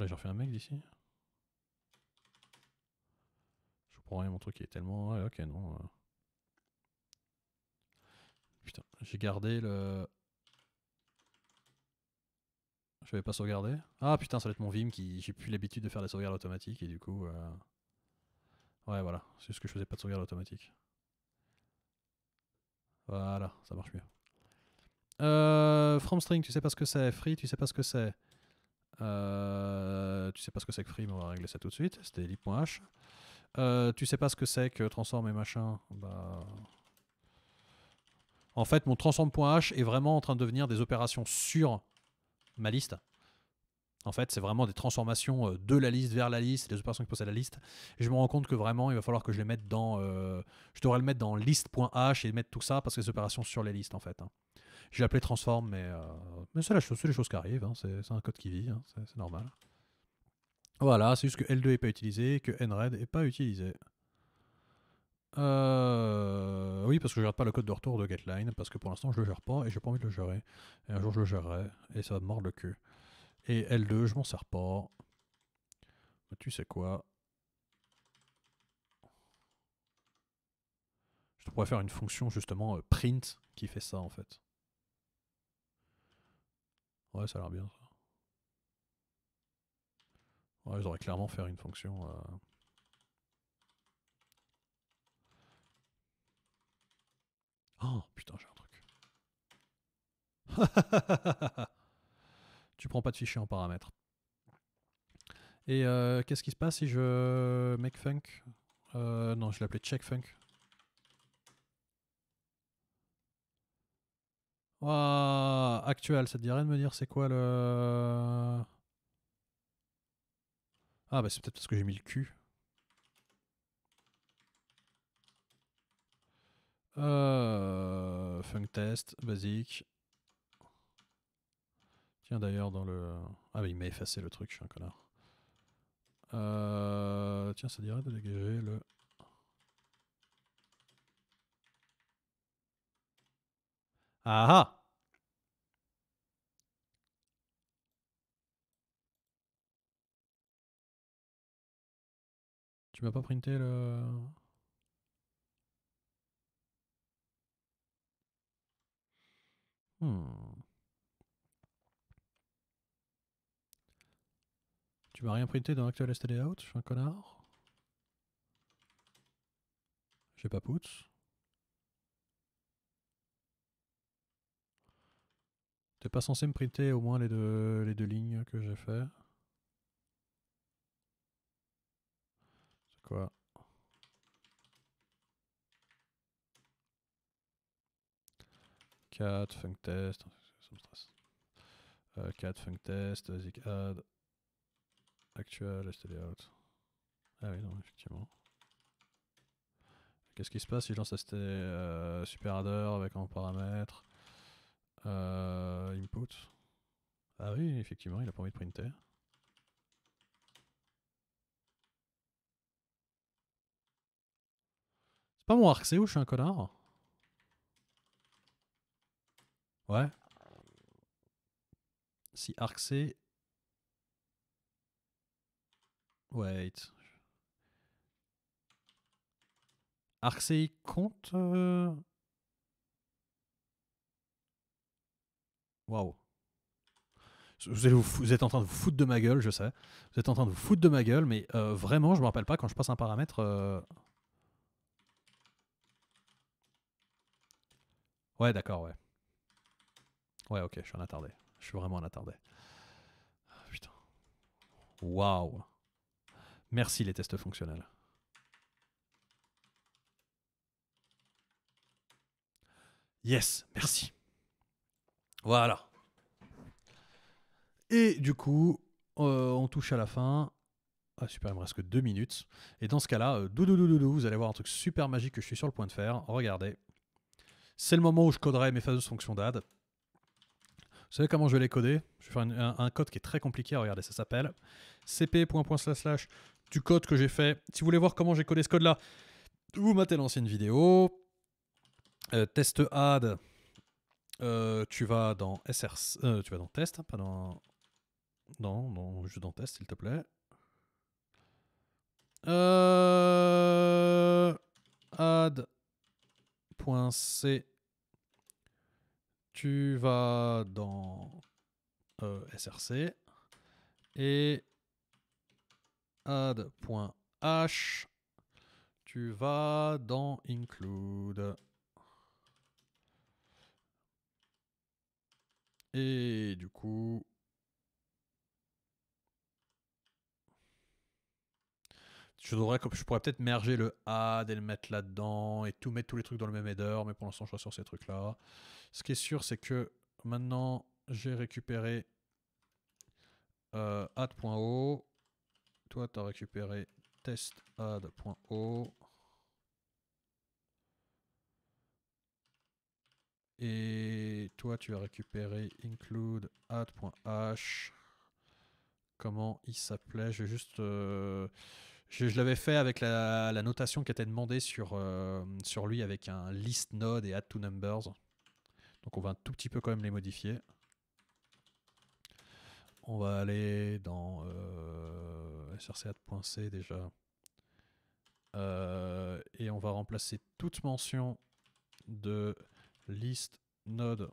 Là, j'ai refait un mec d'ici. Je comprends rien, mon truc qui est tellement. Ouais, ok, non. Euh. Putain, j'ai gardé le. Je vais pas sauvegarder. Ah putain, ça va être mon Vim qui. J'ai plus l'habitude de faire des sauvegardes automatiques et du coup. Euh, ouais, voilà. C'est ce que je faisais pas de sauvegarde automatique. Voilà, ça marche mieux. Euh, string tu sais pas ce que c'est. Free, tu sais pas ce que c'est. Euh, tu sais pas ce que c'est que free, mais on va régler ça tout de suite. C'était lib.h. Euh, tu sais pas ce que c'est que transform et machin. Bah, en fait, mon transform.h est vraiment en train de devenir des opérations sur ma liste. En fait, c'est vraiment des transformations euh, de la liste vers la liste, des opérations qui possèdent la liste. Et je me rends compte que vraiment, il va falloir que je les mette dans. je devrais le mettre dans list.h et mettre tout ça parce que c'est des opérations sur les listes, en fait. Hein. J'ai appelé transform, mais, euh, mais c'est, la chose, les choses qui arrivent. Hein. c'est, un code qui vit, hein. c'est, normal. Voilà, c'est juste que L2 n'est pas utilisé, que NRED n'est pas utilisé. Euh, oui, parce que je ne gère pas le code de retour de GateLine, parce que pour l'instant je ne le gère pas et je j'ai pas envie de le gérer. Et un jour je le gérerai et ça va me mordre le cul. Et L2, je m'en sers pas. tu sais quoi Je pourrais faire une fonction justement euh, print qui fait ça en fait. Ouais, ça a l'air bien ça. Ouais, j'aurais clairement faire une fonction. Euh. Oh putain, j'ai un truc. (laughs) tu prends pas de fichier en paramètre. Et euh, qu'est-ce qui se passe si je make funk euh, Non, je l'appelais check funk. Wow, ah, actuel, ça te dirait de me dire c'est quoi le. Ah, bah c'est peut-être parce que j'ai mis le cul. Euh, funk test, basique. Tiens, d'ailleurs, dans le. Ah, bah il m'a effacé le truc, je suis un connard. Euh, tiens, ça dirait de dégager le Ah Tu m'as pas printé le... Hmm. Tu m'as rien printé dans l'actuel STD Out, je suis un connard. J'ai pas put T'es pas censé me printer au moins les deux, les deux lignes que j'ai fait C'est quoi Cat, functest... test, ça cat, funk test, zig euh, add, actual, std out. Ah oui, non, effectivement. Qu'est-ce qui se passe si je lance ST euh, super adder avec un paramètre euh, input. Ah oui, effectivement, il a pas envie de printer. C'est pas mon arc, où je suis un connard Ouais. Si arc Wait. Arc C compte... Euh, Waouh. Vous, êtes en train de vous foutre de ma gueule, je sais. Vous êtes en train de vous foutre de ma gueule, mais euh, vraiment, je me rappelle pas quand je passe un paramètre. Euh. Ouais, d'accord, ouais. Ouais, ok, je suis en attardé. Je suis vraiment en attardé. Ah, putain. Waouh. Merci les tests fonctionnels. Yes, merci. Voilà. Et du coup, euh, on touche à la fin. Ah super, il me reste que deux minutes. Et dans ce cas-là, euh, vous allez voir un truc super magique que je suis sur le point de faire. Regardez. C'est le moment où je coderai mes fameuses fonctions d'add. Vous savez comment je vais les coder Je vais faire un, code qui est très compliqué. Regardez, ça s'appelle cp. du code que j'ai fait. Si vous voulez voir comment j'ai codé ce code-là, vous mettez l'ancienne vidéo. Euh, test add. Euh, tu vas dans srs euh, tu vas dans test, hein, pas dans, non, non, je dans test, s'il te plaît. Euh, add.c. Tu vas dans euh, src et add.h. Tu vas dans include. Et du coup... Je, devrais, je pourrais peut-être merger le add et le mettre là-dedans et tout mettre tous les trucs dans le même header, mais pour l'instant je suis sur ces trucs-là. Ce qui est sûr, c'est que maintenant j'ai récupéré euh, add.o. Toi, tu as récupéré test add.o. Et toi, tu as récupéré include add.h. Comment il s'appelait euh, Je juste. je, l'avais fait avec la, notation qui était demandée sur, euh, sur lui avec un list node et add to numbers. Donc on va un tout petit peu quand même les modifier. On va aller dans euh, src.ad.c déjà. et on va remplacer toute mention de list node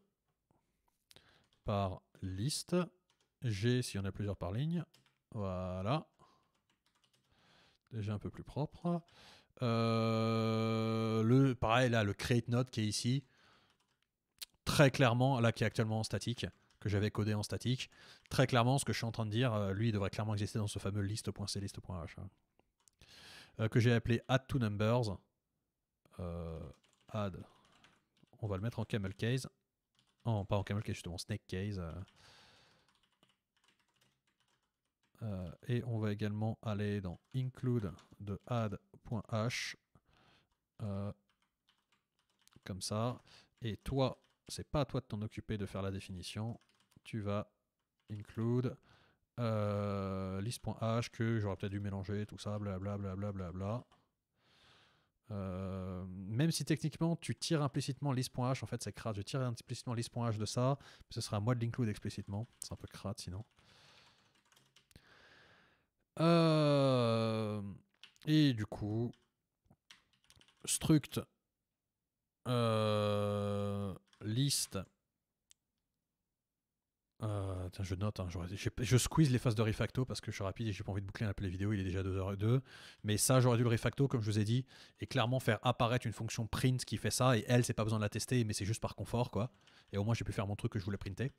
par liste. G si en a plusieurs par ligne. Voilà. Déjà un peu plus propre. Euh, le, pareil, là, le create node qui est ici, très clairement, là qui est actuellement en statique, que j'avais codé en statique, très clairement, ce que je suis en train de dire, euh, lui, devrait clairement exister dans ce fameux list.clist.h hein. euh, que j'ai appelé add to numbers. add on va le mettre en camel case. En, oh, pas en camel case, justement, snake case. Euh. Euh, et on va également aller dans include de add.h. Euh, comme ça. Et toi, c'est pas à toi de t'en occuper de faire la définition. Tu vas include list.h que j'aurais peut-être dû mélanger, tout ça, blablabla. Bla bla bla euh, même si techniquement tu tires implicitement list.h, en fait c'est crade, je tire implicitement list.h de ça, ce sera à moi de l'include explicitement, c'est un peu crade sinon. Euh, et du coup, struct euh, list euh, je note, hein, je, squeeze les phases de refacto parce que je suis rapide et j'ai pas envie de boucler un appel vidéo, il est déjà 2h02. Mais ça, j'aurais dû le refacto, comme je vous ai dit, et clairement faire apparaître une fonction print qui fait ça. Et elle, c'est pas besoin de la tester, mais c'est juste par confort, quoi. Et au moins, j'ai pu faire mon truc que je voulais printer. Vous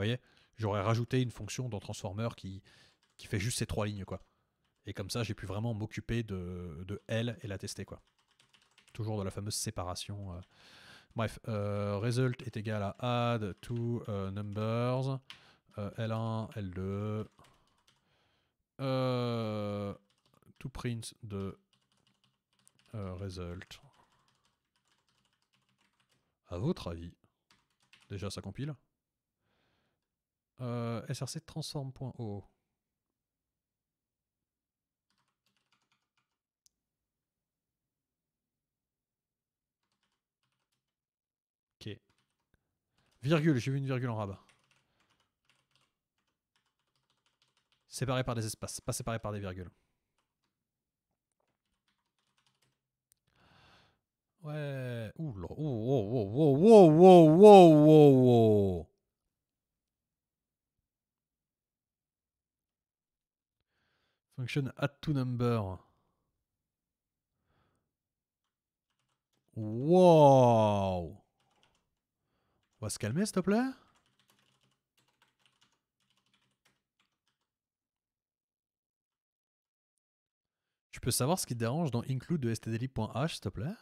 voyez J'aurais rajouté une fonction dans Transformer qui, qui fait juste ces trois lignes, quoi. Et comme ça, j'ai pu vraiment m'occuper de, de elle et la tester, quoi. Toujours de la fameuse séparation. Euh, Bref, euh, result est égal à add to euh, numbers, L1, euh, L2, to print de result. À votre avis, déjà ça compile. Euh, src transform.o. Virgule, j'ai vu une virgule en rabat. Séparé par des espaces, pas séparé par des virgules. Ouais. Ouh là. ouah, wow, wow, Function add to number. Wow. On va se calmer, s'il te plaît. Tu peux savoir ce qui te dérange dans include de stdlib.h, s'il te plaît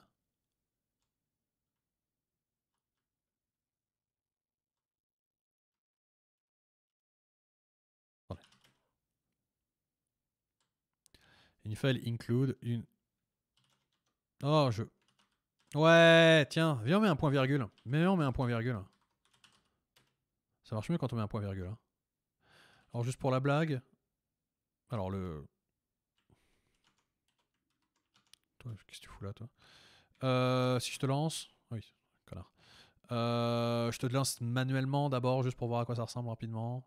Une file include une. Oh, je. Ouais, tiens, viens, on met un point virgule. Mais on met un point virgule. Ça marche mieux quand on met un point virgule. Hein. Alors juste pour la blague, alors le... Toi, qu'est-ce que tu fous là, toi euh, Si je te lance... Oui, connard. Euh, je te lance manuellement d'abord, juste pour voir à quoi ça ressemble rapidement.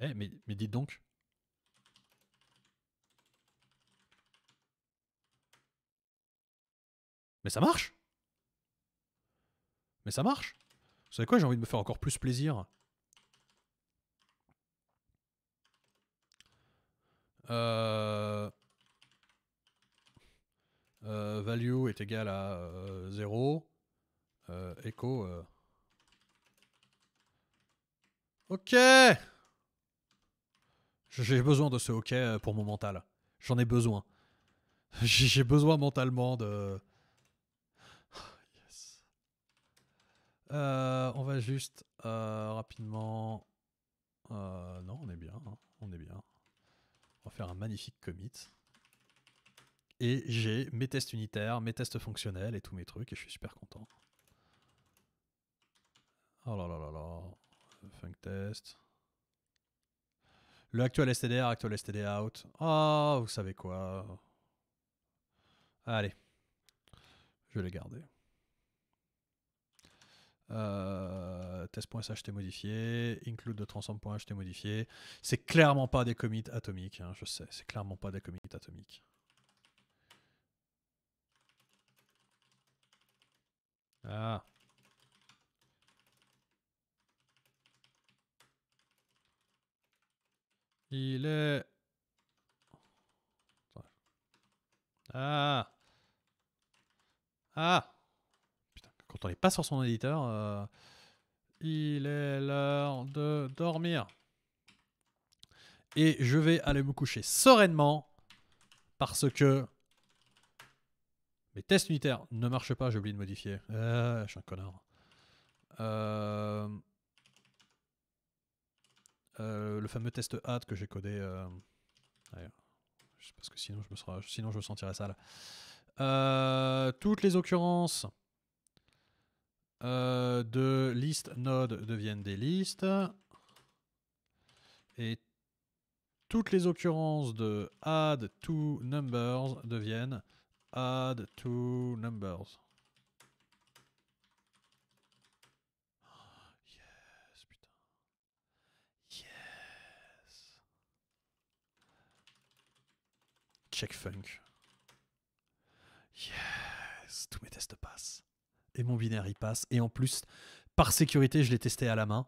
Eh, mais dites donc. Mais ça marche mais ça marche. Vous savez quoi, j'ai envie de me faire encore plus plaisir. Euh, euh, value est égal à 0. Euh, echo. Ok J'ai besoin de ce ok pour mon mental. J'en ai besoin. (laughs) J'ai besoin mentalement de... Euh, on va juste euh, rapidement. Euh, non, on est bien. Hein, on est bien. On va faire un magnifique commit. Et j'ai mes tests unitaires, mes tests fonctionnels et tous mes trucs, et je suis super content. Oh là là là là. Funk test. Le actuel STDR, actuel STD out. Oh, vous savez quoi. Allez. Je vais les garder. Euh, modifié, include de transform.h modifié. C'est clairement pas des commits atomiques, hein, je sais, c'est clairement pas des commits atomiques. Ah. Il est. Ah. Ah on n'est pas sur son éditeur, euh, il est l'heure de dormir. Et je vais aller me coucher sereinement parce que mes tests unitaires ne marchent pas, j'ai oublié de modifier. Euh, je suis un connard. Euh, le fameux test hat que j'ai codé. parce que sinon je me, sinon je me sentirais sale. toutes les occurrences. Euh, de list node deviennent des listes. Et toutes les occurrences de add to numbers deviennent add to numbers. Yes, Yes. putain. check funk. Yes, tous mes tests passent et mon binaire y passe. Et en plus, par sécurité, je l'ai testé à la main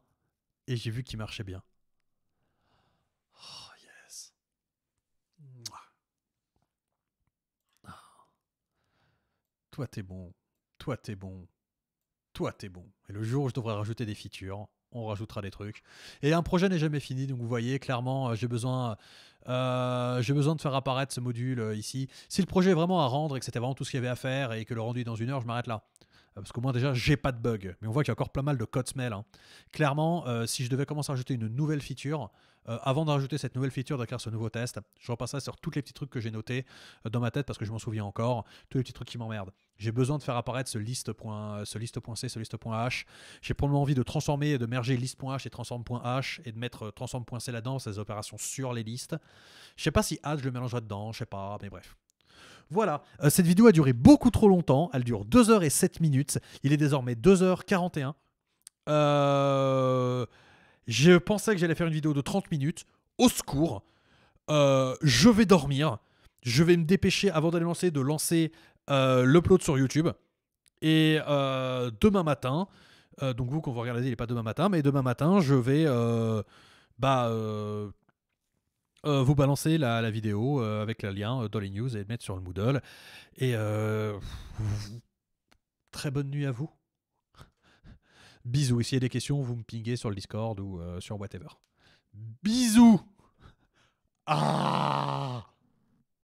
et j'ai vu qu'il marchait bien. Oh yes. Ah. Toi t'es bon, toi t'es bon, toi t'es bon. Et le jour où je devrais rajouter des features, on rajoutera des trucs. Et un projet n'est jamais fini, donc vous voyez clairement, euh, j'ai besoin, euh, j'ai besoin de faire apparaître ce module euh, ici. Si le projet est vraiment à rendre et que c'était vraiment tout ce qu'il y avait à faire et que le rendu est dans une heure, je m'arrête là. Euh, parce qu'au moins déjà, j'ai pas de bug. Mais on voit qu'il y a encore pas mal de code smell. Hein. Clairement, euh, si je devais commencer à ajouter une nouvelle feature, euh, avant d'ajouter cette nouvelle feature, d'écrire ce nouveau test, je repasserai sur tous les petits trucs que j'ai notés dans ma tête parce que je m'en souviens encore, tous les petits trucs qui m'emmerdent. J'ai besoin de faire apparaître ce liste.c ce liste.h, Ce j'ai probablement envie de transformer et de merger liste.h et transform.h et de mettre transform.c là-dedans, ces opérations sur les listes. Je sais pas si h, je le mélangerai dedans, je sais pas, mais bref. Voilà, euh, cette vidéo a duré beaucoup trop longtemps, elle dure 2 h et 7 minutes, il est désormais 2h41. Euh... je pensais que j'allais faire une vidéo de 30 minutes, au secours, euh, je vais dormir, je vais me dépêcher avant d'aller lancer de lancer euh, l'upload sur YouTube, et demain matin, donc vous qu'on vous regardez, il n'est pas demain matin, mais demain matin, je vais bah, euh, vous balancez la, vidéo euh, avec le lien euh, Dolly news et mettre sur le Moodle. Et très bonne nuit à vous. (laughs) Bisous. Et s'il y a des questions, vous me pinguez sur le Discord ou sur whatever. Bisous. Ah